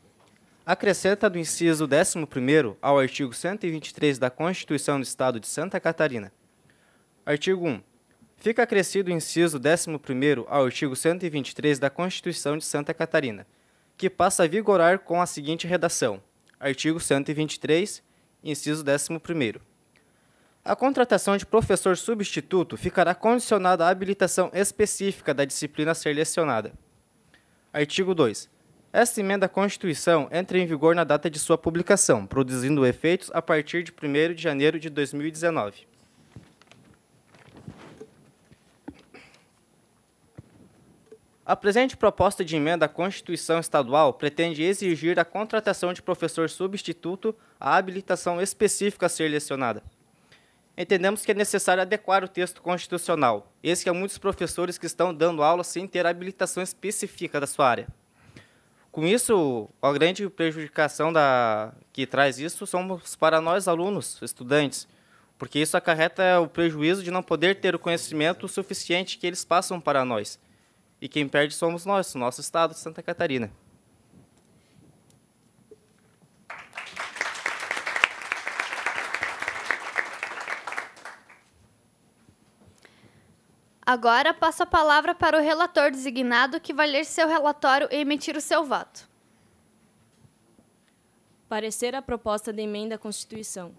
Acrescenta do inciso 11 ao artigo 123 da Constituição do Estado de Santa Catarina. Artigo 1. Fica acrescido o inciso 11 ao artigo 123 da Constituição de Santa Catarina, que passa a vigorar com a seguinte redação: artigo 123, inciso 11. A contratação de professor substituto ficará condicionada à habilitação específica da disciplina a ser lecionada. Artigo 2. Esta emenda à Constituição entra em vigor na data de sua publicação, produzindo efeitos a partir de 1 de janeiro de 2019. A presente proposta de emenda à Constituição Estadual pretende exigir a contratação de professor substituto à habilitação específica a ser lecionada. Entendemos que é necessário adequar o texto constitucional, esse que há muitos professores que estão dando aula sem ter habilitação específica da sua área. Com isso, a grande prejudicação da... que traz isso somos para nós alunos, estudantes, porque isso acarreta o prejuízo de não poder ter o conhecimento suficiente que eles passam para nós e quem perde somos nós, o nosso estado de Santa Catarina. Agora passo a palavra para o relator designado que vai ler seu relatório e emitir o seu voto. Parecer a proposta de emenda à Constituição.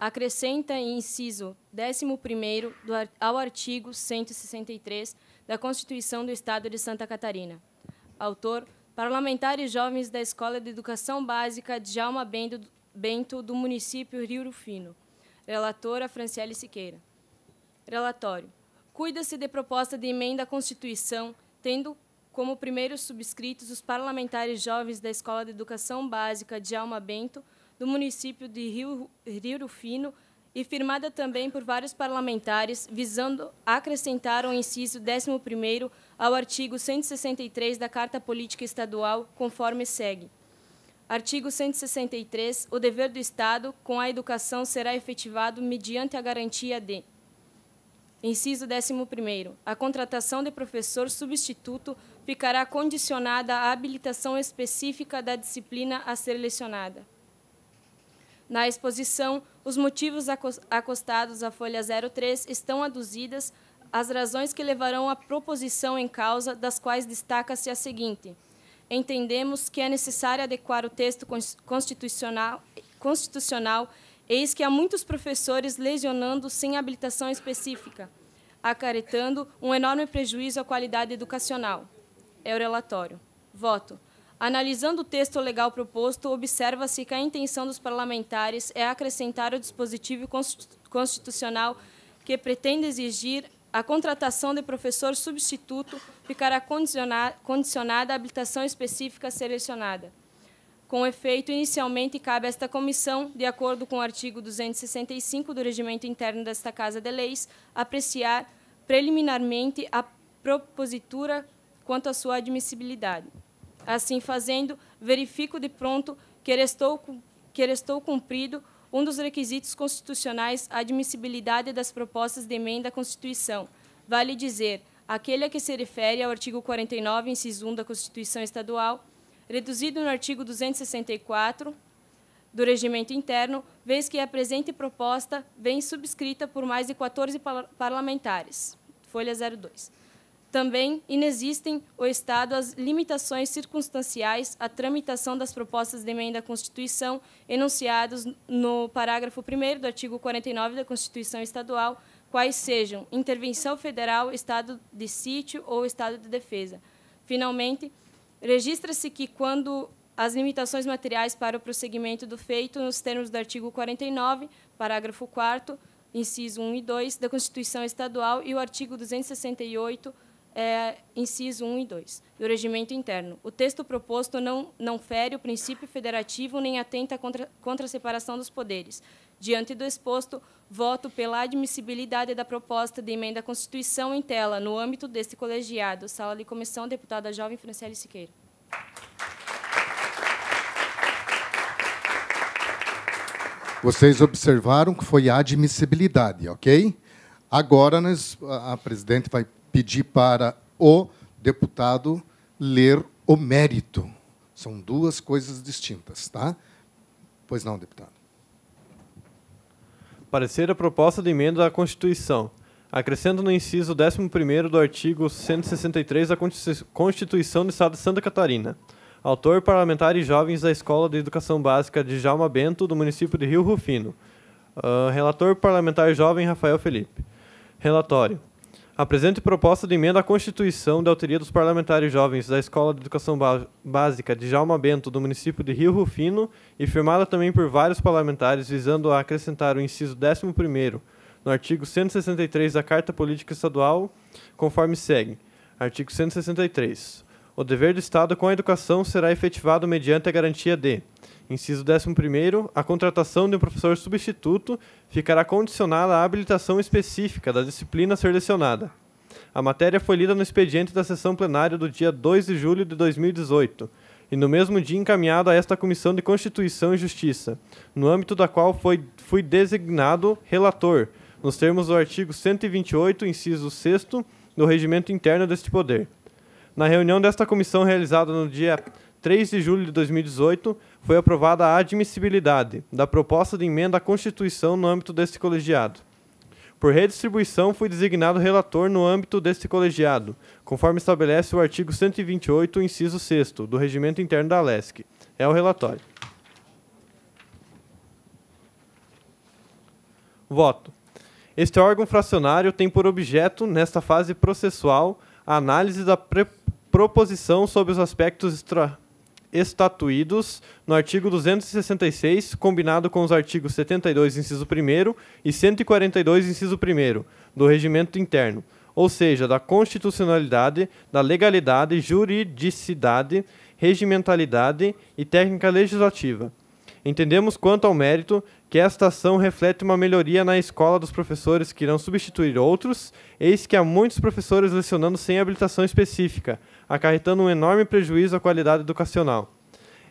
Acrescenta em inciso 11 ao artigo 163 da Constituição do Estado de Santa Catarina. Autor, parlamentares jovens da Escola de Educação Básica de Alma Bento, do município Rio Rufino. Relatora, Franciele Siqueira. Relatório. Cuida-se de proposta de emenda à Constituição, tendo como primeiros subscritos os parlamentares jovens da Escola de Educação Básica de Alma Bento, do município de Rio, Rio e firmada também por vários parlamentares, visando acrescentar o inciso 11º ao artigo 163 da Carta Política Estadual, conforme segue. Artigo 163. O dever do Estado com a educação será efetivado mediante a garantia de Inciso 11 A contratação de professor substituto ficará condicionada à habilitação específica da disciplina a ser lecionada. Na exposição, os motivos acostados à folha 03 estão aduzidas as razões que levarão à proposição em causa, das quais destaca-se a seguinte. Entendemos que é necessário adequar o texto constitucional, constitucional eis que há muitos professores lesionando sem habilitação específica, acarretando um enorme prejuízo à qualidade educacional. É o relatório. Voto. Analisando o texto legal proposto, observa-se que a intenção dos parlamentares é acrescentar o dispositivo constitucional que pretende exigir a contratação de professor substituto ficará condicionada à habilitação específica selecionada. Com efeito, inicialmente cabe a esta comissão, de acordo com o artigo 265 do Regimento Interno desta Casa de Leis, apreciar preliminarmente a propositura quanto à sua admissibilidade. Assim fazendo, verifico de pronto que restou, que restou cumprido um dos requisitos constitucionais a admissibilidade das propostas de emenda à Constituição. Vale dizer, aquele a que se refere ao artigo 49, inciso 1 da Constituição Estadual, reduzido no artigo 264 do Regimento Interno, vez que a presente proposta vem subscrita por mais de 14 parlamentares. Folha 02. Também inexistem o Estado as limitações circunstanciais à tramitação das propostas de emenda à Constituição enunciadas no parágrafo 1 do artigo 49 da Constituição Estadual, quais sejam intervenção federal, estado de sítio ou estado de defesa. Finalmente, registra-se que, quando as limitações materiais para o prosseguimento do feito, nos termos do artigo 49, parágrafo 4 inciso 1 e 2 da Constituição Estadual e o artigo 268 é, inciso 1 e 2, do regimento interno. O texto proposto não, não fere o princípio federativo nem atenta contra, contra a separação dos poderes. Diante do exposto, voto pela admissibilidade da proposta de emenda à Constituição em tela, no âmbito deste colegiado. Sala de comissão, deputada jovem Franciele Siqueira. Vocês observaram que foi a admissibilidade, ok? Agora nós, a presidente vai pedir para o deputado ler o mérito. São duas coisas distintas, tá? Pois não, deputado. Parecer a proposta de emenda à Constituição. Acrescento no inciso 11 do artigo 163 da Constituição do Estado de Santa Catarina. Autor parlamentar e jovens da Escola de Educação Básica de Jalma Bento, do município de Rio Rufino. Uh, relator parlamentar jovem Rafael Felipe. Relatório. Apresente proposta de emenda à Constituição de autoria dos parlamentares jovens da Escola de Educação Básica de Jalma Bento, do município de Rio Rufino, e firmada também por vários parlamentares, visando a acrescentar o inciso 11 no artigo 163 da Carta Política Estadual, conforme segue. Artigo 163. O dever do Estado com a educação será efetivado mediante a garantia de Inciso 11. A contratação de um professor substituto ficará condicionada à habilitação específica da disciplina a ser lecionada. A matéria foi lida no expediente da sessão plenária do dia 2 de julho de 2018 e no mesmo dia encaminhada a esta Comissão de Constituição e Justiça, no âmbito da qual foi, fui designado relator, nos termos do artigo 128, inciso 6 do Regimento Interno deste Poder. Na reunião desta comissão realizada no dia 3 de julho de 2018, foi aprovada a admissibilidade da proposta de emenda à Constituição no âmbito deste colegiado. Por redistribuição, fui designado relator no âmbito deste colegiado, conforme estabelece o artigo 128, inciso 6 do Regimento Interno da LESC. É o relatório. Voto. Este órgão fracionário tem por objeto, nesta fase processual, a análise da proposição sobre os aspectos extra estatuídos no artigo 266, combinado com os artigos 72, inciso 1 e 142, inciso 1 do Regimento Interno, ou seja, da constitucionalidade, da legalidade, juridicidade, regimentalidade e técnica legislativa Entendemos quanto ao mérito que esta ação reflete uma melhoria na escola dos professores que irão substituir outros, eis que há muitos professores lecionando sem habilitação específica, acarretando um enorme prejuízo à qualidade educacional.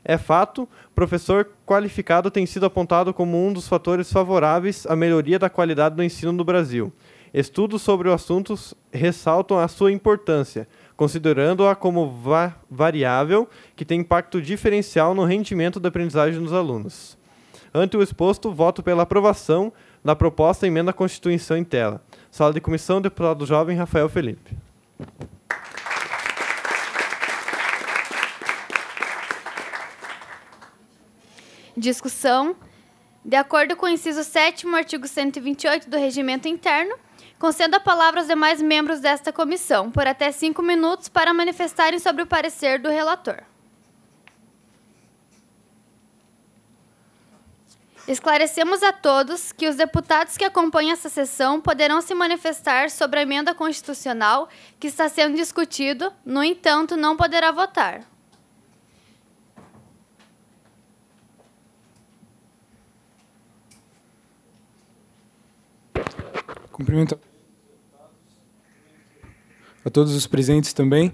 É fato, professor qualificado tem sido apontado como um dos fatores favoráveis à melhoria da qualidade do ensino no Brasil. Estudos sobre o assunto ressaltam a sua importância, considerando-a como va variável que tem impacto diferencial no rendimento da aprendizagem dos alunos. Ante o exposto, voto pela aprovação da proposta emenda à Constituição em tela. Sala de comissão, deputado jovem Rafael Felipe. Discussão. De acordo com o inciso 7 artigo 128 do Regimento Interno, conceda a palavra aos demais membros desta comissão, por até cinco minutos, para manifestarem sobre o parecer do relator. Esclarecemos a todos que os deputados que acompanham essa sessão poderão se manifestar sobre a emenda constitucional que está sendo discutido, no entanto, não poderá votar. Cumprimento a todos os presentes também.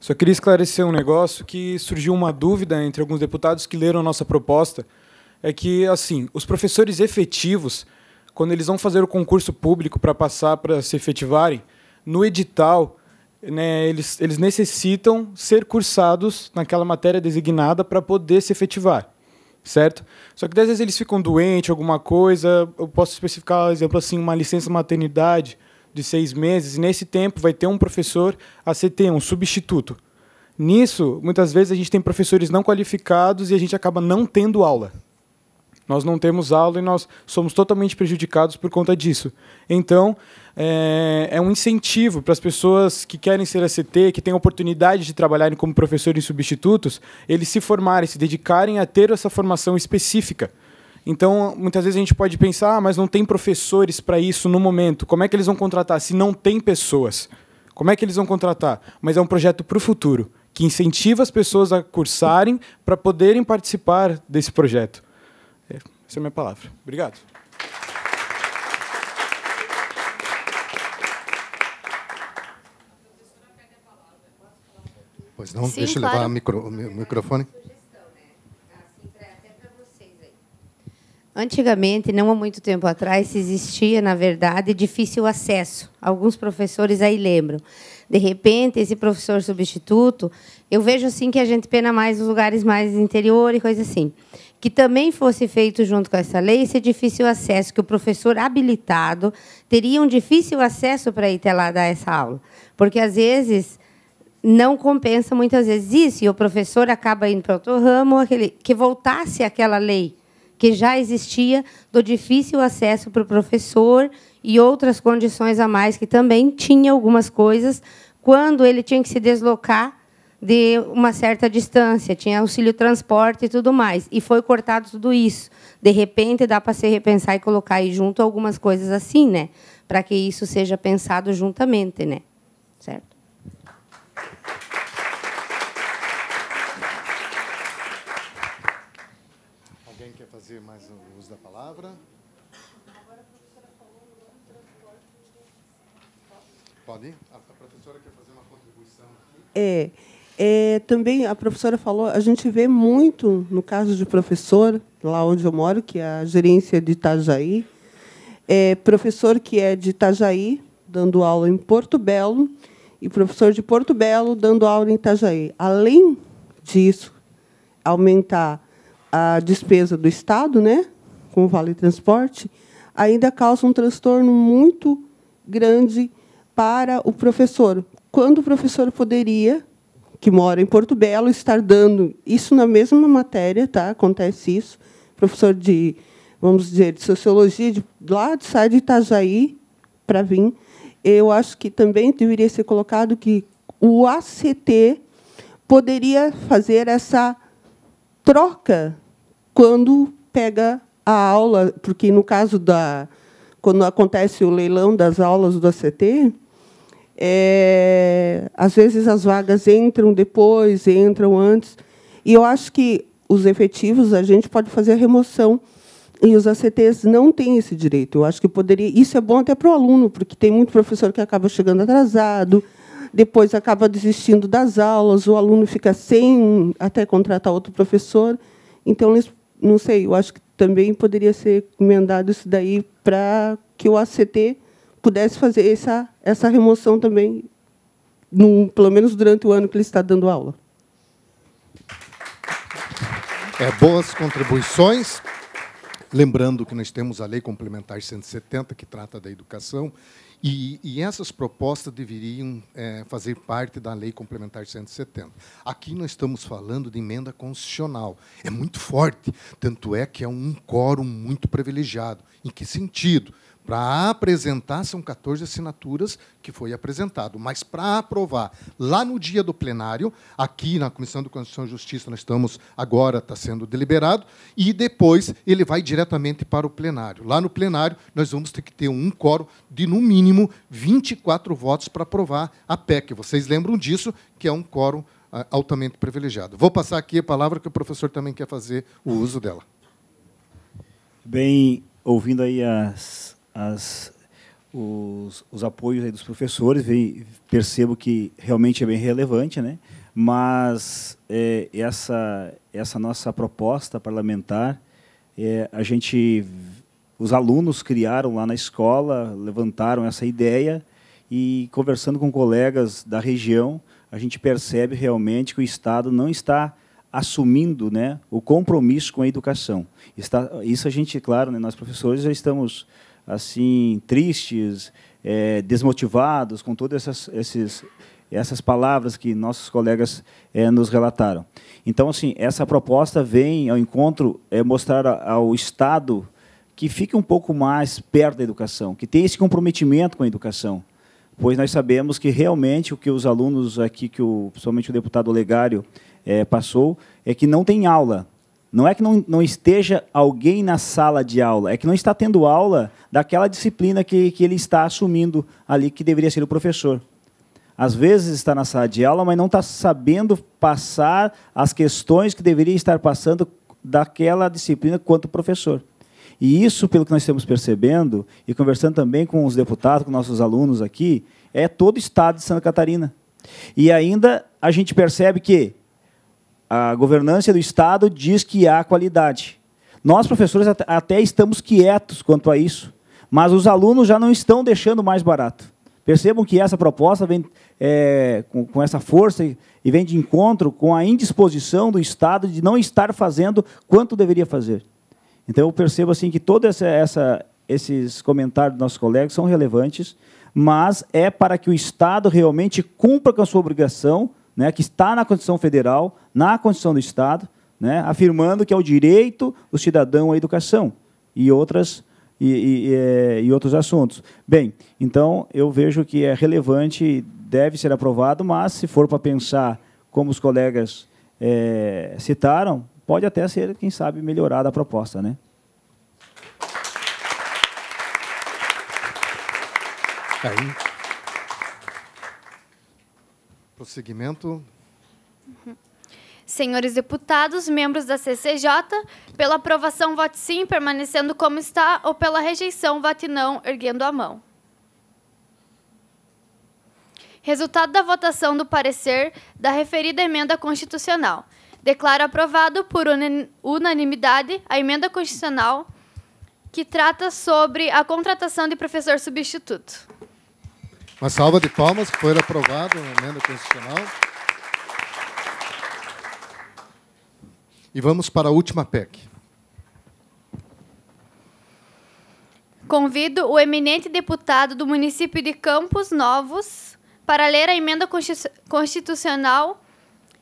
Só queria esclarecer um negócio que surgiu uma dúvida entre alguns deputados que leram a nossa proposta, é que assim, os professores efetivos, quando eles vão fazer o concurso público para passar para se efetivarem, no edital, né, eles, eles necessitam ser cursados naquela matéria designada para poder se efetivar, certo? Só que às vezes eles ficam doentes, alguma coisa, eu posso especificar, por exemplo, assim, uma licença maternidade, de seis meses, e nesse tempo vai ter um professor ACT, um substituto. Nisso, muitas vezes a gente tem professores não qualificados e a gente acaba não tendo aula. Nós não temos aula e nós somos totalmente prejudicados por conta disso. Então, é, é um incentivo para as pessoas que querem ser ACT, que têm oportunidade de trabalharem como professores substitutos, eles se formarem, se dedicarem a ter essa formação específica então, muitas vezes a gente pode pensar, ah, mas não tem professores para isso no momento. Como é que eles vão contratar se não tem pessoas? Como é que eles vão contratar? Mas é um projeto para o futuro, que incentiva as pessoas a cursarem para poderem participar desse projeto. É, essa é a minha palavra. Obrigado. Pois não, Sim, deixa eu levar o, micro, o microfone. Antigamente, não há muito tempo atrás, existia, na verdade, difícil acesso. Alguns professores aí lembram. De repente, esse professor substituto, eu vejo assim que a gente pena mais os lugares mais interior e coisa assim. Que também fosse feito junto com essa lei esse difícil acesso, que o professor habilitado teria um difícil acesso para ir até lá dar essa aula. Porque, às vezes, não compensa muitas vezes isso, e o professor acaba indo para outro ramo, aquele, que voltasse aquela lei que já existia, do difícil acesso para o professor e outras condições a mais, que também tinha algumas coisas, quando ele tinha que se deslocar de uma certa distância, tinha auxílio transporte e tudo mais. E foi cortado tudo isso. De repente, dá para se repensar e colocar aí junto algumas coisas assim, né? Para que isso seja pensado juntamente, né? Certo? fazer mais o uso da palavra. Pode ir? A professora quer fazer uma contribuição aqui. É, é, também a professora falou, a gente vê muito, no caso de professor, lá onde eu moro, que é a gerência de Itajaí, é, professor que é de Itajaí, dando aula em Porto Belo, e professor de Porto Belo dando aula em Itajaí. Além disso, aumentar a despesa do Estado, né, com o Vale Transporte, ainda causa um transtorno muito grande para o professor. Quando o professor poderia, que mora em Porto Belo, estar dando isso na mesma matéria, tá? Acontece isso. Professor de, vamos dizer, de sociologia, de, lá de sai de Itajaí para vir. Eu acho que também deveria ser colocado que o ACT poderia fazer essa troca quando pega a aula, porque no caso da quando acontece o leilão das aulas do ACT, é, às vezes as vagas entram depois, entram antes, e eu acho que os efetivos a gente pode fazer a remoção e os ACTs não têm esse direito. Eu acho que poderia. Isso é bom até para o aluno, porque tem muito professor que acaba chegando atrasado, depois acaba desistindo das aulas, o aluno fica sem até contratar outro professor. Então, não sei, eu acho que também poderia ser emendado isso daí para que o ACT pudesse fazer essa, essa remoção também, no, pelo menos durante o ano que ele está dando aula. É, boas contribuições. Lembrando que nós temos a Lei Complementar 170, que trata da educação, e, e essas propostas deveriam é, fazer parte da Lei Complementar 170. Aqui nós estamos falando de emenda constitucional. É muito forte, tanto é que é um quórum muito privilegiado. Em que sentido? Para apresentar, são 14 assinaturas que foi apresentado, mas para aprovar, lá no dia do plenário, aqui na Comissão de Constituição e Justiça, nós estamos agora, está sendo deliberado, e depois ele vai diretamente para o plenário. Lá no plenário, nós vamos ter que ter um coro de, no mínimo, 24 votos para aprovar a PEC. Vocês lembram disso, que é um coro ah, altamente privilegiado. Vou passar aqui a palavra que o professor também quer fazer o uso dela. Bem, ouvindo aí as as, os, os apoios dos professores, veio, percebo que realmente é bem relevante, né? mas é, essa, essa nossa proposta parlamentar, é, a gente, os alunos criaram lá na escola, levantaram essa ideia e conversando com colegas da região, a gente percebe realmente que o Estado não está assumindo né, o compromisso com a educação. Está, isso a gente, claro, né, nós professores já estamos assim tristes, é, desmotivados, com todas essas, esses, essas palavras que nossos colegas é, nos relataram. Então, assim, essa proposta vem ao encontro é, mostrar ao Estado que fique um pouco mais perto da educação, que tenha esse comprometimento com a educação, pois nós sabemos que realmente o que os alunos aqui, que o, somente o deputado legário é, passou, é que não tem aula, não é que não, não esteja alguém na sala de aula, é que não está tendo aula daquela disciplina que, que ele está assumindo ali, que deveria ser o professor. Às vezes está na sala de aula, mas não está sabendo passar as questões que deveria estar passando daquela disciplina quanto professor. E isso, pelo que nós estamos percebendo, e conversando também com os deputados, com nossos alunos aqui, é todo o estado de Santa Catarina. E ainda a gente percebe que a governança do Estado diz que há qualidade. Nós, professores, até estamos quietos quanto a isso, mas os alunos já não estão deixando mais barato. Percebam que essa proposta vem é, com, com, essa força e, e vem de encontro com a indisposição do Estado de não estar fazendo quanto deveria fazer. Então, eu percebo assim que todos essa, essa, esses comentários dos nossos colegas são relevantes, mas é para que o Estado realmente cumpra com a sua obrigação né, que está na Constituição Federal, na Constituição do Estado, né, afirmando que é o direito do cidadão à educação e outras e, e, e, eh, outros assuntos. Bem, então eu vejo que é relevante, deve ser aprovado, mas se for para pensar como os colegas é, citaram, pode até ser, quem sabe, melhorada a proposta, né? Aí. Prosseguimento. Senhores deputados, membros da CCJ, pela aprovação, vote sim, permanecendo como está, ou pela rejeição, vote não, erguendo a mão. Resultado da votação do parecer da referida emenda constitucional. Declaro aprovado por unanimidade a emenda constitucional que trata sobre a contratação de professor substituto. Uma salva de palmas, foi aprovado a emenda constitucional. E vamos para a última PEC. Convido o eminente deputado do município de Campos Novos para ler a emenda constitucional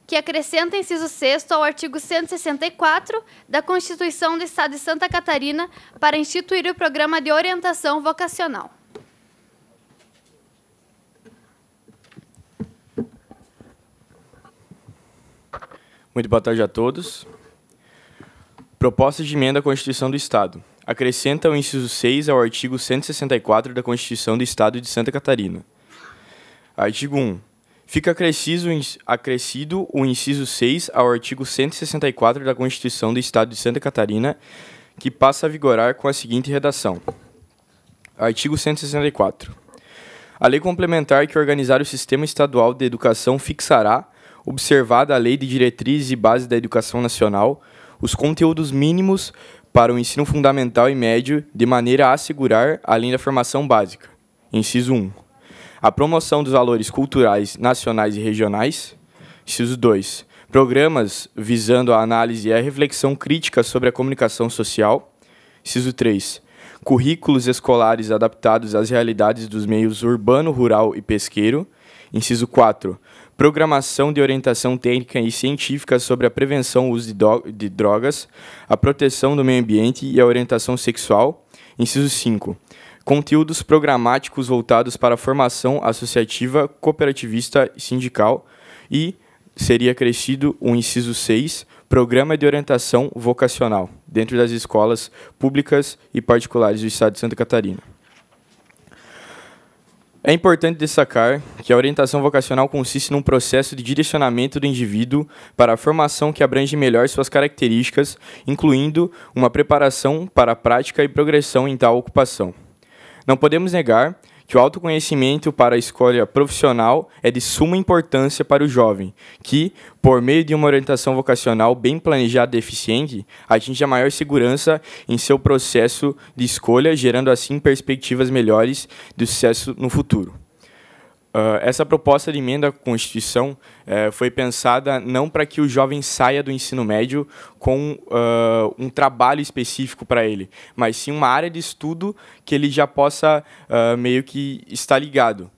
que acrescenta inciso 6 ao artigo 164 da Constituição do Estado de Santa Catarina para instituir o programa de orientação vocacional. Muito boa tarde a todos. Proposta de emenda à Constituição do Estado. Acrescenta o inciso 6 ao artigo 164 da Constituição do Estado de Santa Catarina. Artigo 1. Fica acrescido, o inciso 6 ao artigo 164 da Constituição do Estado de Santa Catarina, que passa a vigorar com a seguinte redação: Artigo 164. A lei complementar que organizar o sistema estadual de educação fixará observada a Lei de Diretrizes e Base da Educação Nacional, os conteúdos mínimos para o ensino fundamental e médio, de maneira a assegurar, além da formação básica. Inciso 1. A promoção dos valores culturais nacionais e regionais. Inciso 2. Programas visando a análise e a reflexão crítica sobre a comunicação social. Inciso 3. Currículos escolares adaptados às realidades dos meios urbano, rural e pesqueiro. Inciso 4 programação de orientação técnica e científica sobre a prevenção uso de drogas, a proteção do meio ambiente e a orientação sexual. Inciso 5. Conteúdos programáticos voltados para a formação associativa, cooperativista e sindical. E seria acrescido o inciso 6, Programa de Orientação Vocacional, dentro das escolas públicas e particulares do Estado de Santa Catarina. É importante destacar que a orientação vocacional consiste num processo de direcionamento do indivíduo para a formação que abrange melhor suas características, incluindo uma preparação para a prática e progressão em tal ocupação. Não podemos negar que o autoconhecimento para a escolha profissional é de suma importância para o jovem, que, por meio de uma orientação vocacional bem planejada e eficiente, atinge a maior segurança em seu processo de escolha, gerando assim perspectivas melhores de sucesso no futuro. Ah, essa proposta de emenda à Constituição eh, foi pensada não para que o jovem saia do ensino médio com ah, um trabalho específico para ele, mas sim uma área de estudo que ele já possa ah, meio que estar ligado.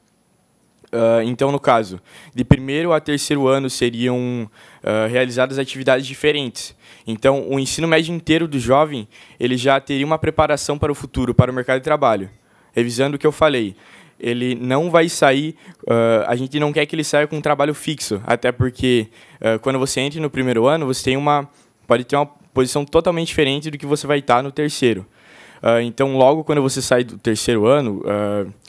Uh, então, no caso, de primeiro a terceiro ano seriam uh, realizadas atividades diferentes. Então, o ensino médio inteiro do jovem ele já teria uma preparação para o futuro, para o mercado de trabalho. Revisando o que eu falei, ele não vai sair. Uh, a gente não quer que ele saia com um trabalho fixo, até porque uh, quando você entra no primeiro ano, você tem uma pode ter uma posição totalmente diferente do que você vai estar no terceiro. Uh, então, logo quando você sai do terceiro ano,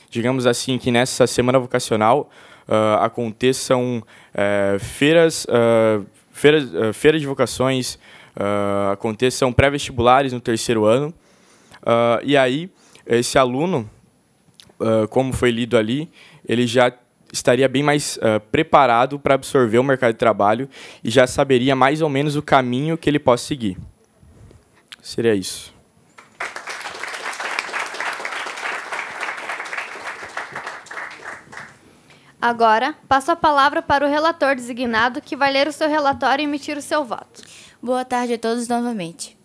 digamos assim que nessa semana vocacional aconteçam eh, feiras, feiras, feiras de vocações, aconteçam pré-vestibulares no terceiro ano, e aí esse aluno ah, como foi lido ali, ele já estaria bem mais uh, preparado para absorver o mercado de trabalho e já saberia mais ou menos o caminho que ele possa seguir. Seria isso. Agora, passo a palavra para o relator designado, que vai ler o seu relatório e emitir o seu voto. Boa tarde a todos novamente.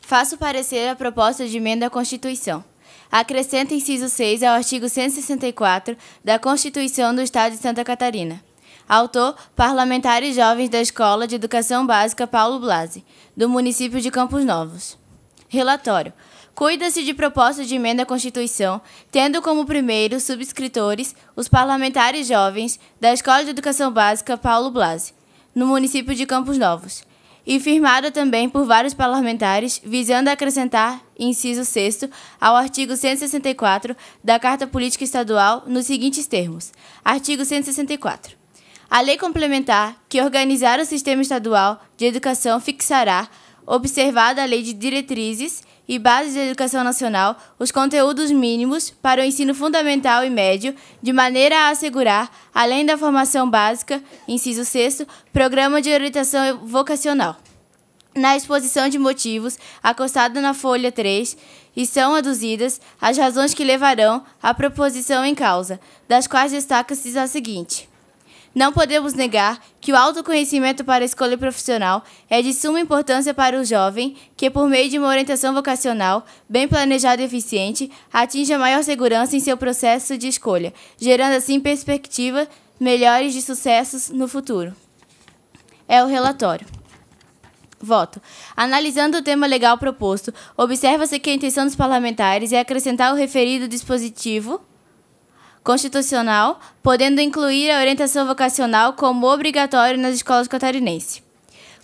Faço parecer a proposta de emenda à Constituição, acrescenta inciso 6 ao artigo 164 da Constituição do Estado de Santa Catarina. Autor, parlamentares jovens da Escola de Educação Básica Paulo Blasi, do município de Campos Novos. Relatório. Cuida-se de proposta de emenda à Constituição, tendo como primeiros subscritores os parlamentares jovens da Escola de Educação Básica Paulo Blasi, no município de Campos Novos e firmada também por vários parlamentares, visando acrescentar, inciso 6, ao artigo 164 da Carta Política Estadual, nos seguintes termos: artigo 164. A lei complementar que organizar o sistema estadual de educação fixará, observada a Lei de Diretrizes e Bases da Educação Nacional, os conteúdos mínimos para o ensino fundamental e médio, de maneira a assegurar, além da formação básica, inciso 6, programa de orientação vocacional. Na exposição de motivos, acostada na folha 3, e são aduzidas as razões que levarão à proposição em causa, das quais destaca-se a seguinte. Não podemos negar que o autoconhecimento para a escolha profissional é de suma importância para o jovem que, por meio de uma orientação vocacional bem planejada e eficiente, atinja maior segurança em seu processo de escolha, gerando assim perspectivas melhores de sucessos no futuro. É o relatório. Voto. Analisando o tema legal proposto, observa-se que a intenção dos parlamentares é acrescentar o referido dispositivo constitucional, podendo incluir a orientação vocacional como obrigatório nas escolas catarinenses.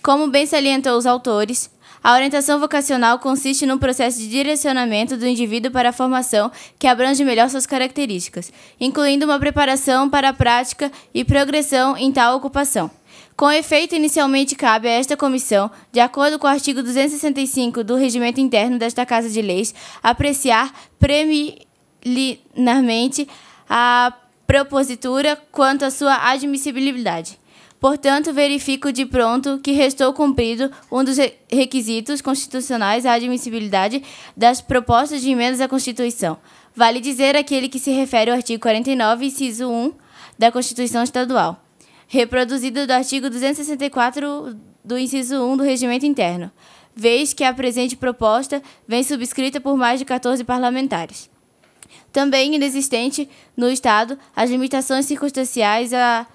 Como bem salientou os autores, a orientação vocacional consiste num processo de direcionamento do indivíduo para a formação que abrange melhor suas características, incluindo uma preparação para a prática e progressão em tal ocupação. Com efeito, inicialmente cabe a esta comissão, de acordo com o artigo 265 do Regimento Interno desta Casa de Leis, apreciar preliminarmente a propositura quanto à sua admissibilidade. Portanto, verifico de pronto que restou cumprido um dos requisitos constitucionais à admissibilidade das propostas de emendas à Constituição. Vale dizer aquele que se refere ao artigo 49, inciso 1 da Constituição Estadual, reproduzido do artigo 264 do inciso 1 do Regimento Interno, vez que a presente proposta vem subscrita por mais de 14 parlamentares também inexistente no Estado, as limitações circunstanciais à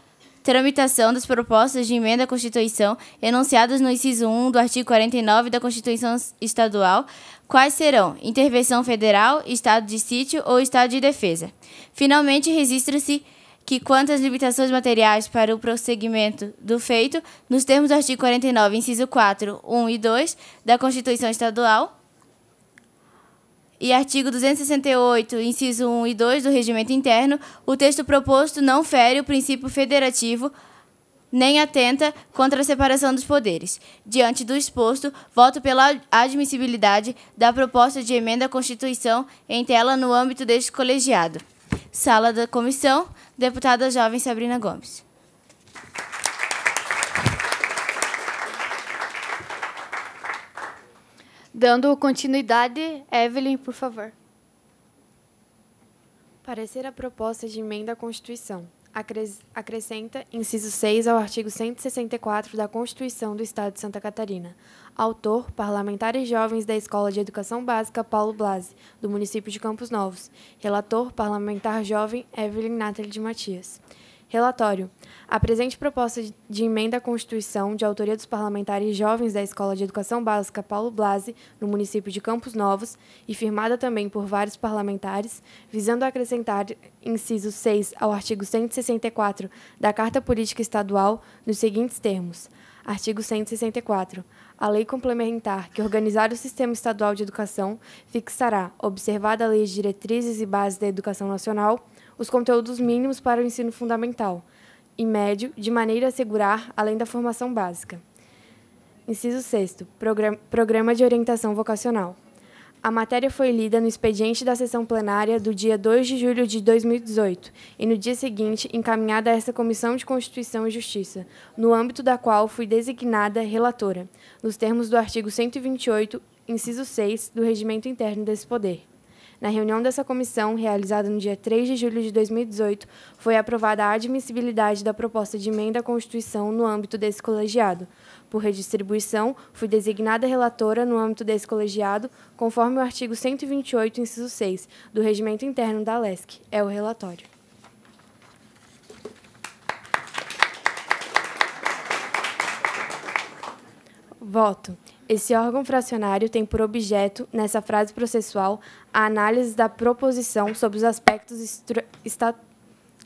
tramitação das propostas de emenda à Constituição enunciadas no inciso 1 do artigo 49 da Constituição Estadual, quais serão intervenção federal, estado de sítio ou estado de defesa. Finalmente, registra-se que quanto às limitações materiais para o prosseguimento do feito, nos termos do artigo 49, inciso 4, 1 e 2 da Constituição Estadual, e artigo 268, inciso 1 e 2 do Regimento Interno, o texto proposto não fere o princípio federativo nem atenta contra a separação dos poderes. Diante do exposto, voto pela admissibilidade da proposta de emenda à Constituição em tela no âmbito deste colegiado. Sala da comissão, deputada jovem Sabrina Gomes. Dando continuidade, Evelyn, por favor. Parecer a proposta de emenda à Constituição. Acrescenta inciso 6 ao artigo 164 da Constituição do Estado de Santa Catarina. Autor: Parlamentares Jovens da Escola de Educação Básica Paulo Blasi, do município de Campos Novos. Relator: Parlamentar Jovem Evelyn Nathalie de Matias. Relatório. A presente proposta de emenda à Constituição, de autoria dos parlamentares jovens da Escola de Educação Básica Paulo Blasi, no município de Campos Novos, e firmada também por vários parlamentares, visando acrescentar inciso 6 ao artigo 164 da Carta Política Estadual, nos seguintes termos. Artigo 164. A lei complementar que organizar o sistema estadual de educação fixará, observada a lei de diretrizes e bases da educação nacional, os conteúdos mínimos para o ensino fundamental e médio, de maneira a assegurar além da formação básica. Inciso 6 Programa de Orientação Vocacional. A matéria foi lida no expediente da sessão plenária do dia 2 de julho de 2018 e, no dia seguinte, encaminhada a essa Comissão de Constituição e Justiça, no âmbito da qual fui designada relatora, nos termos do artigo 128, inciso 6 do Regimento Interno desse Poder. Na reunião dessa comissão, realizada no dia 3 de julho de 2018, foi aprovada a admissibilidade da proposta de emenda à Constituição no âmbito desse colegiado. Por redistribuição, fui designada relatora no âmbito desse colegiado, conforme o artigo 128, inciso 6, do Regimento Interno da LESC. É o relatório. Voto. Esse órgão fracionário tem por objeto, nessa frase processual, a análise da proposição sobre os aspectos estatutários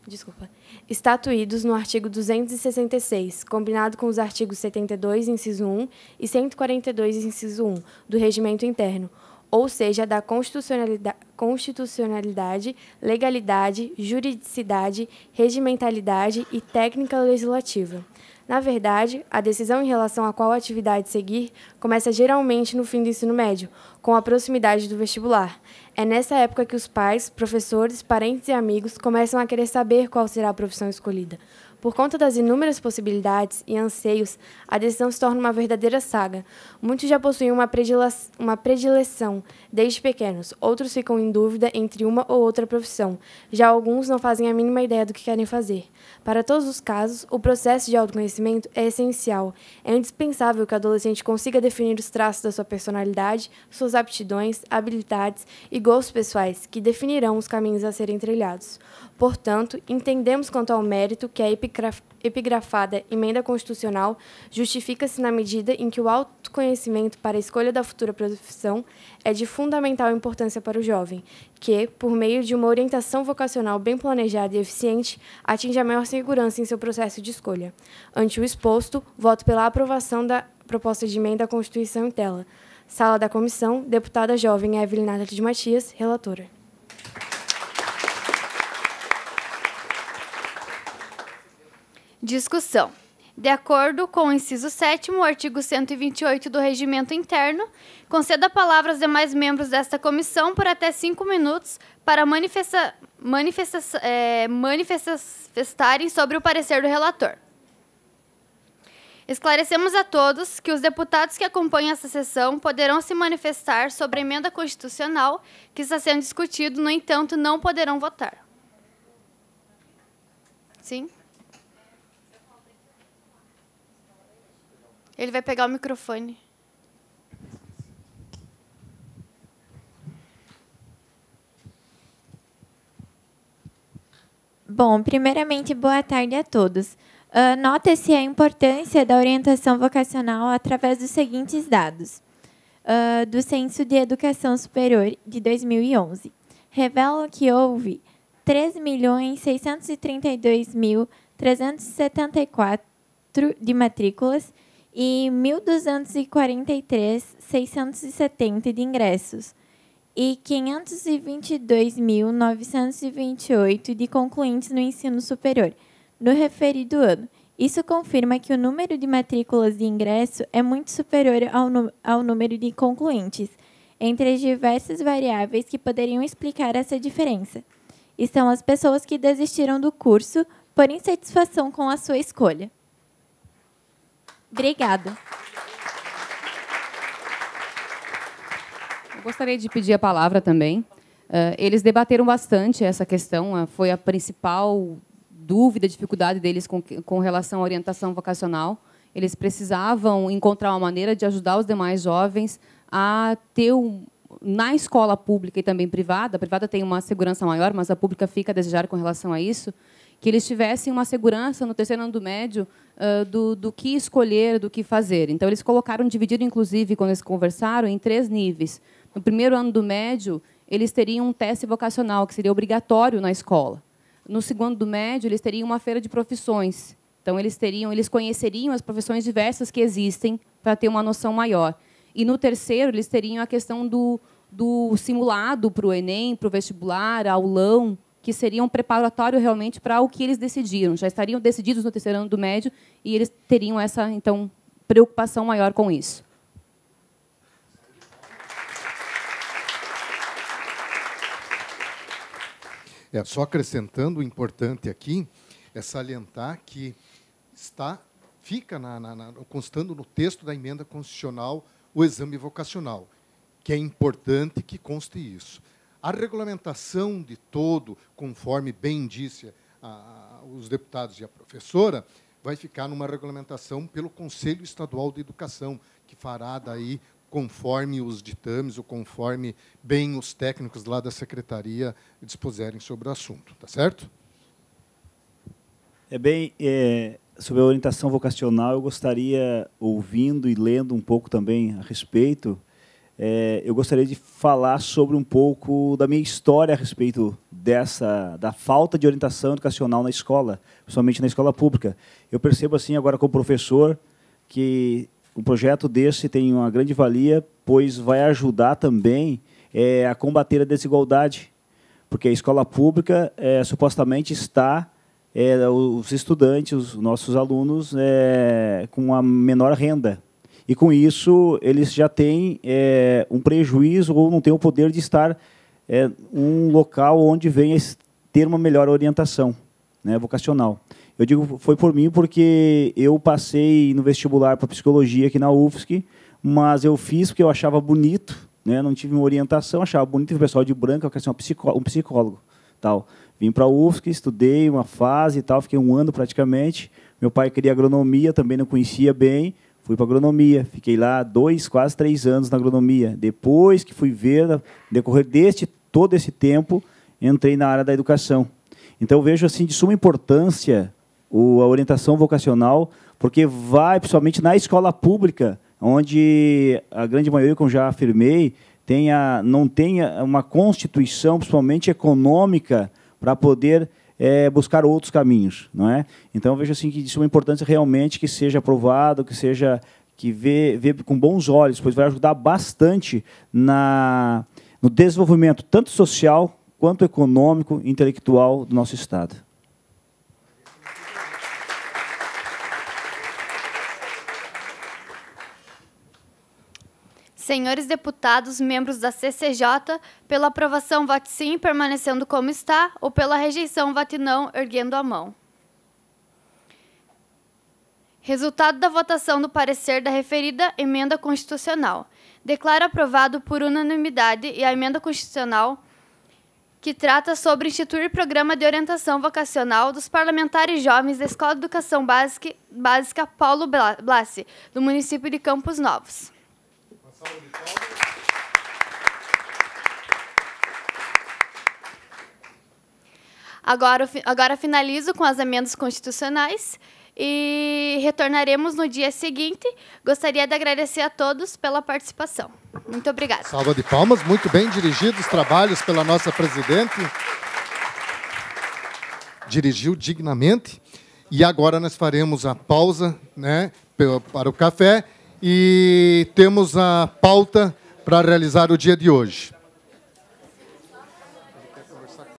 desculpa, estatuídos no artigo 266, combinado com os artigos 72, inciso 1 e 142, inciso 1 do Regimento Interno, ou seja, da constitucionalidade, constitucionalidade legalidade, juridicidade, regimentalidade e técnica legislativa. Na verdade, a decisão em relação a qual atividade seguir começa geralmente no fim do ensino médio, com a proximidade do vestibular. É nessa época que os pais, professores, parentes e amigos começam a querer saber qual será a profissão escolhida. Por conta das inúmeras possibilidades e anseios, a decisão se torna uma verdadeira saga. Muitos já possuem uma, predile uma predileção desde pequenos, outros ficam em dúvida entre uma ou outra profissão. Já alguns não fazem a mínima ideia do que querem fazer. Para todos os casos, o processo de autoconhecimento é essencial. É indispensável que o adolescente consiga definir os traços da sua personalidade, suas aptidões, habilidades e gostos pessoais, que definirão os caminhos a serem trilhados. Portanto, entendemos quanto ao mérito que a epicrafia epigrafada emenda constitucional justifica-se na medida em que o autoconhecimento para a escolha da futura profissão é de fundamental importância para o jovem, que, por meio de uma orientação vocacional bem planejada e eficiente, atinge a maior segurança em seu processo de escolha. Ante o exposto, voto pela aprovação da proposta de emenda à Constituição em tela. Sala da Comissão, deputada jovem Evelyn Nath de Matias, relatora. Discussão. De acordo com o inciso 7, artigo 128 do Regimento Interno, conceda a palavra aos demais membros desta comissão por até cinco minutos para manifesta manifesta é, manifestarem sobre o parecer do relator. Esclarecemos a todos que os deputados que acompanham essa sessão poderão se manifestar sobre a emenda constitucional que está sendo discutido, no entanto, não poderão votar. Sim? Ele vai pegar o microfone. Bom, primeiramente, boa tarde a todos. Uh, Nota-se a importância da orientação vocacional através dos seguintes dados. Uh, do Censo de Educação Superior de 2011, revelam que houve 3.632.374 de matrículas e 1.243.670 de ingressos e 522.928 de concluintes no ensino superior no referido ano. Isso confirma que o número de matrículas de ingresso é muito superior ao, ao número de concluintes, entre as diversas variáveis que poderiam explicar essa diferença. E são as pessoas que desistiram do curso por insatisfação com a sua escolha. Obrigada. Eu gostaria de pedir a palavra também. Eh, eles debateram bastante essa questão, eh, foi a principal dúvida, dificuldade deles com, relação à orientação vocacional. Eles precisavam encontrar uma maneira de ajudar os demais jovens a ter um, na escola pública e também privada, a privada tem uma segurança maior, mas a pública fica a desejar com relação a isso, que eles tivessem uma segurança no terceiro ano do médio uh, do, do que escolher, do que fazer. Então, eles colocaram, dividido, inclusive, quando eles conversaram, em três níveis. No primeiro ano do médio, eles teriam um teste vocacional, que seria obrigatório na escola. No segundo do médio, eles teriam uma feira de profissões. Então, eles, teriam, eles conheceriam as profissões diversas que existem para ter uma noção maior. E no terceiro, eles teriam a questão do, do simulado para o Enem, para o vestibular, aulão, que seriam um preparatório realmente para o que eles decidiram. Já estariam decididos no terceiro ano do médio e eles teriam essa então preocupação maior com isso. É, só acrescentando o importante aqui, é salientar que está fica na, na, na, constando no texto da emenda constitucional o exame vocacional, que é importante que conste isso a regulamentação de todo, conforme bem disse a, a, os deputados e a professora, vai ficar numa regulamentação pelo Conselho Estadual de Educação, que fará daí conforme os ditames ou conforme bem os técnicos lá da secretaria dispuserem sobre o assunto, tá certo? É bem, é, sobre a orientação vocacional, eu gostaria, ouvindo e lendo um pouco também a respeito, é, eu gostaria de falar sobre um pouco da minha história a respeito dessa da falta de orientação educacional na escola, principalmente na escola pública. Eu percebo assim agora como professor que um projeto desse tem uma grande valia, pois vai ajudar também é, a combater a desigualdade, porque a escola pública é, supostamente está é, os estudantes, os nossos alunos, é, com a menor renda, e com isso eles já têm é, um prejuízo ou não têm o poder de estar é, um local onde venha ter uma melhor orientação né, vocacional. Eu digo foi por mim porque eu passei no vestibular para psicologia aqui na UFSC, mas eu fiz porque eu achava bonito, né, não tive uma orientação, achava bonito o pessoal de branco, eu queria ser um psicólogo. Tal. Vim para a UFSC, estudei uma fase e tal, fiquei um ano praticamente. Meu pai queria agronomia, também não conhecia bem. Fui para agronomia, fiquei lá dois, quase três anos na agronomia. Depois que fui ver, decorrer deste todo esse tempo, entrei na área da educação. Então vejo assim de suma importância o, a orientação vocacional, porque vai principalmente na escola pública, onde a grande maioria, como já afirmei, tenha, não tenha uma constituição, principalmente econômica, para poder é, buscar outros caminhos, não é? Então vejo assim que isso é uma importância realmente que seja aprovado, que seja que vê, vê com bons olhos, pois vai ajudar bastante na no desenvolvimento tanto social quanto econômico, intelectual do nosso estado. Senhores deputados, membros da CCJ, pela aprovação vote sim, permanecendo como está, ou pela rejeição vote não, erguendo a mão. Resultado da votação do parecer da referida emenda constitucional. Declaro aprovado por unanimidade e a emenda constitucional que trata sobre instituir programa de orientação vocacional dos parlamentares jovens da Escola de Educação Básica, Paulo Blasi, do município de Campos Novos salva de palmas. Agora, agora finalizo com as emendas constitucionais e retornaremos no dia seguinte. Gostaria de agradecer a todos pela participação. Muito obrigada. Salva de palmas, muito bem dirigidos os trabalhos pela nossa presidente. Dirigiu dignamente. E agora nós faremos a pausa né, para o café e temos a pauta para realizar o dia de hoje.